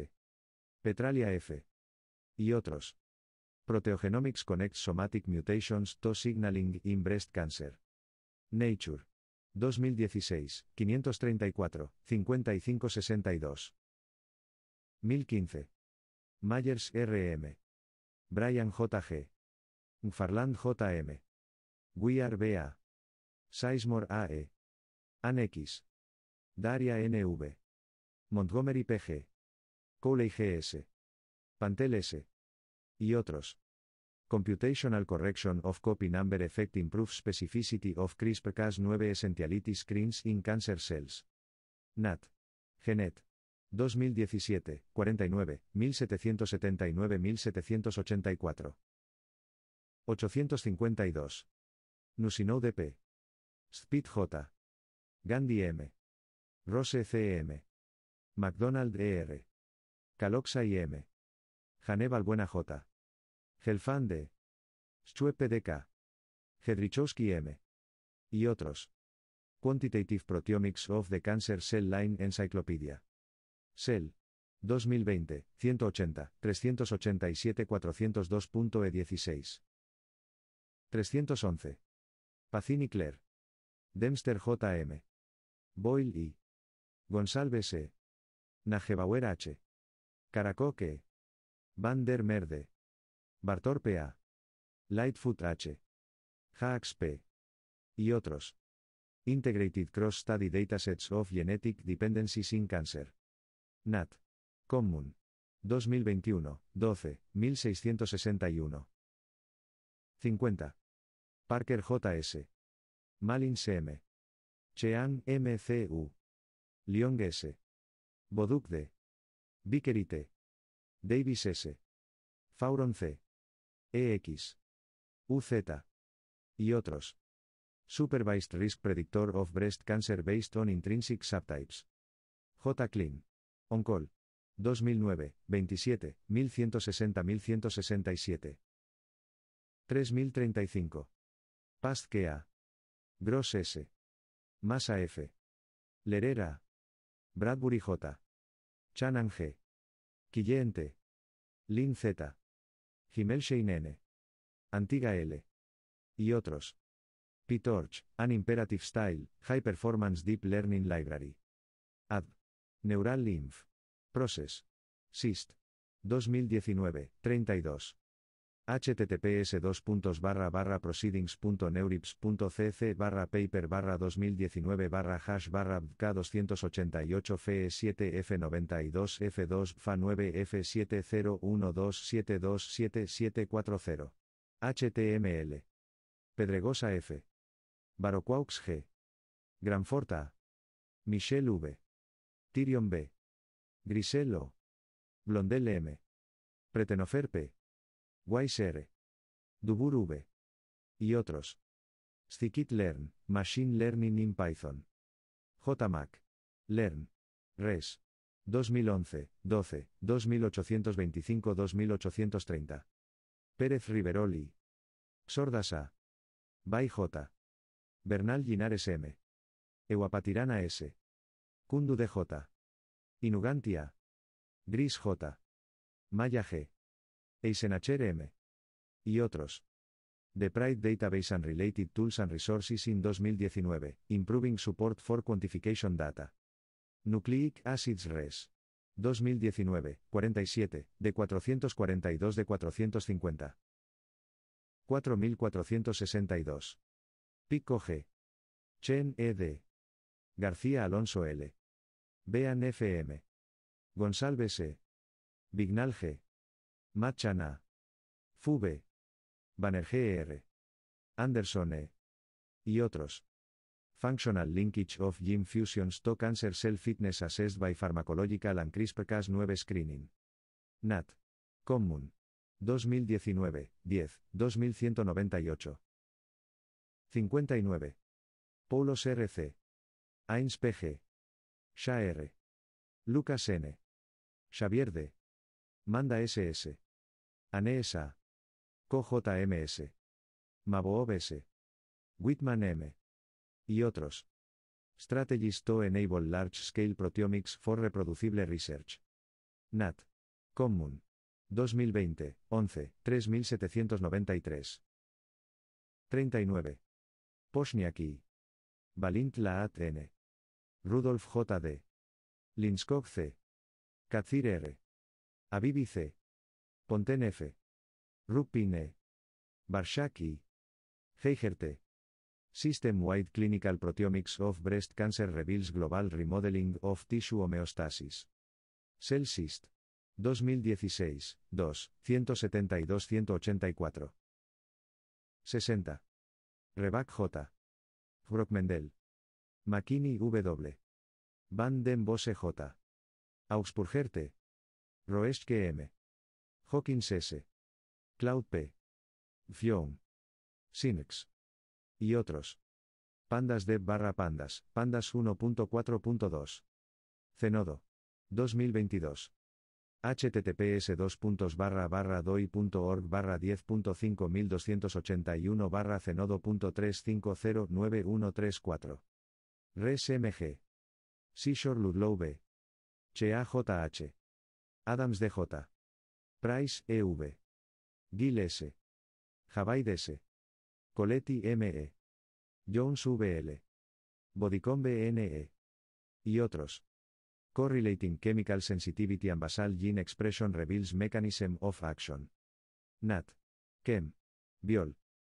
Petralia F. Y otros. Proteogenomics Connects Somatic Mutations to Signaling in Breast Cancer. Nature. 2016, 534, 5562. 1015. Myers RM. Brian JG. Farland JM. are BA. Sizemore AE. X. Daria NV. Montgomery PG. Coley GS. Pantel S y otros. Computational Correction of Copy Number Effect Improves Specificity of CRISPR-Cas9 Essentiality Screens in Cancer Cells. Nat. Genet. 2017, 49, 1779-1784. 852. Nusinow DP. Spit J. Gandhi M. Rose CM. McDonald ER. Caloxa M. Haneval Buena J. Gelfand D. de DK. Hedrichowski M. Y otros. Quantitative Proteomics of the Cancer Cell Line Encyclopedia. Cell. 2020, 180, 387 402.e16. 311. Pacini Claire. Dempster J.M. Boyle I. González E. Najebauer H. Caracoque. Van der Merde. Bartor P.A., Lightfoot H. Hax P. Y otros. Integrated Cross Study Datasets of Genetic Dependencies in Cancer. Nat. Commun. 2021, 12, 1661. 50. Parker J.S. Malin C.M. Cheang M.C.U. Leong S. Boduk D. T. Davis S. Fauron C. EX. UZ. Y otros. Supervised Risk Predictor of Breast Cancer Based on Intrinsic Subtypes. J. Clean. Oncol. 2009, 27, 1160-1167. 3035. Past A. Gross S. Masa F. Lerera. Bradbury J. Chanan G. T. Lin Z. Gimel N. Antiga L. Y otros. PyTorch, An Imperative Style, High Performance Deep Learning Library. Ad. Neural Lymph. Process. SIST. 2019, 32 https proceedingsneuripscc paper 2019 hash barra 288 fe 7 f 92 f 2 fa 9 f 7012727740 html pedregosa f baroquaux g granforta michel v tirion b griselo blondel m pretenofer p Wiser, Dubur V. Y otros. Scikit-learn, Machine Learning in Python. JMac. Learn. Res. 2011, 12, 2825-2830. Pérez Riveroli. A. Bai J. Bernal Linares M. Ewapatirana S. Kundu J, Inugantia. Gris J. Maya G. Eisenacher M. y otros. The Pride Database and Related Tools and Resources in 2019, Improving Support for Quantification Data. Nucleic Acids Res. 2019, 47, de 442 de 450. 4462. Pico G. Chen E. D. García Alonso L. Bean F.M. González E. Vignal G. Machana. Fube. Banerjee Anderson E. y otros. Functional linkage of Gym Fusion to cancer cell fitness assessed by pharmacological and CRISPR-Cas9 screening. Nat. Commun. 2019, 10, 2198. 59. Paulos RC. Ains PG. Sha R. Lucas N. Xavier D. Manda SS. ANESA. CoJMS. Maboob S. Whitman M. Y otros. Strategies to enable large-scale proteomics for reproducible research. Nat. Commun. 2020, 11, 3793. 39. Poshniaki. Balint Laat N. Rudolf J. D. Linskog C. Katzir R. Abibi C. Ponten F. Rupine. Barshaki. T. E. System-wide clinical proteomics of breast cancer reveals global remodeling of tissue homeostasis. Syst. 2016, 2, 172-184. 60. Rebac J. Brockmendel. McKinney W. Van den Bosse J. Augsburgerte. Roeschke M. Hawkins S. Cloud P. Fion. Synex. Y otros. Pandas dev barra pandas, pandas 1.4.2. Zenodo. 2022. https 2 barra barra doi.org barra 10.5281 barra cenodo.3509134. ResMG. Seashore Ludlow B. CHAJH. Adams DJ. Price EV. Gil S. Javaid S. Coletti ME. Jones VL. Bodicombe NE. Y otros. Correlating Chemical Sensitivity and Basal Gene Expression Reveals Mechanism of Action. Nat. Chem. Biol.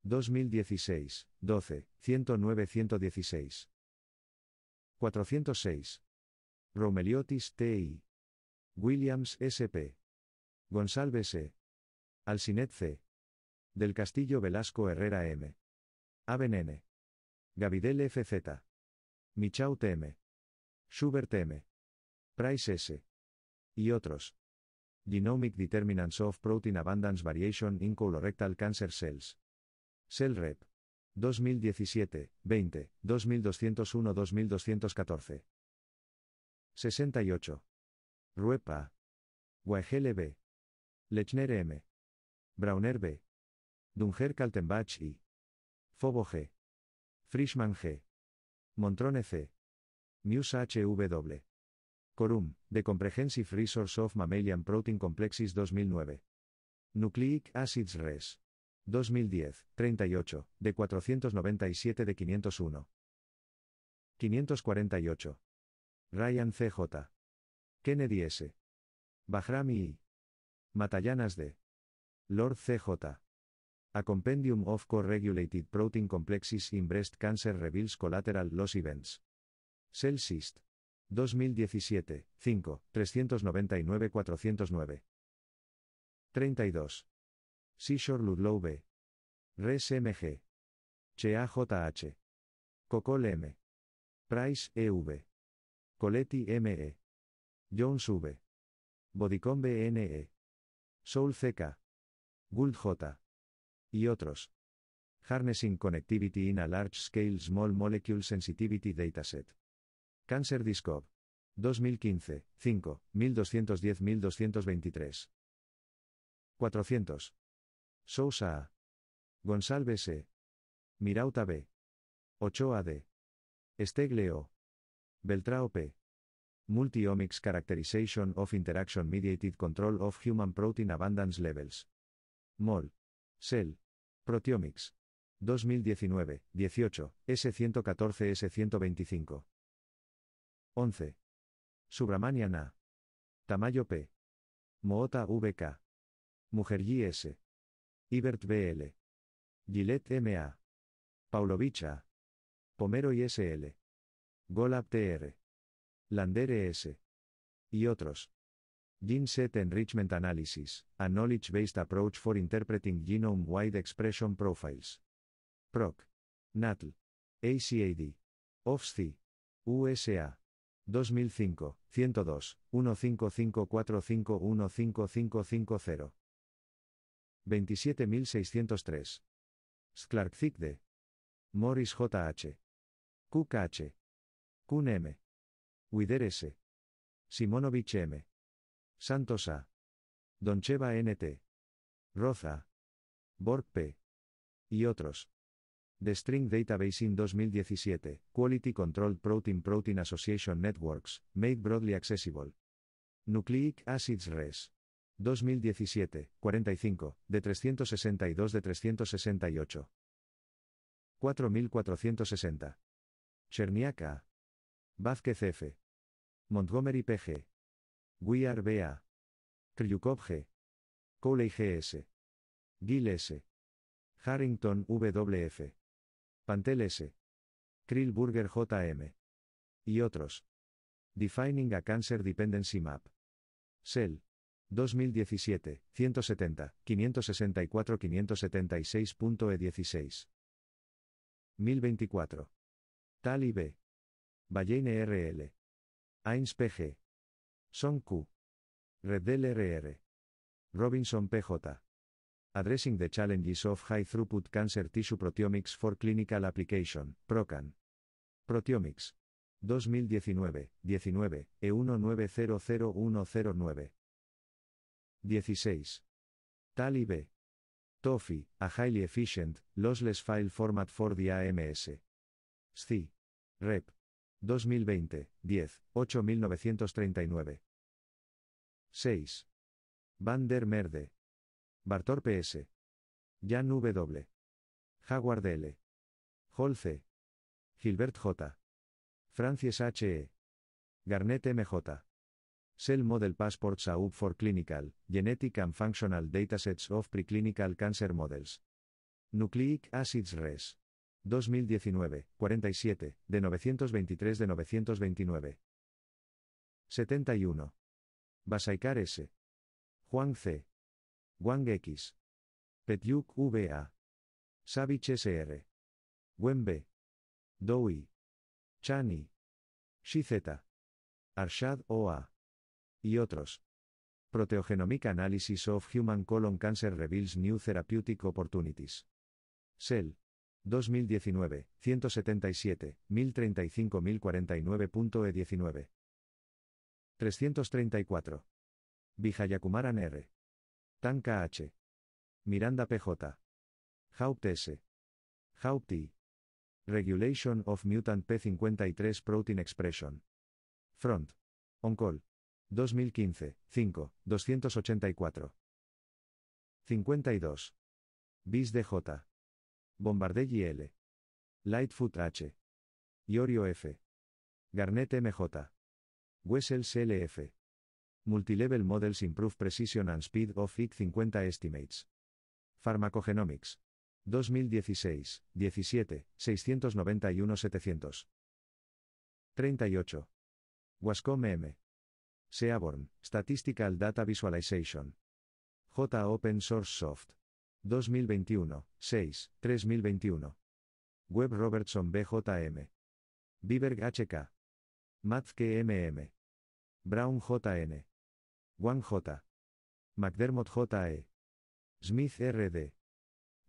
2016, 12, 109-116. 406. Romeliotis T.I. Williams S.P. González E. Alcinet C. Del Castillo Velasco Herrera M. Aben N. Gavidel FZ. Michaut M. Schubert M. Price S. Y otros. Genomic Determinants of Protein Abundance Variation in Colorectal Cancer Cells. Cell Rep. 2017, 20, 2201-2214. 68. Ruepa. B. Lechner M. Brauner B. Dunger Kaltenbach I. Fobo G. Frischmann G. Montrone C. Muse HW. Corum, The Comprehensive Resource of Mammalian Protein Complexes 2009. Nucleic Acids Res. 2010, 38, de 497 de 501. 548. Ryan C.J. Kennedy S. Bahrami I. Matallanas de Lord C.J. A Compendium of Co-Regulated Protein Complexes in Breast Cancer Reveals Collateral Loss Events. Cell 2017, 5, 399-409. 32. Seashore Ludlow B. Res MG. CHAJH. Cocol M. Price EV. Coletti ME. Jones V. Bodicombe NE. Soul CK, Gould J. y otros. Harnessing Connectivity in a Large Scale Small Molecule Sensitivity Dataset. Cancer Discov. 2015, 5, 1210-1223. 400. Sousa A. González C. E, Mirauta B. Ochoa D. Estegleo. Beltrao P. Multiomics Characterization of Interaction Mediated Control of Human Protein Abundance Levels. Mol. Cell. Proteomics. 2019, 18, S114, S125. 11. Subramanian A. Tamayo P. Moota VK. Mujer S. Ibert BL. Gillette MA. Paulovich A. Pomero ISL. Golab TR. Lander ES. Y otros. Gene Set Enrichment Analysis, a Knowledge-Based Approach for Interpreting Genome-Wide Expression Profiles. PROC. NATL. ACAD. OFSCI. USA. 2005, 102, 1554515550. 27603. Sklarkzik D., Morris J.H. QKH. M. Wider S. Simonovich M. Santos A. Doncheva NT. Roza. Borg P. Y otros. The String Database in 2017, Quality Control Protein Protein Association Networks, Made Broadly Accessible. Nucleic Acids Res. 2017, 45, de 362 de 368. 4460. Cherniak Vázquez F. Montgomery PG. Guiar BA. Kryukov G. Coley GS. Gill S. Harrington WF. Pantel S. Krillburger JM. Y otros. Defining a Cancer Dependency Map. Cell. 2017, 170, 564, 576.e16. 1024. Talib, y B. RL. Ains PG. Son Q. RR. Robinson PJ. Addressing the Challenges of High Throughput Cancer Tissue Proteomics for Clinical Application, PROCAN. Proteomics. 2019, 19, e 1900109 16. Talib TOFI, a highly efficient, lossless file format for the AMS. SCI. Rep. 2020, 10, 8939. 6. Van der Merde. Bartor PS. Jan W. Jaguar L, Holce. Gilbert J. Francis H.E. Garnet MJ. Cell Model Passports A.U.P. for clinical, genetic and functional datasets of preclinical cancer models. Nucleic acids res. 2019, 47, de 923 de 929. 71. Basaikar S. Juan C. Wang X. Petyuk VA. Savich SR. Wenbe. B. Chani Chani. Shizeta. Arshad OA. Y otros. Proteogenomic Analysis of Human Colon Cancer Reveals New Therapeutic Opportunities. Cell. 2019, 177, 1035-1049.E19. 334. Vijayakumaran R. Tanka H. Miranda PJ. Haupt S. Haupt I. Regulation of Mutant P53 Protein Expression. Front. Oncol. 2015, 5, 284. 52. Bis DJ. Bombardelli L. Lightfoot H. Iorio F. Garnet MJ. Wessel LF. Multilevel Models Improve Precision and Speed of IC 50 Estimates. Pharmacogenomics. 2016, 17, 691-700. 38. Wascom M. Seaborn, Statistical Data Visualization. J. Open Source Soft. 2021, 6, 3021. Web Robertson BJM. Biberg HK. Matzke MM. Brown JN. Wang J. McDermott JE. Smith RD.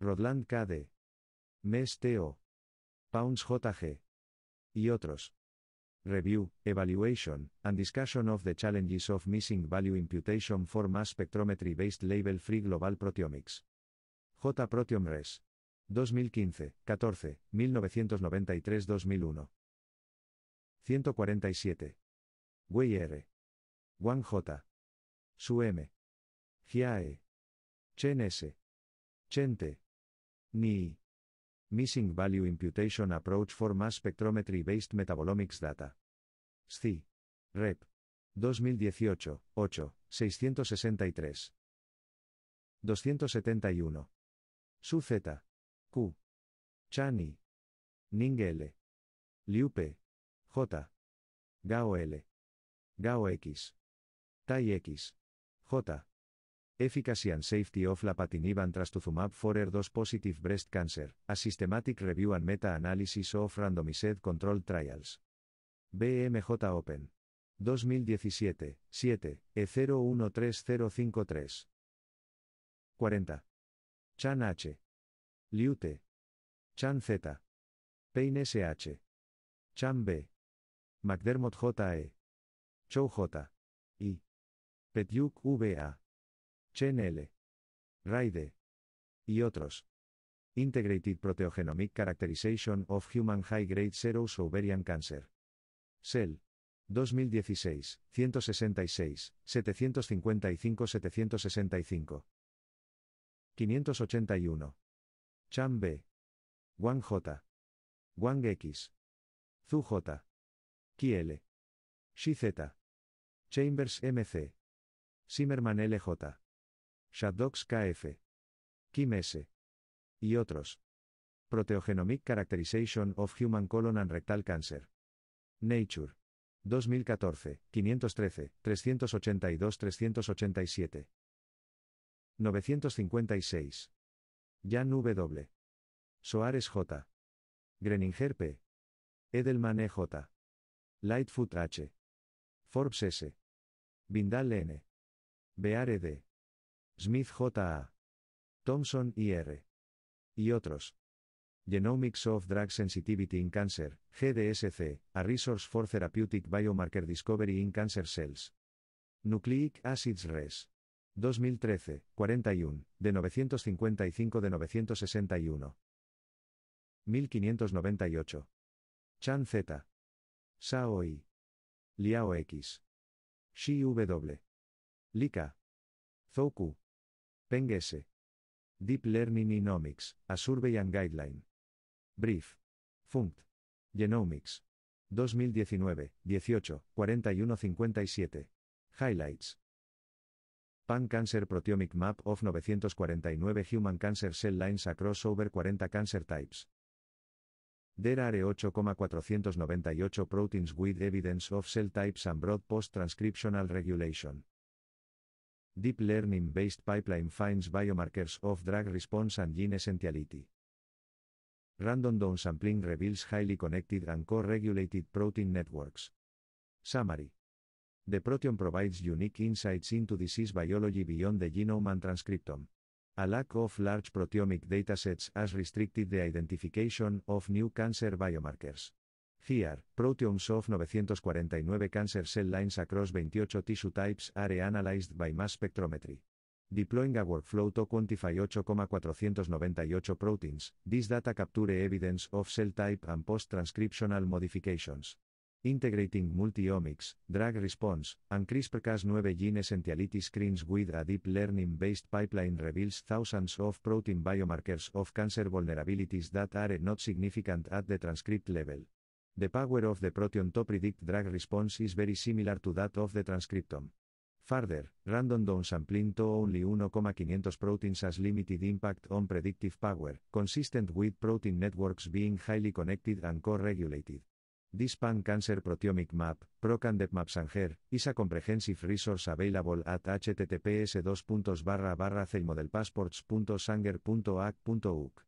Rodland KD. Mes TO. Pounds JG. Y otros. Review, Evaluation, and Discussion of the Challenges of Missing Value Imputation for Mass Spectrometry Based Label Free Global Proteomics. J. Protium Res. 2015, 14, 1993-2001. 147. Wei R. Wang J. Su M. Giae. Chen S. Chen Ni. Missing Value Imputation Approach for Mass Spectrometry Based Metabolomics Data. SCI. Rep. 2018, 8, 663. 271. Su Z. Q. Chani. Ning L. Liupe. J. Gao L. Gao X. Tai X. J. Efficacy and Safety of Lapatinib Trastuzumab for ER2 Positive Breast Cancer, a Systematic Review and Meta-Analysis of Randomized Controlled Trials. BMJ Open. 2017, 7, E013053. 40. Chan H. Liute. Chan Z. Payne SH. Chan B. McDermott JE. Chow J. I. Petyuk VA. Chen L. Raide. Y otros. Integrated Proteogenomic Characterization of Human High Grade Serous Ovarian Cancer. Cell. 2016, 166, 755-765. 581. Chan B. Wang J. Wang X. Zhu J. Qi L. Xi Z. Chambers MC. Zimmerman LJ. Shadox KF. Kim S. Y otros. Proteogenomic Characterization of Human Colon and Rectal Cancer. Nature. 2014, 513, 382-387. 956. Jan W. Soares J. Greninger P. Edelman E. J. Lightfoot H. Forbes S. Vindal N. Beare D. Smith J. A. Thompson I. R. Y otros. Genomics of Drug Sensitivity in Cancer, GDSC, a resource for therapeutic biomarker discovery in cancer cells. Nucleic acids res. 2013, 41, de 955 de 961. 1598. Chan Z. Sao I. Liao X. Shi W. Lika. Ku. Peng S. Deep Learning Inomics, A Survey Guideline. Brief. Funct. Genomics. 2019, 18, 41-57. Highlights. Pan Cancer Proteomic Map of 949 Human Cancer Cell Lines across over 40 cancer types. There are 8,498 proteins with evidence of cell types and broad post-transcriptional regulation. Deep learning-based pipeline finds biomarkers of drug response and gene essentiality. Random sampling reveals highly connected and co-regulated protein networks. Summary. The proteome provides unique insights into disease biology beyond the genome and transcriptome. A lack of large proteomic datasets has restricted the identification of new cancer biomarkers. Here, proteomes of 949 cancer cell lines across 28 tissue types are analyzed by mass spectrometry. Deploying a workflow to quantify 8,498 proteins, this data capture evidence of cell type and post-transcriptional modifications. Integrating multi-omics, drug response, and CRISPR-Cas9 gene essentiality screens with a deep learning-based pipeline reveals thousands of protein biomarkers of cancer vulnerabilities that are not significant at the transcript level. The power of the proteome to predict drug response is very similar to that of the transcriptome. Further, random downsampling to only 1,500 proteins has limited impact on predictive power, consistent with protein networks being highly connected and co-regulated. This pan cancer proteomic map, ProCandep Sanger is a comprehensive resource available at https://celmodelpassports.sanger.ac.uk.